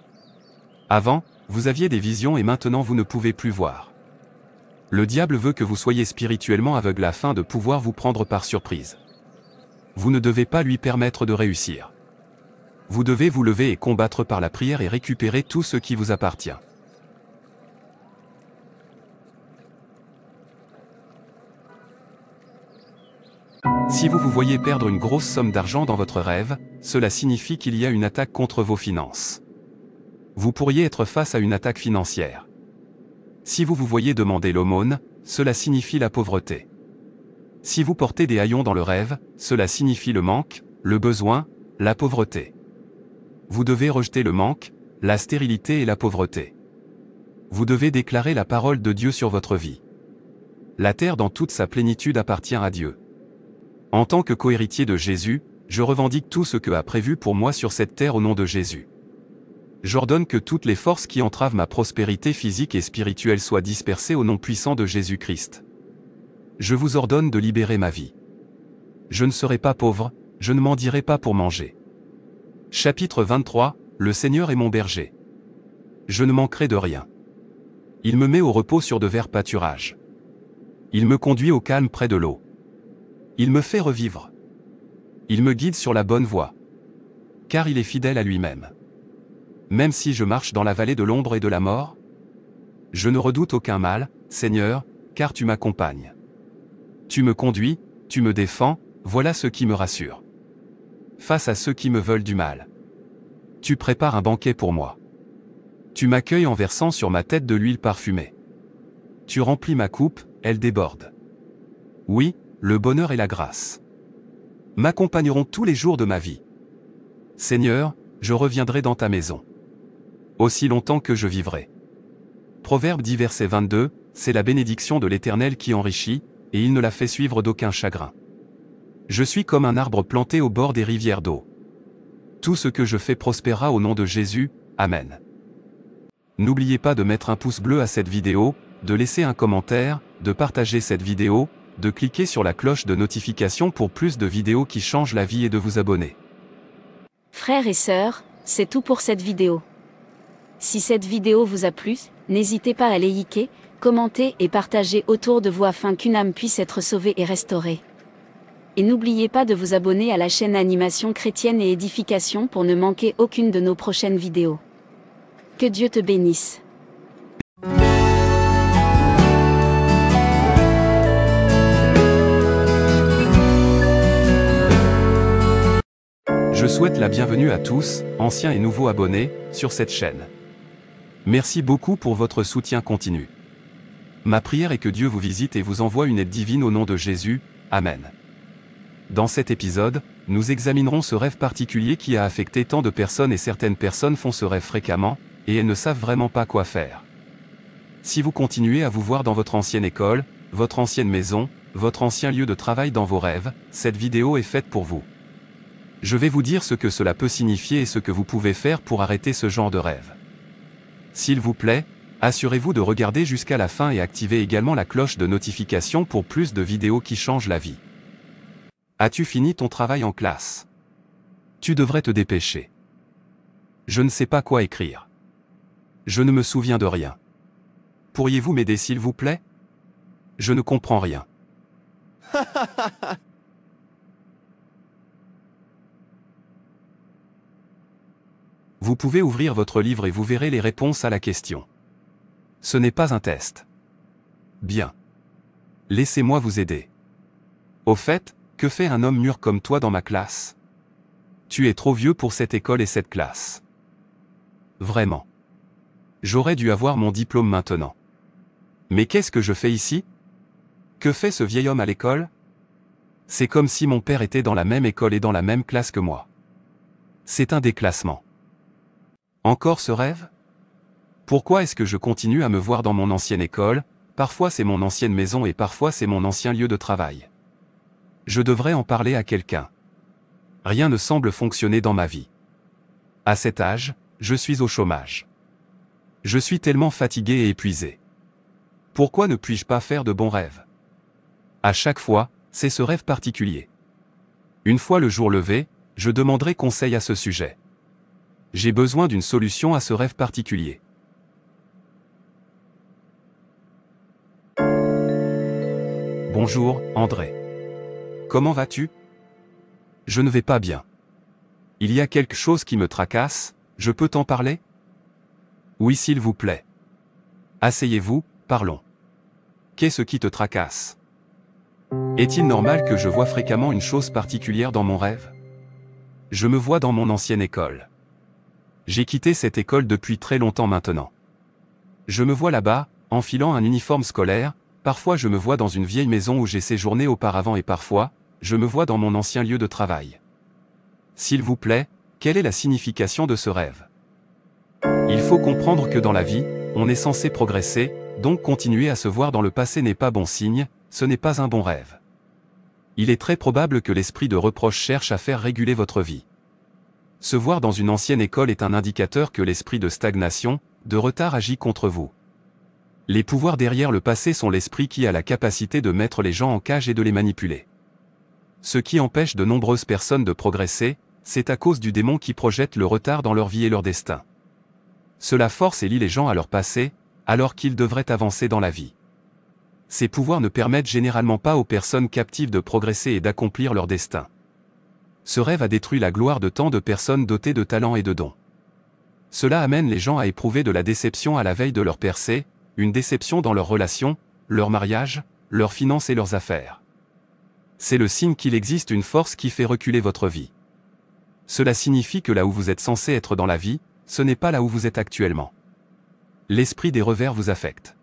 Avant, vous aviez des visions et maintenant vous ne pouvez plus voir. Le diable veut que vous soyez spirituellement aveugle afin de pouvoir vous prendre par surprise. Vous ne devez pas lui permettre de réussir vous devez vous lever et combattre par la prière et récupérer tout ce qui vous appartient. Si vous vous voyez perdre une grosse somme d'argent dans votre rêve, cela signifie qu'il y a une attaque contre vos finances. Vous pourriez être face à une attaque financière. Si vous vous voyez demander l'aumône, cela signifie la pauvreté. Si vous portez des haillons dans le rêve, cela signifie le manque, le besoin, la pauvreté. Vous devez rejeter le manque, la stérilité et la pauvreté. Vous devez déclarer la parole de Dieu sur votre vie. La terre dans toute sa plénitude appartient à Dieu. En tant que cohéritier de Jésus, je revendique tout ce que a prévu pour moi sur cette terre au nom de Jésus. J'ordonne que toutes les forces qui entravent ma prospérité physique et spirituelle soient dispersées au nom puissant de Jésus-Christ. Je vous ordonne de libérer ma vie. Je ne serai pas pauvre, je ne m'en dirai pas pour manger. Chapitre 23 Le Seigneur est mon berger. Je ne manquerai de rien. Il me met au repos sur de verts pâturages. Il me conduit au calme près de l'eau. Il me fait revivre. Il me guide sur la bonne voie. Car il est fidèle à lui-même. Même si je marche dans la vallée de l'ombre et de la mort, je ne redoute aucun mal, Seigneur, car tu m'accompagnes. Tu me conduis, tu me défends, voilà ce qui me rassure face à ceux qui me veulent du mal. Tu prépares un banquet pour moi. Tu m'accueilles en versant sur ma tête de l'huile parfumée. Tu remplis ma coupe, elle déborde. Oui, le bonheur et la grâce m'accompagneront tous les jours de ma vie. Seigneur, je reviendrai dans ta maison. Aussi longtemps que je vivrai. Proverbe 10 verset 22, c'est la bénédiction de l'Éternel qui enrichit, et il ne la fait suivre d'aucun chagrin. Je suis comme un arbre planté au bord des rivières d'eau. Tout ce que je fais prospérera au nom de Jésus, Amen. N'oubliez pas de mettre un pouce bleu à cette vidéo, de laisser un commentaire, de partager cette vidéo, de cliquer sur la cloche de notification pour plus de vidéos qui changent la vie et de vous abonner. Frères et sœurs, c'est tout pour cette vidéo. Si cette vidéo vous a plu, n'hésitez pas à liker, commenter et partager autour de vous afin qu'une âme puisse être sauvée et restaurée et n'oubliez pas de vous abonner à la chaîne Animation chrétienne et édification pour ne manquer aucune de nos prochaines vidéos. Que Dieu te bénisse. Je souhaite la bienvenue à tous, anciens et nouveaux abonnés, sur cette chaîne. Merci beaucoup pour votre soutien continu. Ma prière est que Dieu vous visite et vous envoie une aide divine au nom de Jésus. Amen. Dans cet épisode, nous examinerons ce rêve particulier qui a affecté tant de personnes et certaines personnes font ce rêve fréquemment, et elles ne savent vraiment pas quoi faire. Si vous continuez à vous voir dans votre ancienne école, votre ancienne maison, votre ancien lieu de travail dans vos rêves, cette vidéo est faite pour vous. Je vais vous dire ce que cela peut signifier et ce que vous pouvez faire pour arrêter ce genre de rêve. S'il vous plaît, assurez-vous de regarder jusqu'à la fin et activez également la cloche de notification pour plus de vidéos qui changent la vie. As-tu fini ton travail en classe Tu devrais te dépêcher. Je ne sais pas quoi écrire. Je ne me souviens de rien. Pourriez-vous m'aider s'il vous plaît Je ne comprends rien. vous pouvez ouvrir votre livre et vous verrez les réponses à la question. Ce n'est pas un test. Bien. Laissez-moi vous aider. Au fait, que fait un homme mûr comme toi dans ma classe Tu es trop vieux pour cette école et cette classe. Vraiment. J'aurais dû avoir mon diplôme maintenant. Mais qu'est-ce que je fais ici Que fait ce vieil homme à l'école C'est comme si mon père était dans la même école et dans la même classe que moi. C'est un déclassement. Encore ce rêve Pourquoi est-ce que je continue à me voir dans mon ancienne école, parfois c'est mon ancienne maison et parfois c'est mon ancien lieu de travail je devrais en parler à quelqu'un. Rien ne semble fonctionner dans ma vie. À cet âge, je suis au chômage. Je suis tellement fatigué et épuisé. Pourquoi ne puis-je pas faire de bons rêves À chaque fois, c'est ce rêve particulier. Une fois le jour levé, je demanderai conseil à ce sujet. J'ai besoin d'une solution à ce rêve particulier. Bonjour, André. Comment vas-tu Je ne vais pas bien. Il y a quelque chose qui me tracasse, je peux t'en parler Oui s'il vous plaît. Asseyez-vous, parlons. Qu'est-ce qui te tracasse Est-il normal que je vois fréquemment une chose particulière dans mon rêve Je me vois dans mon ancienne école. J'ai quitté cette école depuis très longtemps maintenant. Je me vois là-bas, enfilant un uniforme scolaire, parfois je me vois dans une vieille maison où j'ai séjourné auparavant et parfois, je me vois dans mon ancien lieu de travail. S'il vous plaît, quelle est la signification de ce rêve Il faut comprendre que dans la vie, on est censé progresser, donc continuer à se voir dans le passé n'est pas bon signe, ce n'est pas un bon rêve. Il est très probable que l'esprit de reproche cherche à faire réguler votre vie. Se voir dans une ancienne école est un indicateur que l'esprit de stagnation, de retard agit contre vous. Les pouvoirs derrière le passé sont l'esprit qui a la capacité de mettre les gens en cage et de les manipuler. Ce qui empêche de nombreuses personnes de progresser, c'est à cause du démon qui projette le retard dans leur vie et leur destin. Cela force et lie les gens à leur passé, alors qu'ils devraient avancer dans la vie. Ces pouvoirs ne permettent généralement pas aux personnes captives de progresser et d'accomplir leur destin. Ce rêve a détruit la gloire de tant de personnes dotées de talents et de dons. Cela amène les gens à éprouver de la déception à la veille de leur percée, une déception dans leurs relations, leur mariage, leurs finances et leurs affaires c'est le signe qu'il existe une force qui fait reculer votre vie. Cela signifie que là où vous êtes censé être dans la vie, ce n'est pas là où vous êtes actuellement. L'esprit des revers vous affecte.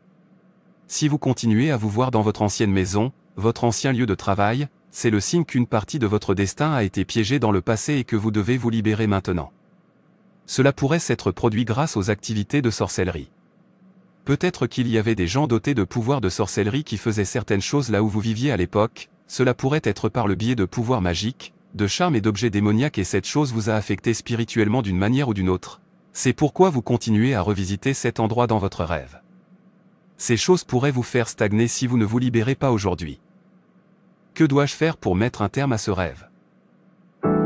Si vous continuez à vous voir dans votre ancienne maison, votre ancien lieu de travail, c'est le signe qu'une partie de votre destin a été piégée dans le passé et que vous devez vous libérer maintenant. Cela pourrait s'être produit grâce aux activités de sorcellerie. Peut-être qu'il y avait des gens dotés de pouvoirs de sorcellerie qui faisaient certaines choses là où vous viviez à l'époque, cela pourrait être par le biais de pouvoirs magiques, de charmes et d'objets démoniaques et cette chose vous a affecté spirituellement d'une manière ou d'une autre. C'est pourquoi vous continuez à revisiter cet endroit dans votre rêve. Ces choses pourraient vous faire stagner si vous ne vous libérez pas aujourd'hui. Que dois-je faire pour mettre un terme à ce rêve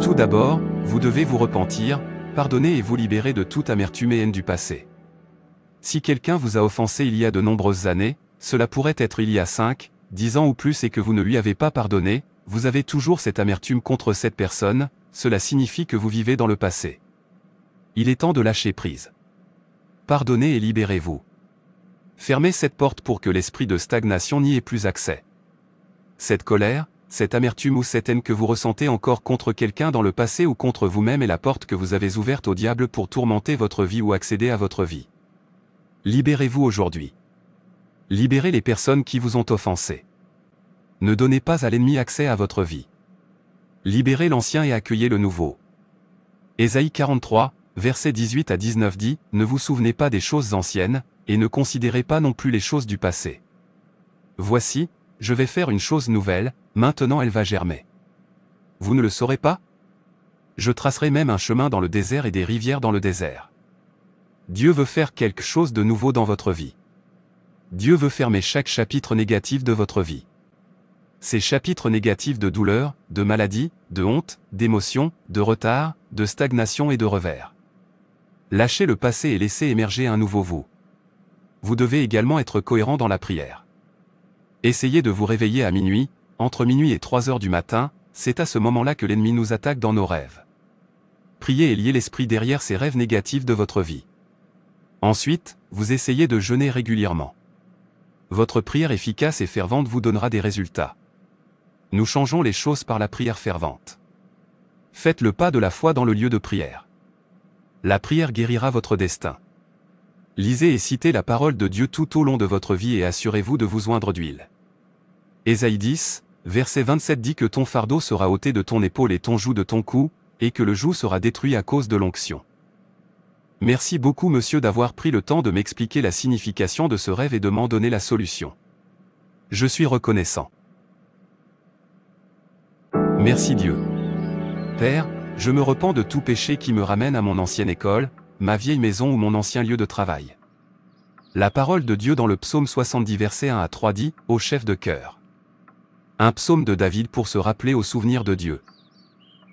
Tout d'abord, vous devez vous repentir, pardonner et vous libérer de toute amertume et haine du passé. Si quelqu'un vous a offensé il y a de nombreuses années, cela pourrait être il y a 5, dix ans ou plus et que vous ne lui avez pas pardonné, vous avez toujours cette amertume contre cette personne, cela signifie que vous vivez dans le passé. Il est temps de lâcher prise. Pardonnez et libérez-vous. Fermez cette porte pour que l'esprit de stagnation n'y ait plus accès. Cette colère, cette amertume ou cette haine que vous ressentez encore contre quelqu'un dans le passé ou contre vous-même est la porte que vous avez ouverte au diable pour tourmenter votre vie ou accéder à votre vie. Libérez-vous aujourd'hui. Libérez les personnes qui vous ont offensé. Ne donnez pas à l'ennemi accès à votre vie. Libérez l'ancien et accueillez le nouveau. Ésaïe 43, versets 18 à 19 dit, Ne vous souvenez pas des choses anciennes, et ne considérez pas non plus les choses du passé. Voici, je vais faire une chose nouvelle, maintenant elle va germer. Vous ne le saurez pas Je tracerai même un chemin dans le désert et des rivières dans le désert. Dieu veut faire quelque chose de nouveau dans votre vie. Dieu veut fermer chaque chapitre négatif de votre vie. Ces chapitres négatifs de douleur, de maladie, de honte, d'émotion, de retard, de stagnation et de revers. Lâchez le passé et laissez émerger un nouveau vous. Vous devez également être cohérent dans la prière. Essayez de vous réveiller à minuit, entre minuit et 3 heures du matin, c'est à ce moment-là que l'ennemi nous attaque dans nos rêves. Priez et liez l'esprit derrière ces rêves négatifs de votre vie. Ensuite, vous essayez de jeûner régulièrement votre prière efficace et fervente vous donnera des résultats. Nous changeons les choses par la prière fervente. Faites le pas de la foi dans le lieu de prière. La prière guérira votre destin. Lisez et citez la parole de Dieu tout au long de votre vie et assurez-vous de vous oindre d'huile. Ésaïe 10, verset 27 dit que ton fardeau sera ôté de ton épaule et ton joug de ton cou, et que le joug sera détruit à cause de l'onction. Merci beaucoup monsieur d'avoir pris le temps de m'expliquer la signification de ce rêve et de m'en donner la solution. Je suis reconnaissant. Merci Dieu. Père, je me repens de tout péché qui me ramène à mon ancienne école, ma vieille maison ou mon ancien lieu de travail. La parole de Dieu dans le psaume 70 verset 1 à 3 dit, au chef de cœur. Un psaume de David pour se rappeler au souvenir de Dieu.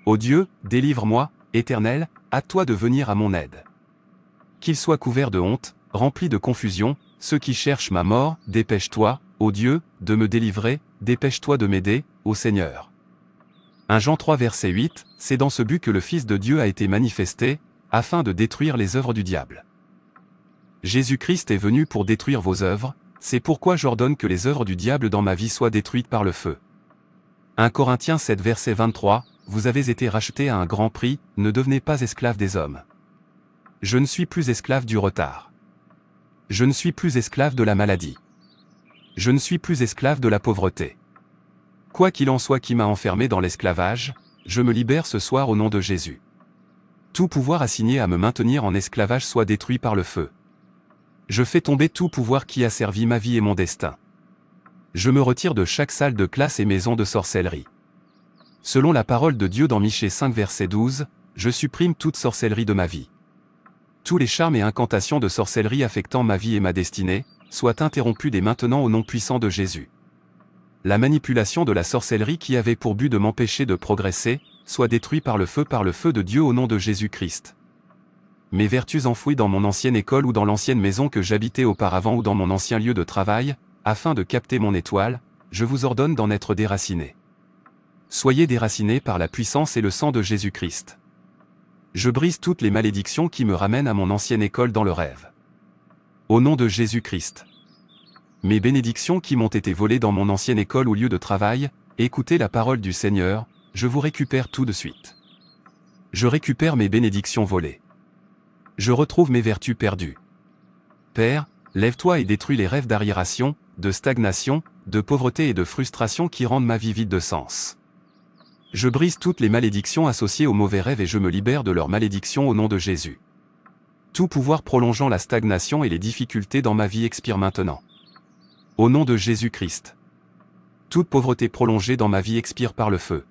Ô Dieu, délivre-moi, Éternel, à toi de venir à mon aide qu'ils soient couverts de honte, remplis de confusion, ceux qui cherchent ma mort, dépêche-toi, ô Dieu, de me délivrer, dépêche-toi de m'aider, ô Seigneur. 1 Jean 3 verset 8, c'est dans ce but que le Fils de Dieu a été manifesté, afin de détruire les œuvres du diable. Jésus-Christ est venu pour détruire vos œuvres, c'est pourquoi j'ordonne que les œuvres du diable dans ma vie soient détruites par le feu. 1 Corinthiens 7 verset 23, Vous avez été rachetés à un grand prix, ne devenez pas esclaves des hommes. Je ne suis plus esclave du retard. Je ne suis plus esclave de la maladie. Je ne suis plus esclave de la pauvreté. Quoi qu'il en soit qui m'a enfermé dans l'esclavage, je me libère ce soir au nom de Jésus. Tout pouvoir assigné à me maintenir en esclavage soit détruit par le feu. Je fais tomber tout pouvoir qui a servi ma vie et mon destin. Je me retire de chaque salle de classe et maison de sorcellerie. Selon la parole de Dieu dans Michée 5 verset 12, je supprime toute sorcellerie de ma vie tous les charmes et incantations de sorcellerie affectant ma vie et ma destinée, soient interrompus dès maintenant au nom puissant de Jésus. La manipulation de la sorcellerie qui avait pour but de m'empêcher de progresser, soit détruite par le feu par le feu de Dieu au nom de Jésus-Christ. Mes vertus enfouies dans mon ancienne école ou dans l'ancienne maison que j'habitais auparavant ou dans mon ancien lieu de travail, afin de capter mon étoile, je vous ordonne d'en être déraciné. Soyez déracinés par la puissance et le sang de Jésus-Christ. Je brise toutes les malédictions qui me ramènent à mon ancienne école dans le rêve. Au nom de Jésus-Christ. Mes bénédictions qui m'ont été volées dans mon ancienne école ou lieu de travail, écoutez la parole du Seigneur, je vous récupère tout de suite. Je récupère mes bénédictions volées. Je retrouve mes vertus perdues. Père, lève-toi et détruis les rêves d'arriération, de stagnation, de pauvreté et de frustration qui rendent ma vie vide de sens. Je brise toutes les malédictions associées aux mauvais rêves et je me libère de leurs malédictions au nom de Jésus. Tout pouvoir prolongeant la stagnation et les difficultés dans ma vie expire maintenant. Au nom de Jésus-Christ. Toute pauvreté prolongée dans ma vie expire par le feu.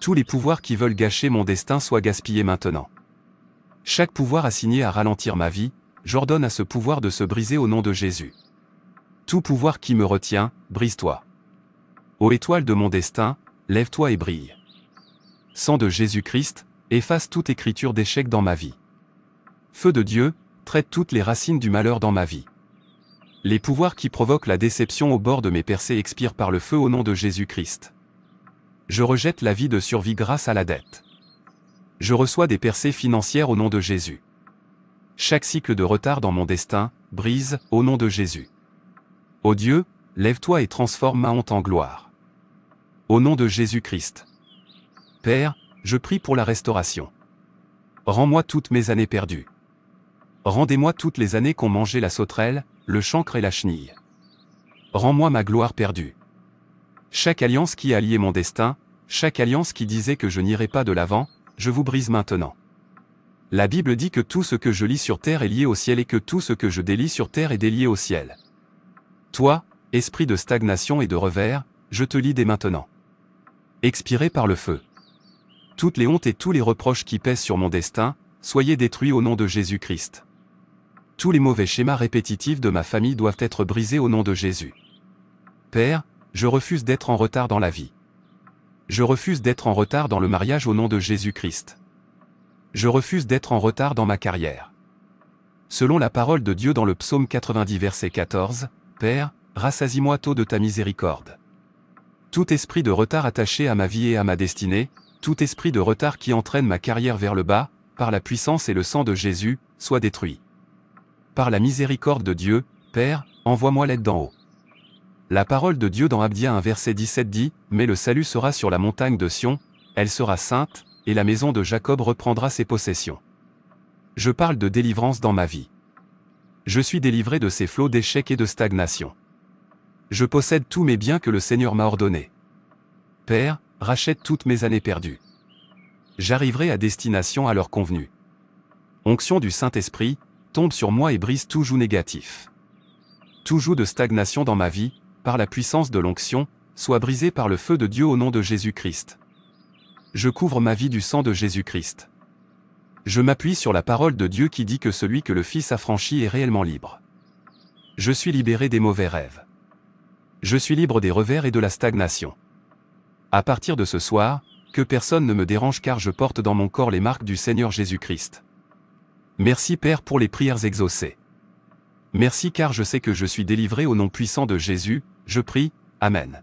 Tous les pouvoirs qui veulent gâcher mon destin soient gaspillés maintenant. Chaque pouvoir assigné à ralentir ma vie, j'ordonne à ce pouvoir de se briser au nom de Jésus. Tout pouvoir qui me retient, brise-toi. Ô étoile de mon destin, lève-toi et brille. Sang de Jésus-Christ, efface toute écriture d'échec dans ma vie. Feu de Dieu, traite toutes les racines du malheur dans ma vie. Les pouvoirs qui provoquent la déception au bord de mes percées expirent par le feu au nom de Jésus-Christ. Je rejette la vie de survie grâce à la dette. Je reçois des percées financières au nom de Jésus. Chaque cycle de retard dans mon destin, brise, au nom de Jésus. Ô Dieu, lève-toi et transforme ma honte en gloire. Au nom de Jésus-Christ. Père, je prie pour la restauration. Rends-moi toutes mes années perdues. Rendez-moi toutes les années qu'ont mangé la sauterelle, le chancre et la chenille. Rends-moi ma gloire perdue. Chaque alliance qui a lié mon destin, chaque alliance qui disait que je n'irai pas de l'avant, je vous brise maintenant. La Bible dit que tout ce que je lis sur terre est lié au ciel et que tout ce que je délie sur terre est délié au ciel. Toi, esprit de stagnation et de revers, je te lis dès maintenant. Expiré par le feu. Toutes les hontes et tous les reproches qui pèsent sur mon destin, soyez détruits au nom de Jésus-Christ. Tous les mauvais schémas répétitifs de ma famille doivent être brisés au nom de Jésus. Père, je refuse d'être en retard dans la vie. Je refuse d'être en retard dans le mariage au nom de Jésus-Christ. Je refuse d'être en retard dans ma carrière. Selon la parole de Dieu dans le psaume 90 verset 14, Père, rassasie-moi tôt de ta miséricorde. Tout esprit de retard attaché à ma vie et à ma destinée, tout esprit de retard qui entraîne ma carrière vers le bas, par la puissance et le sang de Jésus, soit détruit. Par la miséricorde de Dieu, Père, envoie-moi l'aide d'en haut. La parole de Dieu dans Abdia 1 verset 17 dit, Mais le salut sera sur la montagne de Sion, elle sera sainte, et la maison de Jacob reprendra ses possessions. Je parle de délivrance dans ma vie. Je suis délivré de ces flots d'échecs et de stagnation je possède tous mes biens que le Seigneur m'a ordonnés. Père, rachète toutes mes années perdues. J'arriverai à destination à leur convenue. Onction du Saint-Esprit, tombe sur moi et brise tout joug négatif. Tout joug de stagnation dans ma vie, par la puissance de l'onction, soit brisé par le feu de Dieu au nom de Jésus-Christ. Je couvre ma vie du sang de Jésus-Christ. Je m'appuie sur la parole de Dieu qui dit que celui que le Fils affranchit est réellement libre. Je suis libéré des mauvais rêves je suis libre des revers et de la stagnation. À partir de ce soir, que personne ne me dérange car je porte dans mon corps les marques du Seigneur Jésus-Christ. Merci Père pour les prières exaucées. Merci car je sais que je suis délivré au nom puissant de Jésus, je prie, Amen.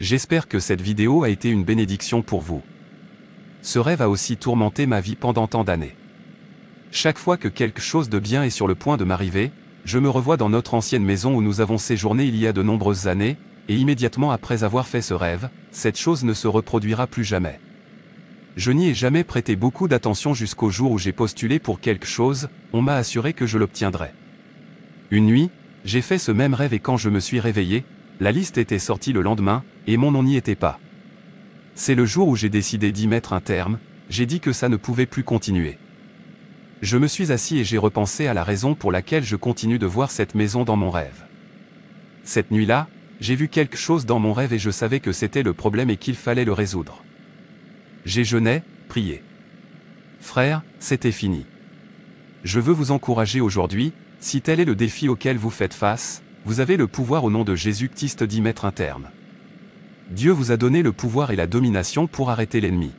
J'espère que cette vidéo a été une bénédiction pour vous. Ce rêve a aussi tourmenté ma vie pendant tant d'années. Chaque fois que quelque chose de bien est sur le point de m'arriver, je me revois dans notre ancienne maison où nous avons séjourné il y a de nombreuses années, et immédiatement après avoir fait ce rêve, cette chose ne se reproduira plus jamais. Je n'y ai jamais prêté beaucoup d'attention jusqu'au jour où j'ai postulé pour quelque chose, on m'a assuré que je l'obtiendrais. Une nuit, j'ai fait ce même rêve et quand je me suis réveillé, la liste était sortie le lendemain, et mon nom n'y était pas. C'est le jour où j'ai décidé d'y mettre un terme, j'ai dit que ça ne pouvait plus continuer. Je me suis assis et j'ai repensé à la raison pour laquelle je continue de voir cette maison dans mon rêve. Cette nuit-là, j'ai vu quelque chose dans mon rêve et je savais que c'était le problème et qu'il fallait le résoudre. J'ai jeûné, prié. Frère, c'était fini. Je veux vous encourager aujourd'hui, si tel est le défi auquel vous faites face, vous avez le pouvoir au nom de Jésus-Christ d'y mettre un terme. Dieu vous a donné le pouvoir et la domination pour arrêter l'ennemi.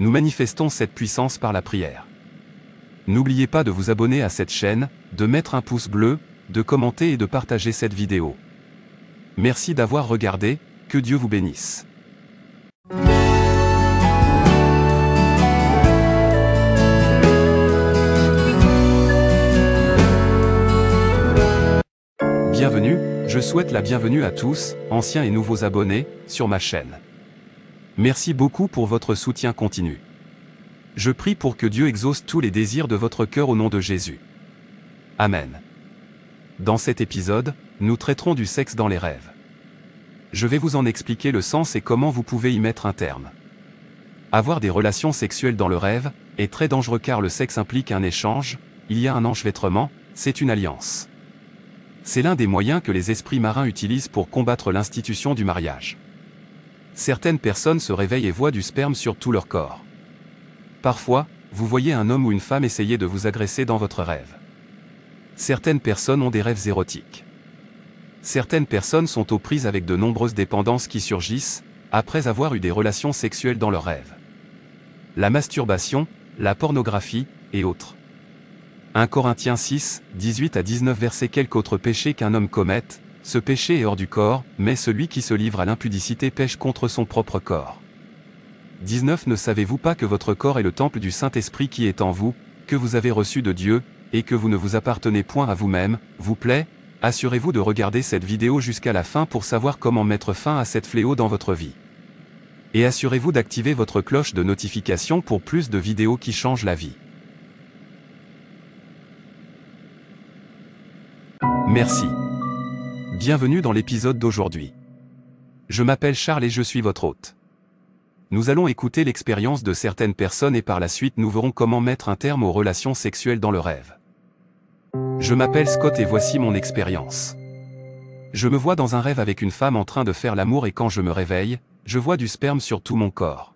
Nous manifestons cette puissance par la prière. N'oubliez pas de vous abonner à cette chaîne, de mettre un pouce bleu, de commenter et de partager cette vidéo. Merci d'avoir regardé, que Dieu vous bénisse. Bienvenue, je souhaite la bienvenue à tous, anciens et nouveaux abonnés, sur ma chaîne. Merci beaucoup pour votre soutien continu. Je prie pour que Dieu exauce tous les désirs de votre cœur au nom de Jésus. Amen. Dans cet épisode, nous traiterons du sexe dans les rêves. Je vais vous en expliquer le sens et comment vous pouvez y mettre un terme. Avoir des relations sexuelles dans le rêve est très dangereux car le sexe implique un échange, il y a un enchevêtrement, c'est une alliance. C'est l'un des moyens que les esprits marins utilisent pour combattre l'institution du mariage. Certaines personnes se réveillent et voient du sperme sur tout leur corps. Parfois, vous voyez un homme ou une femme essayer de vous agresser dans votre rêve. Certaines personnes ont des rêves érotiques. Certaines personnes sont aux prises avec de nombreuses dépendances qui surgissent, après avoir eu des relations sexuelles dans leur rêve. La masturbation, la pornographie, et autres. 1 Corinthiens 6, 18 à 19 verset Quelque autre péché qu'un homme commette, ce péché est hors du corps, mais celui qui se livre à l'impudicité pêche contre son propre corps. 19 Ne savez-vous pas que votre corps est le temple du Saint-Esprit qui est en vous, que vous avez reçu de Dieu, et que vous ne vous appartenez point à vous-même, vous plaît Assurez-vous de regarder cette vidéo jusqu'à la fin pour savoir comment mettre fin à cette fléau dans votre vie. Et assurez-vous d'activer votre cloche de notification pour plus de vidéos qui changent la vie. Merci. Bienvenue dans l'épisode d'aujourd'hui. Je m'appelle Charles et je suis votre hôte nous allons écouter l'expérience de certaines personnes et par la suite nous verrons comment mettre un terme aux relations sexuelles dans le rêve. Je m'appelle Scott et voici mon expérience. Je me vois dans un rêve avec une femme en train de faire l'amour et quand je me réveille, je vois du sperme sur tout mon corps.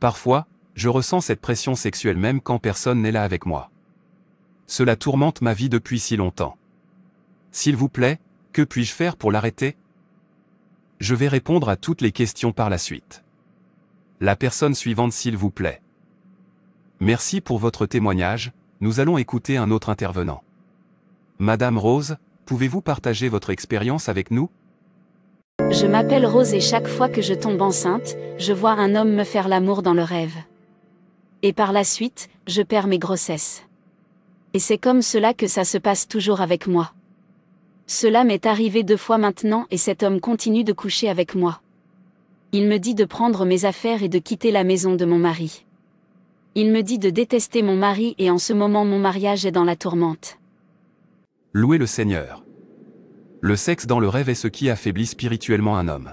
Parfois, je ressens cette pression sexuelle même quand personne n'est là avec moi. Cela tourmente ma vie depuis si longtemps. S'il vous plaît, que puis-je faire pour l'arrêter Je vais répondre à toutes les questions par la suite. La personne suivante s'il vous plaît. Merci pour votre témoignage, nous allons écouter un autre intervenant. Madame Rose, pouvez-vous partager votre expérience avec nous Je m'appelle Rose et chaque fois que je tombe enceinte, je vois un homme me faire l'amour dans le rêve. Et par la suite, je perds mes grossesses. Et c'est comme cela que ça se passe toujours avec moi. Cela m'est arrivé deux fois maintenant et cet homme continue de coucher avec moi. Il me dit de prendre mes affaires et de quitter la maison de mon mari. Il me dit de détester mon mari et en ce moment mon mariage est dans la tourmente. Louez le Seigneur. Le sexe dans le rêve est ce qui affaiblit spirituellement un homme.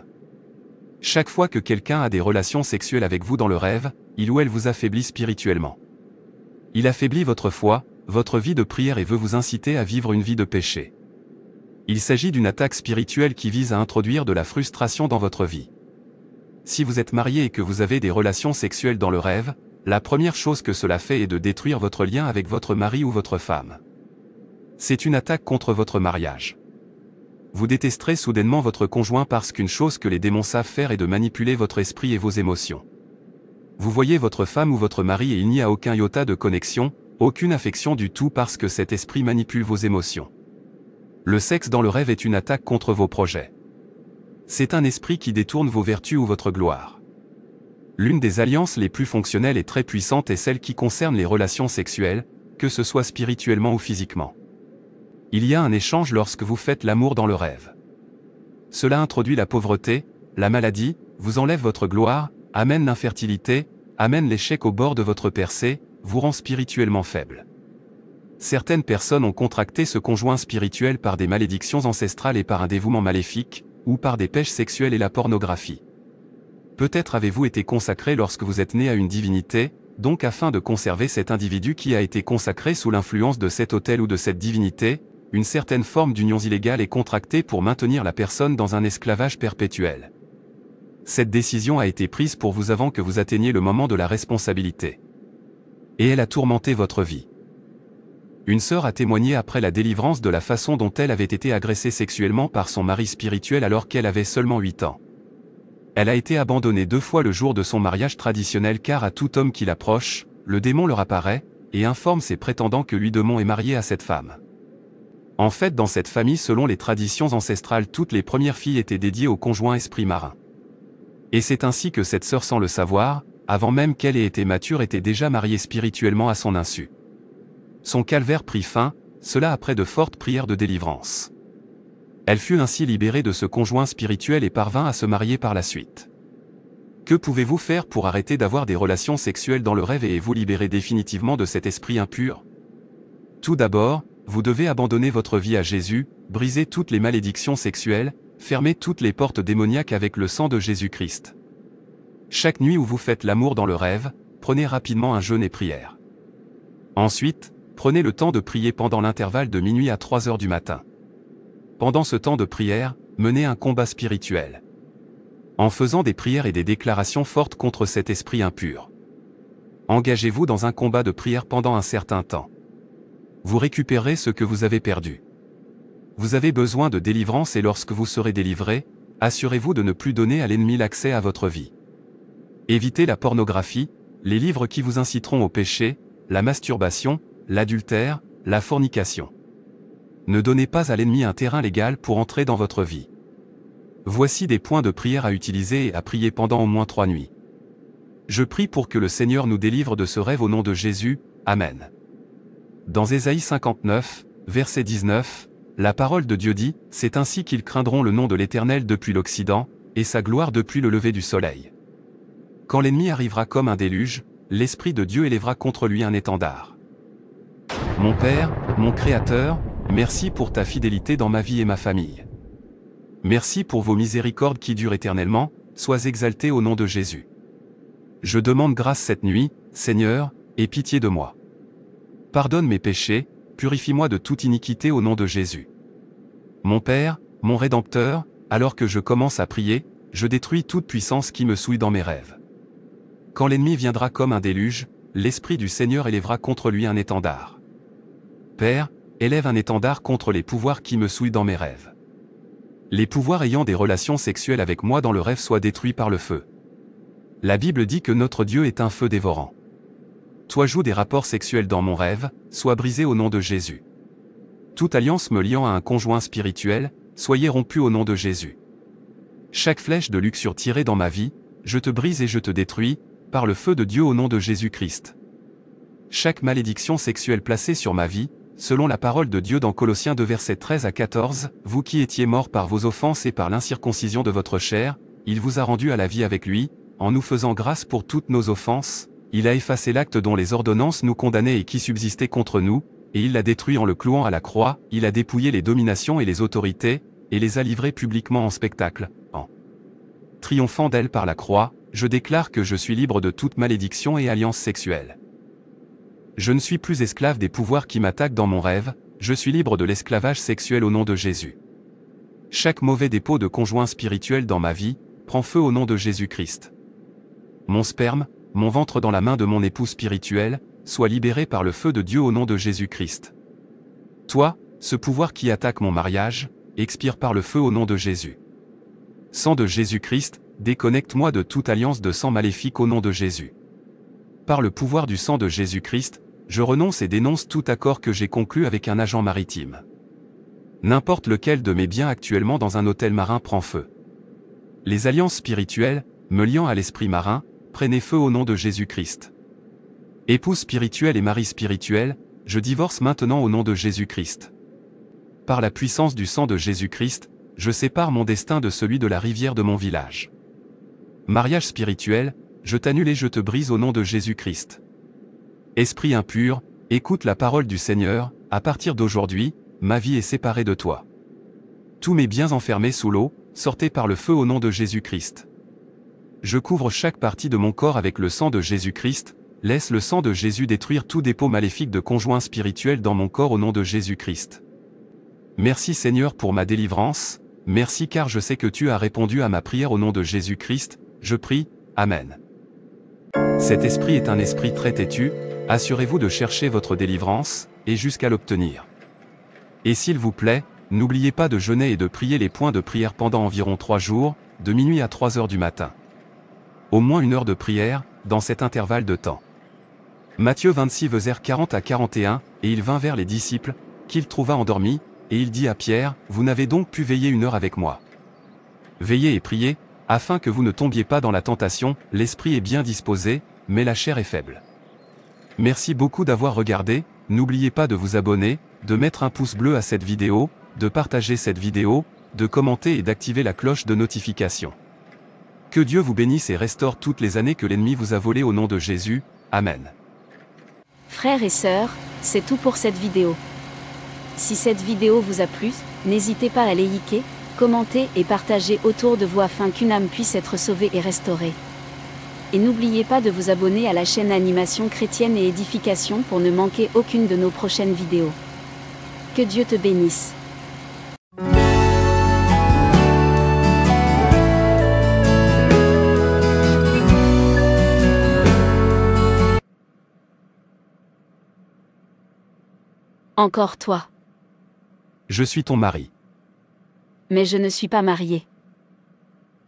Chaque fois que quelqu'un a des relations sexuelles avec vous dans le rêve, il ou elle vous affaiblit spirituellement. Il affaiblit votre foi, votre vie de prière et veut vous inciter à vivre une vie de péché. Il s'agit d'une attaque spirituelle qui vise à introduire de la frustration dans votre vie. Si vous êtes marié et que vous avez des relations sexuelles dans le rêve, la première chose que cela fait est de détruire votre lien avec votre mari ou votre femme. C'est une attaque contre votre mariage. Vous détesterez soudainement votre conjoint parce qu'une chose que les démons savent faire est de manipuler votre esprit et vos émotions. Vous voyez votre femme ou votre mari et il n'y a aucun iota de connexion, aucune affection du tout parce que cet esprit manipule vos émotions. Le sexe dans le rêve est une attaque contre vos projets. C'est un esprit qui détourne vos vertus ou votre gloire. L'une des alliances les plus fonctionnelles et très puissantes est celle qui concerne les relations sexuelles, que ce soit spirituellement ou physiquement. Il y a un échange lorsque vous faites l'amour dans le rêve. Cela introduit la pauvreté, la maladie, vous enlève votre gloire, amène l'infertilité, amène l'échec au bord de votre percée, vous rend spirituellement faible. Certaines personnes ont contracté ce conjoint spirituel par des malédictions ancestrales et par un dévouement maléfique, ou par des pêches sexuelles et la pornographie. Peut-être avez-vous été consacré lorsque vous êtes né à une divinité, donc afin de conserver cet individu qui a été consacré sous l'influence de cet hôtel ou de cette divinité, une certaine forme d'union illégale est contractée pour maintenir la personne dans un esclavage perpétuel. Cette décision a été prise pour vous avant que vous atteigniez le moment de la responsabilité. Et elle a tourmenté votre vie. Une sœur a témoigné après la délivrance de la façon dont elle avait été agressée sexuellement par son mari spirituel alors qu'elle avait seulement 8 ans. Elle a été abandonnée deux fois le jour de son mariage traditionnel car à tout homme qui l'approche, le démon leur apparaît, et informe ses prétendants que lui démon est marié à cette femme. En fait, dans cette famille, selon les traditions ancestrales, toutes les premières filles étaient dédiées au conjoint esprit marin. Et c'est ainsi que cette sœur, sans le savoir, avant même qu'elle ait été mature, était déjà mariée spirituellement à son insu. Son calvaire prit fin, cela après de fortes prières de délivrance. Elle fut ainsi libérée de ce conjoint spirituel et parvint à se marier par la suite. Que pouvez-vous faire pour arrêter d'avoir des relations sexuelles dans le rêve et vous libérer définitivement de cet esprit impur Tout d'abord, vous devez abandonner votre vie à Jésus, briser toutes les malédictions sexuelles, fermer toutes les portes démoniaques avec le sang de Jésus-Christ. Chaque nuit où vous faites l'amour dans le rêve, prenez rapidement un jeûne et prière. Ensuite, Prenez le temps de prier pendant l'intervalle de minuit à 3 heures du matin. Pendant ce temps de prière, menez un combat spirituel. En faisant des prières et des déclarations fortes contre cet esprit impur. Engagez-vous dans un combat de prière pendant un certain temps. Vous récupérez ce que vous avez perdu. Vous avez besoin de délivrance et lorsque vous serez délivré, assurez-vous de ne plus donner à l'ennemi l'accès à votre vie. Évitez la pornographie, les livres qui vous inciteront au péché, la masturbation, l'adultère, la fornication. Ne donnez pas à l'ennemi un terrain légal pour entrer dans votre vie. Voici des points de prière à utiliser et à prier pendant au moins trois nuits. Je prie pour que le Seigneur nous délivre de ce rêve au nom de Jésus, Amen. Dans Ésaïe 59, verset 19, la parole de Dieu dit, C'est ainsi qu'ils craindront le nom de l'Éternel depuis l'Occident, et sa gloire depuis le lever du soleil. Quand l'ennemi arrivera comme un déluge, l'Esprit de Dieu élèvera contre lui un étendard. Mon Père, mon Créateur, merci pour ta fidélité dans ma vie et ma famille. Merci pour vos miséricordes qui durent éternellement, sois exalté au nom de Jésus. Je demande grâce cette nuit, Seigneur, et pitié de moi. Pardonne mes péchés, purifie-moi de toute iniquité au nom de Jésus. Mon Père, mon Rédempteur, alors que je commence à prier, je détruis toute puissance qui me souille dans mes rêves. Quand l'ennemi viendra comme un déluge, l'Esprit du Seigneur élèvera contre lui un étendard. Père, élève un étendard contre les pouvoirs qui me souillent dans mes rêves. Les pouvoirs ayant des relations sexuelles avec moi dans le rêve soient détruits par le feu. La Bible dit que notre Dieu est un feu dévorant. Toi joue des rapports sexuels dans mon rêve, sois brisé au nom de Jésus. Toute alliance me liant à un conjoint spirituel, soyez rompu au nom de Jésus. Chaque flèche de luxure tirée dans ma vie, je te brise et je te détruis, par le feu de Dieu au nom de Jésus-Christ. Chaque malédiction sexuelle placée sur ma vie, selon la parole de Dieu dans Colossiens 2 versets 13 à 14, Vous qui étiez morts par vos offenses et par l'incirconcision de votre chair, il vous a rendu à la vie avec lui, en nous faisant grâce pour toutes nos offenses, il a effacé l'acte dont les ordonnances nous condamnaient et qui subsistait contre nous, et il l'a détruit en le clouant à la croix, il a dépouillé les dominations et les autorités, et les a livrées publiquement en spectacle, en triomphant d'elle par la croix, je déclare que je suis libre de toute malédiction et alliance sexuelle. Je ne suis plus esclave des pouvoirs qui m'attaquent dans mon rêve, je suis libre de l'esclavage sexuel au nom de Jésus. Chaque mauvais dépôt de conjoint spirituel dans ma vie prend feu au nom de Jésus-Christ. Mon sperme, mon ventre dans la main de mon époux spirituel, soit libéré par le feu de Dieu au nom de Jésus-Christ. Toi, ce pouvoir qui attaque mon mariage, expire par le feu au nom de Jésus. Sang de Jésus-Christ, déconnecte-moi de toute alliance de sang maléfique au nom de Jésus par le pouvoir du sang de Jésus-Christ, je renonce et dénonce tout accord que j'ai conclu avec un agent maritime. N'importe lequel de mes biens actuellement dans un hôtel marin prend feu. Les alliances spirituelles, me liant à l'esprit marin, prennent feu au nom de Jésus-Christ. Épouse spirituelle et mari spirituel, je divorce maintenant au nom de Jésus-Christ. Par la puissance du sang de Jésus-Christ, je sépare mon destin de celui de la rivière de mon village. Mariage spirituel, je t'annule et je te brise au nom de Jésus-Christ. Esprit impur, écoute la parole du Seigneur, à partir d'aujourd'hui, ma vie est séparée de toi. Tous mes biens enfermés sous l'eau, sortez par le feu au nom de Jésus-Christ. Je couvre chaque partie de mon corps avec le sang de Jésus-Christ, laisse le sang de Jésus détruire tout dépôt maléfique de conjoint spirituel dans mon corps au nom de Jésus-Christ. Merci Seigneur pour ma délivrance, merci car je sais que tu as répondu à ma prière au nom de Jésus-Christ, je prie, Amen. Cet esprit est un esprit très têtu, assurez-vous de chercher votre délivrance, et jusqu'à l'obtenir. Et s'il vous plaît, n'oubliez pas de jeûner et de prier les points de prière pendant environ trois jours, de minuit à trois heures du matin. Au moins une heure de prière, dans cet intervalle de temps. Matthieu 26 vers 40 à 41, et il vint vers les disciples, qu'il trouva endormis, et il dit à Pierre, Vous n'avez donc pu veiller une heure avec moi. Veillez et priez, afin que vous ne tombiez pas dans la tentation, l'esprit est bien disposé, mais la chair est faible. Merci beaucoup d'avoir regardé, n'oubliez pas de vous abonner, de mettre un pouce bleu à cette vidéo, de partager cette vidéo, de commenter et d'activer la cloche de notification. Que Dieu vous bénisse et restaure toutes les années que l'ennemi vous a volées au nom de Jésus, Amen. Frères et sœurs, c'est tout pour cette vidéo. Si cette vidéo vous a plu, n'hésitez pas à la liker, commentez et partagez autour de vous afin qu'une âme puisse être sauvée et restaurée. Et n'oubliez pas de vous abonner à la chaîne Animation chrétienne et édification pour ne manquer aucune de nos prochaines vidéos. Que Dieu te bénisse. Encore toi. Je suis ton mari. Mais je ne suis pas mariée.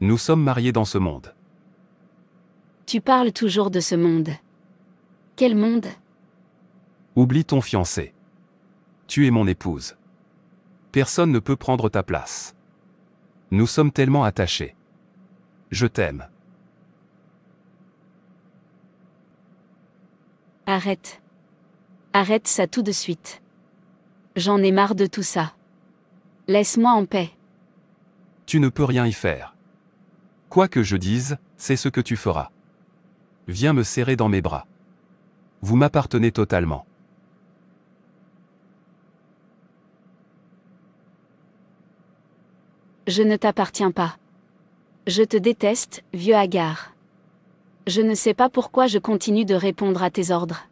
Nous sommes mariés dans ce monde. Tu parles toujours de ce monde. Quel monde Oublie ton fiancé. Tu es mon épouse. Personne ne peut prendre ta place. Nous sommes tellement attachés. Je t'aime. Arrête. Arrête ça tout de suite. J'en ai marre de tout ça. Laisse-moi en paix. Tu ne peux rien y faire. Quoi que je dise, c'est ce que tu feras. Viens me serrer dans mes bras. Vous m'appartenez totalement. Je ne t'appartiens pas. Je te déteste, vieux hagard. Je ne sais pas pourquoi je continue de répondre à tes ordres.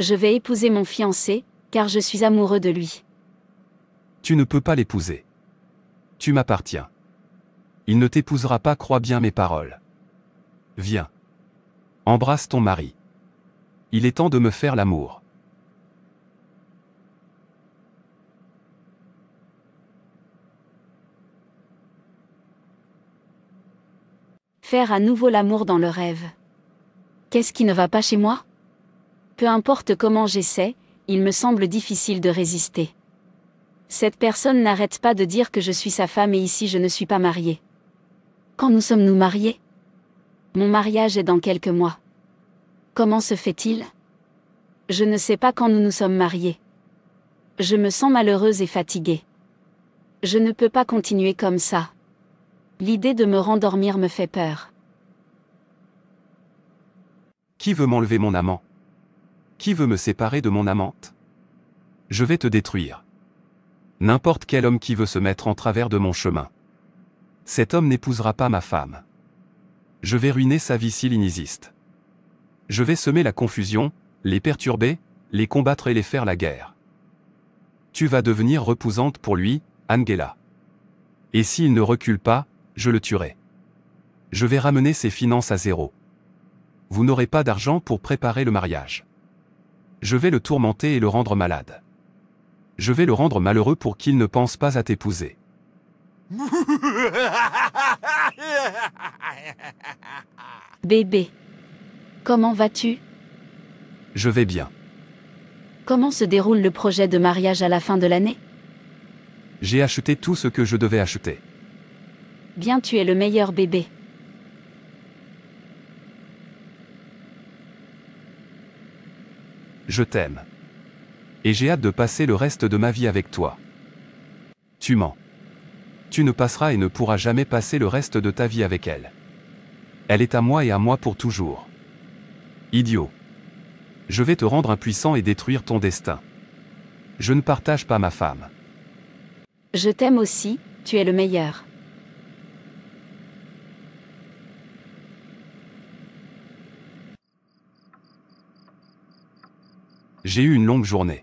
Je vais épouser mon fiancé, car je suis amoureux de lui. Tu ne peux pas l'épouser. Tu m'appartiens. Il ne t'épousera pas, crois bien mes paroles. Viens. Embrasse ton mari. Il est temps de me faire l'amour. Faire à nouveau l'amour dans le rêve. Qu'est-ce qui ne va pas chez moi Peu importe comment j'essaie, il me semble difficile de résister. Cette personne n'arrête pas de dire que je suis sa femme et ici je ne suis pas mariée. Quand nous sommes-nous mariés Mon mariage est dans quelques mois. Comment se fait-il Je ne sais pas quand nous nous sommes mariés. Je me sens malheureuse et fatiguée. Je ne peux pas continuer comme ça. L'idée de me rendormir me fait peur. Qui veut m'enlever mon amant Qui veut me séparer de mon amante Je vais te détruire. N'importe quel homme qui veut se mettre en travers de mon chemin. Cet homme n'épousera pas ma femme. Je vais ruiner sa vie s'il n'existe. Je vais semer la confusion, les perturber, les combattre et les faire la guerre. Tu vas devenir repousante pour lui, Angela. Et s'il ne recule pas, je le tuerai. Je vais ramener ses finances à zéro. Vous n'aurez pas d'argent pour préparer le mariage. Je vais le tourmenter et le rendre malade je vais le rendre malheureux pour qu'il ne pense pas à t'épouser. Bébé, comment vas-tu Je vais bien. Comment se déroule le projet de mariage à la fin de l'année J'ai acheté tout ce que je devais acheter. Bien, tu es le meilleur bébé. Je t'aime et j'ai hâte de passer le reste de ma vie avec toi. Tu mens. Tu ne passeras et ne pourras jamais passer le reste de ta vie avec elle. Elle est à moi et à moi pour toujours. Idiot. Je vais te rendre impuissant et détruire ton destin. Je ne partage pas ma femme. Je t'aime aussi, tu es le meilleur. J'ai eu une longue journée.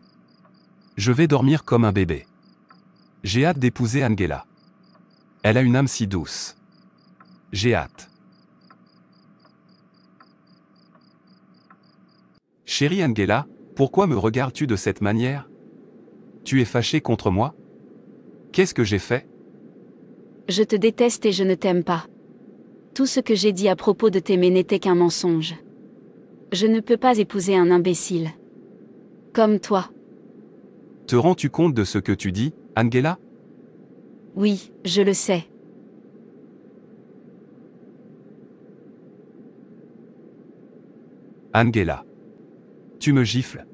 Je vais dormir comme un bébé. J'ai hâte d'épouser Angela. Elle a une âme si douce. J'ai hâte. Chérie Angela, pourquoi me regardes-tu de cette manière Tu es fâchée contre moi Qu'est-ce que j'ai fait Je te déteste et je ne t'aime pas. Tout ce que j'ai dit à propos de t'aimer n'était qu'un mensonge. Je ne peux pas épouser un imbécile. Comme toi. Te rends-tu compte de ce que tu dis, Angela Oui, je le sais. Angela. Tu me gifles.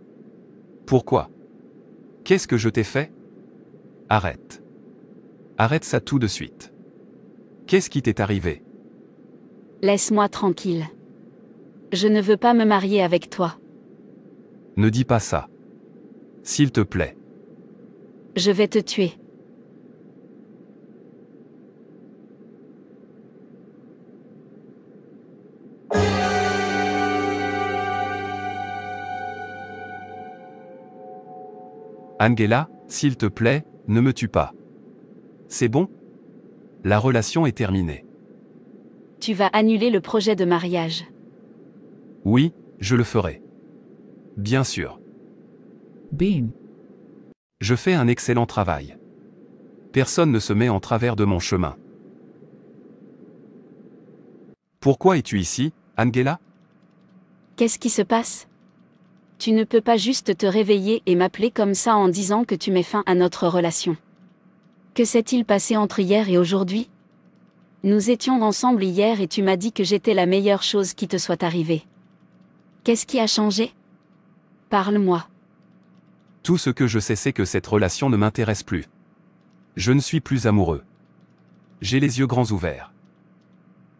Pourquoi Qu'est-ce que je t'ai fait Arrête. Arrête ça tout de suite. Qu'est-ce qui t'est arrivé Laisse-moi tranquille. Je ne veux pas me marier avec toi. Ne dis pas ça. S'il te plaît. Je vais te tuer. Angela, s'il te plaît, ne me tue pas. C'est bon La relation est terminée. Tu vas annuler le projet de mariage. Oui, je le ferai. Bien sûr. Bim. Je fais un excellent travail. Personne ne se met en travers de mon chemin. Pourquoi es-tu ici, Angela Qu'est-ce qui se passe Tu ne peux pas juste te réveiller et m'appeler comme ça en disant que tu mets fin à notre relation. Que s'est-il passé entre hier et aujourd'hui Nous étions ensemble hier et tu m'as dit que j'étais la meilleure chose qui te soit arrivée. Qu'est-ce qui a changé Parle-moi. Tout ce que je sais c'est que cette relation ne m'intéresse plus. Je ne suis plus amoureux. J'ai les yeux grands ouverts.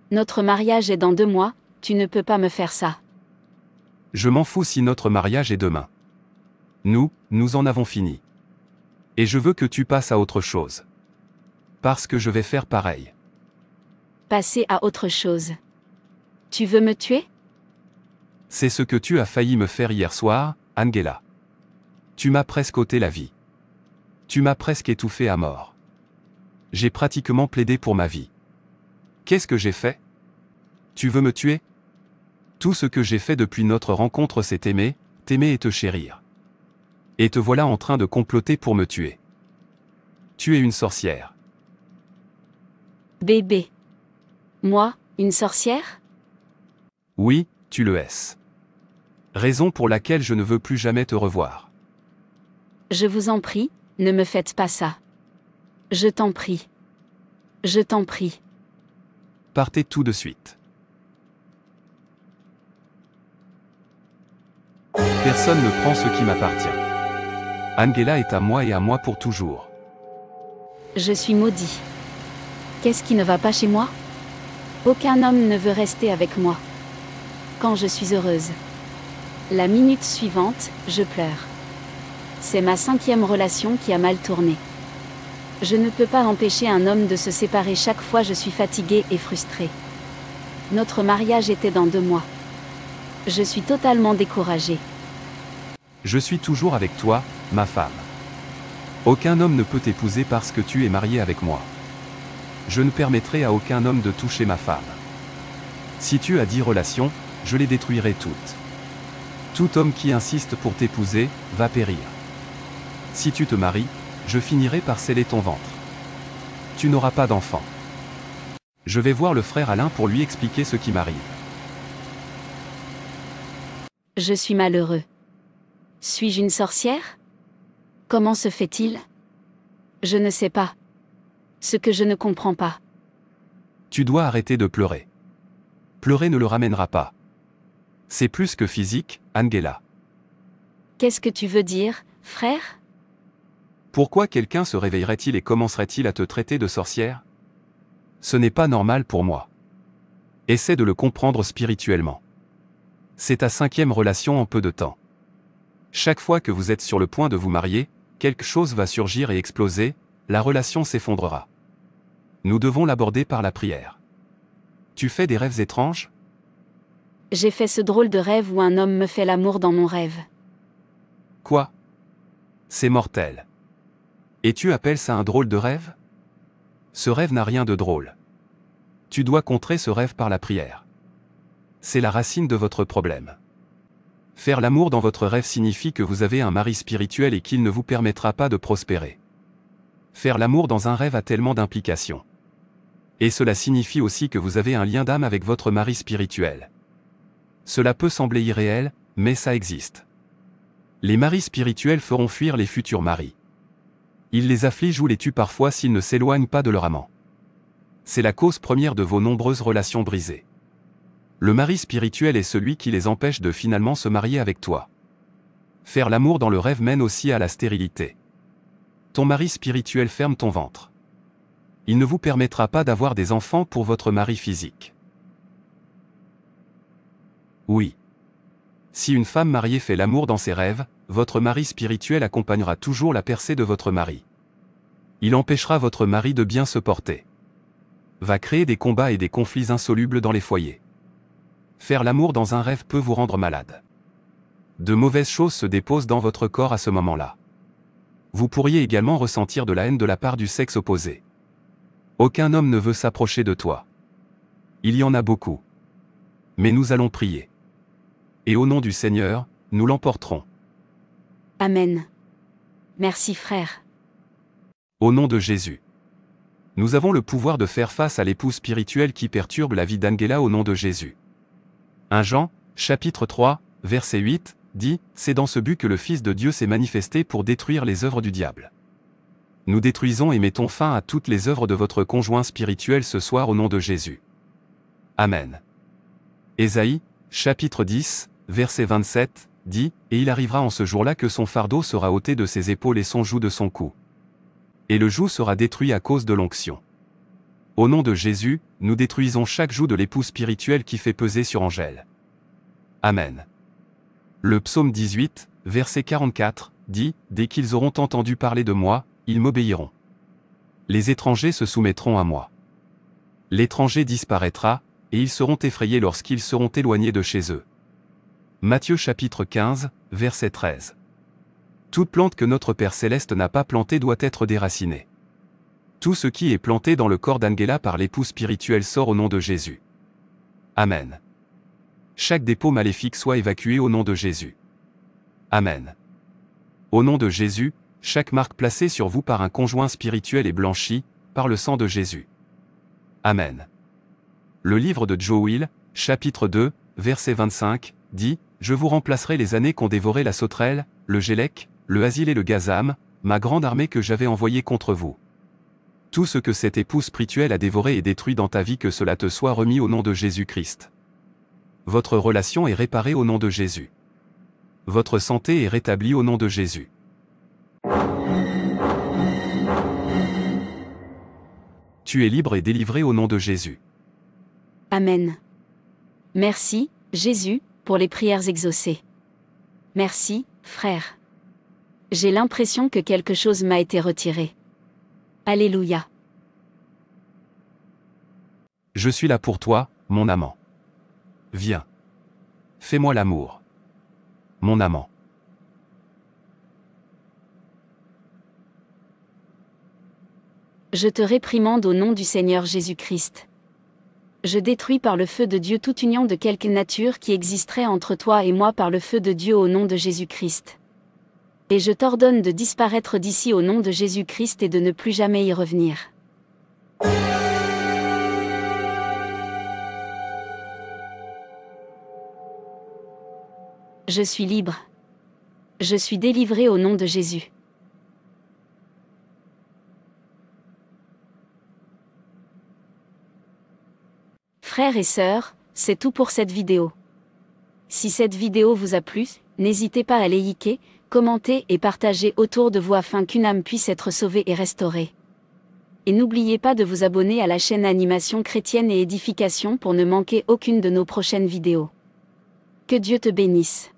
Notre mariage est dans deux mois, tu ne peux pas me faire ça. Je m'en fous si notre mariage est demain. Nous, nous en avons fini. Et je veux que tu passes à autre chose. Parce que je vais faire pareil. Passer à autre chose. Tu veux me tuer C'est ce que tu as failli me faire hier soir, Angela. Tu m'as presque ôté la vie. Tu m'as presque étouffé à mort. J'ai pratiquement plaidé pour ma vie. Qu'est-ce que j'ai fait Tu veux me tuer Tout ce que j'ai fait depuis notre rencontre, c'est t'aimer, t'aimer et te chérir. Et te voilà en train de comploter pour me tuer. Tu es une sorcière. Bébé. Moi, une sorcière Oui, tu le es. Raison pour laquelle je ne veux plus jamais te revoir. Je vous en prie, ne me faites pas ça. Je t'en prie. Je t'en prie. Partez tout de suite. Personne ne prend ce qui m'appartient. Angela est à moi et à moi pour toujours. Je suis maudit. Qu'est-ce qui ne va pas chez moi Aucun homme ne veut rester avec moi. Quand je suis heureuse. La minute suivante, je pleure. C'est ma cinquième relation qui a mal tourné. Je ne peux pas empêcher un homme de se séparer chaque fois je suis fatiguée et frustrée. Notre mariage était dans deux mois. Je suis totalement découragée. Je suis toujours avec toi, ma femme. Aucun homme ne peut t'épouser parce que tu es mariée avec moi. Je ne permettrai à aucun homme de toucher ma femme. Si tu as dix relations, je les détruirai toutes. Tout homme qui insiste pour t'épouser, va périr. Si tu te maries, je finirai par sceller ton ventre. Tu n'auras pas d'enfant. Je vais voir le frère Alain pour lui expliquer ce qui m'arrive. Je suis malheureux. Suis-je une sorcière Comment se fait-il Je ne sais pas. Ce que je ne comprends pas. Tu dois arrêter de pleurer. Pleurer ne le ramènera pas. C'est plus que physique, Angela. Qu'est-ce que tu veux dire, frère pourquoi quelqu'un se réveillerait-il et commencerait-il à te traiter de sorcière Ce n'est pas normal pour moi. Essaie de le comprendre spirituellement. C'est ta cinquième relation en peu de temps. Chaque fois que vous êtes sur le point de vous marier, quelque chose va surgir et exploser, la relation s'effondrera. Nous devons l'aborder par la prière. Tu fais des rêves étranges J'ai fait ce drôle de rêve où un homme me fait l'amour dans mon rêve. Quoi C'est mortel. Et tu appelles ça un drôle de rêve Ce rêve n'a rien de drôle. Tu dois contrer ce rêve par la prière. C'est la racine de votre problème. Faire l'amour dans votre rêve signifie que vous avez un mari spirituel et qu'il ne vous permettra pas de prospérer. Faire l'amour dans un rêve a tellement d'implications. Et cela signifie aussi que vous avez un lien d'âme avec votre mari spirituel. Cela peut sembler irréel, mais ça existe. Les maris spirituels feront fuir les futurs maris. Ils les affligent ou les tuent parfois s'ils ne s'éloignent pas de leur amant. C'est la cause première de vos nombreuses relations brisées. Le mari spirituel est celui qui les empêche de finalement se marier avec toi. Faire l'amour dans le rêve mène aussi à la stérilité. Ton mari spirituel ferme ton ventre. Il ne vous permettra pas d'avoir des enfants pour votre mari physique. Oui. Si une femme mariée fait l'amour dans ses rêves, votre mari spirituel accompagnera toujours la percée de votre mari. Il empêchera votre mari de bien se porter. Va créer des combats et des conflits insolubles dans les foyers. Faire l'amour dans un rêve peut vous rendre malade. De mauvaises choses se déposent dans votre corps à ce moment-là. Vous pourriez également ressentir de la haine de la part du sexe opposé. Aucun homme ne veut s'approcher de toi. Il y en a beaucoup. Mais nous allons prier. Et au nom du Seigneur, nous l'emporterons. Amen. Merci frère. Au nom de Jésus. Nous avons le pouvoir de faire face à l'épouse spirituelle qui perturbe la vie d'Angela au nom de Jésus. 1 Jean, chapitre 3, verset 8, dit, C'est dans ce but que le Fils de Dieu s'est manifesté pour détruire les œuvres du diable. Nous détruisons et mettons fin à toutes les œuvres de votre conjoint spirituel ce soir au nom de Jésus. Amen. Ésaïe, chapitre 10, verset 27, dit, Et il arrivera en ce jour-là que son fardeau sera ôté de ses épaules et son joug de son cou. Et le joug sera détruit à cause de l'onction. Au nom de Jésus, nous détruisons chaque joug de l'époux spirituel qui fait peser sur Angèle. Amen. Le psaume 18, verset 44, dit, Dès qu'ils auront entendu parler de moi, ils m'obéiront. Les étrangers se soumettront à moi. L'étranger disparaîtra, et ils seront effrayés lorsqu'ils seront éloignés de chez eux. Matthieu chapitre 15, verset 13. Toute plante que notre Père céleste n'a pas plantée doit être déracinée. Tout ce qui est planté dans le corps d'Angela par l'époux spirituel sort au nom de Jésus. Amen. Chaque dépôt maléfique soit évacué au nom de Jésus. Amen. Au nom de Jésus, chaque marque placée sur vous par un conjoint spirituel est blanchie, par le sang de Jésus. Amen. Le livre de Joël, chapitre 2, verset 25, dit je vous remplacerai les années qu'ont dévoré la sauterelle, le gélec, le asile et le gazam, ma grande armée que j'avais envoyée contre vous. Tout ce que cette épouse spirituelle a dévoré et détruit dans ta vie que cela te soit remis au nom de Jésus-Christ. Votre relation est réparée au nom de Jésus. Votre santé est rétablie au nom de Jésus. Tu es libre et délivré au nom de Jésus. Amen. Merci, Jésus, pour les prières exaucées. Merci, frère. J'ai l'impression que quelque chose m'a été retiré. Alléluia. Je suis là pour toi, mon amant. Viens. Fais-moi l'amour. Mon amant. Je te réprimande au nom du Seigneur Jésus-Christ je détruis par le feu de Dieu toute union de quelque nature qui existerait entre toi et moi par le feu de Dieu au nom de Jésus-Christ. Et je t'ordonne de disparaître d'ici au nom de Jésus-Christ et de ne plus jamais y revenir. Je suis libre. Je suis délivré au nom de Jésus. Frères et sœurs, c'est tout pour cette vidéo. Si cette vidéo vous a plu, n'hésitez pas à liker, commenter et partager autour de vous afin qu'une âme puisse être sauvée et restaurée. Et n'oubliez pas de vous abonner à la chaîne Animation chrétienne et édification pour ne manquer aucune de nos prochaines vidéos. Que Dieu te bénisse.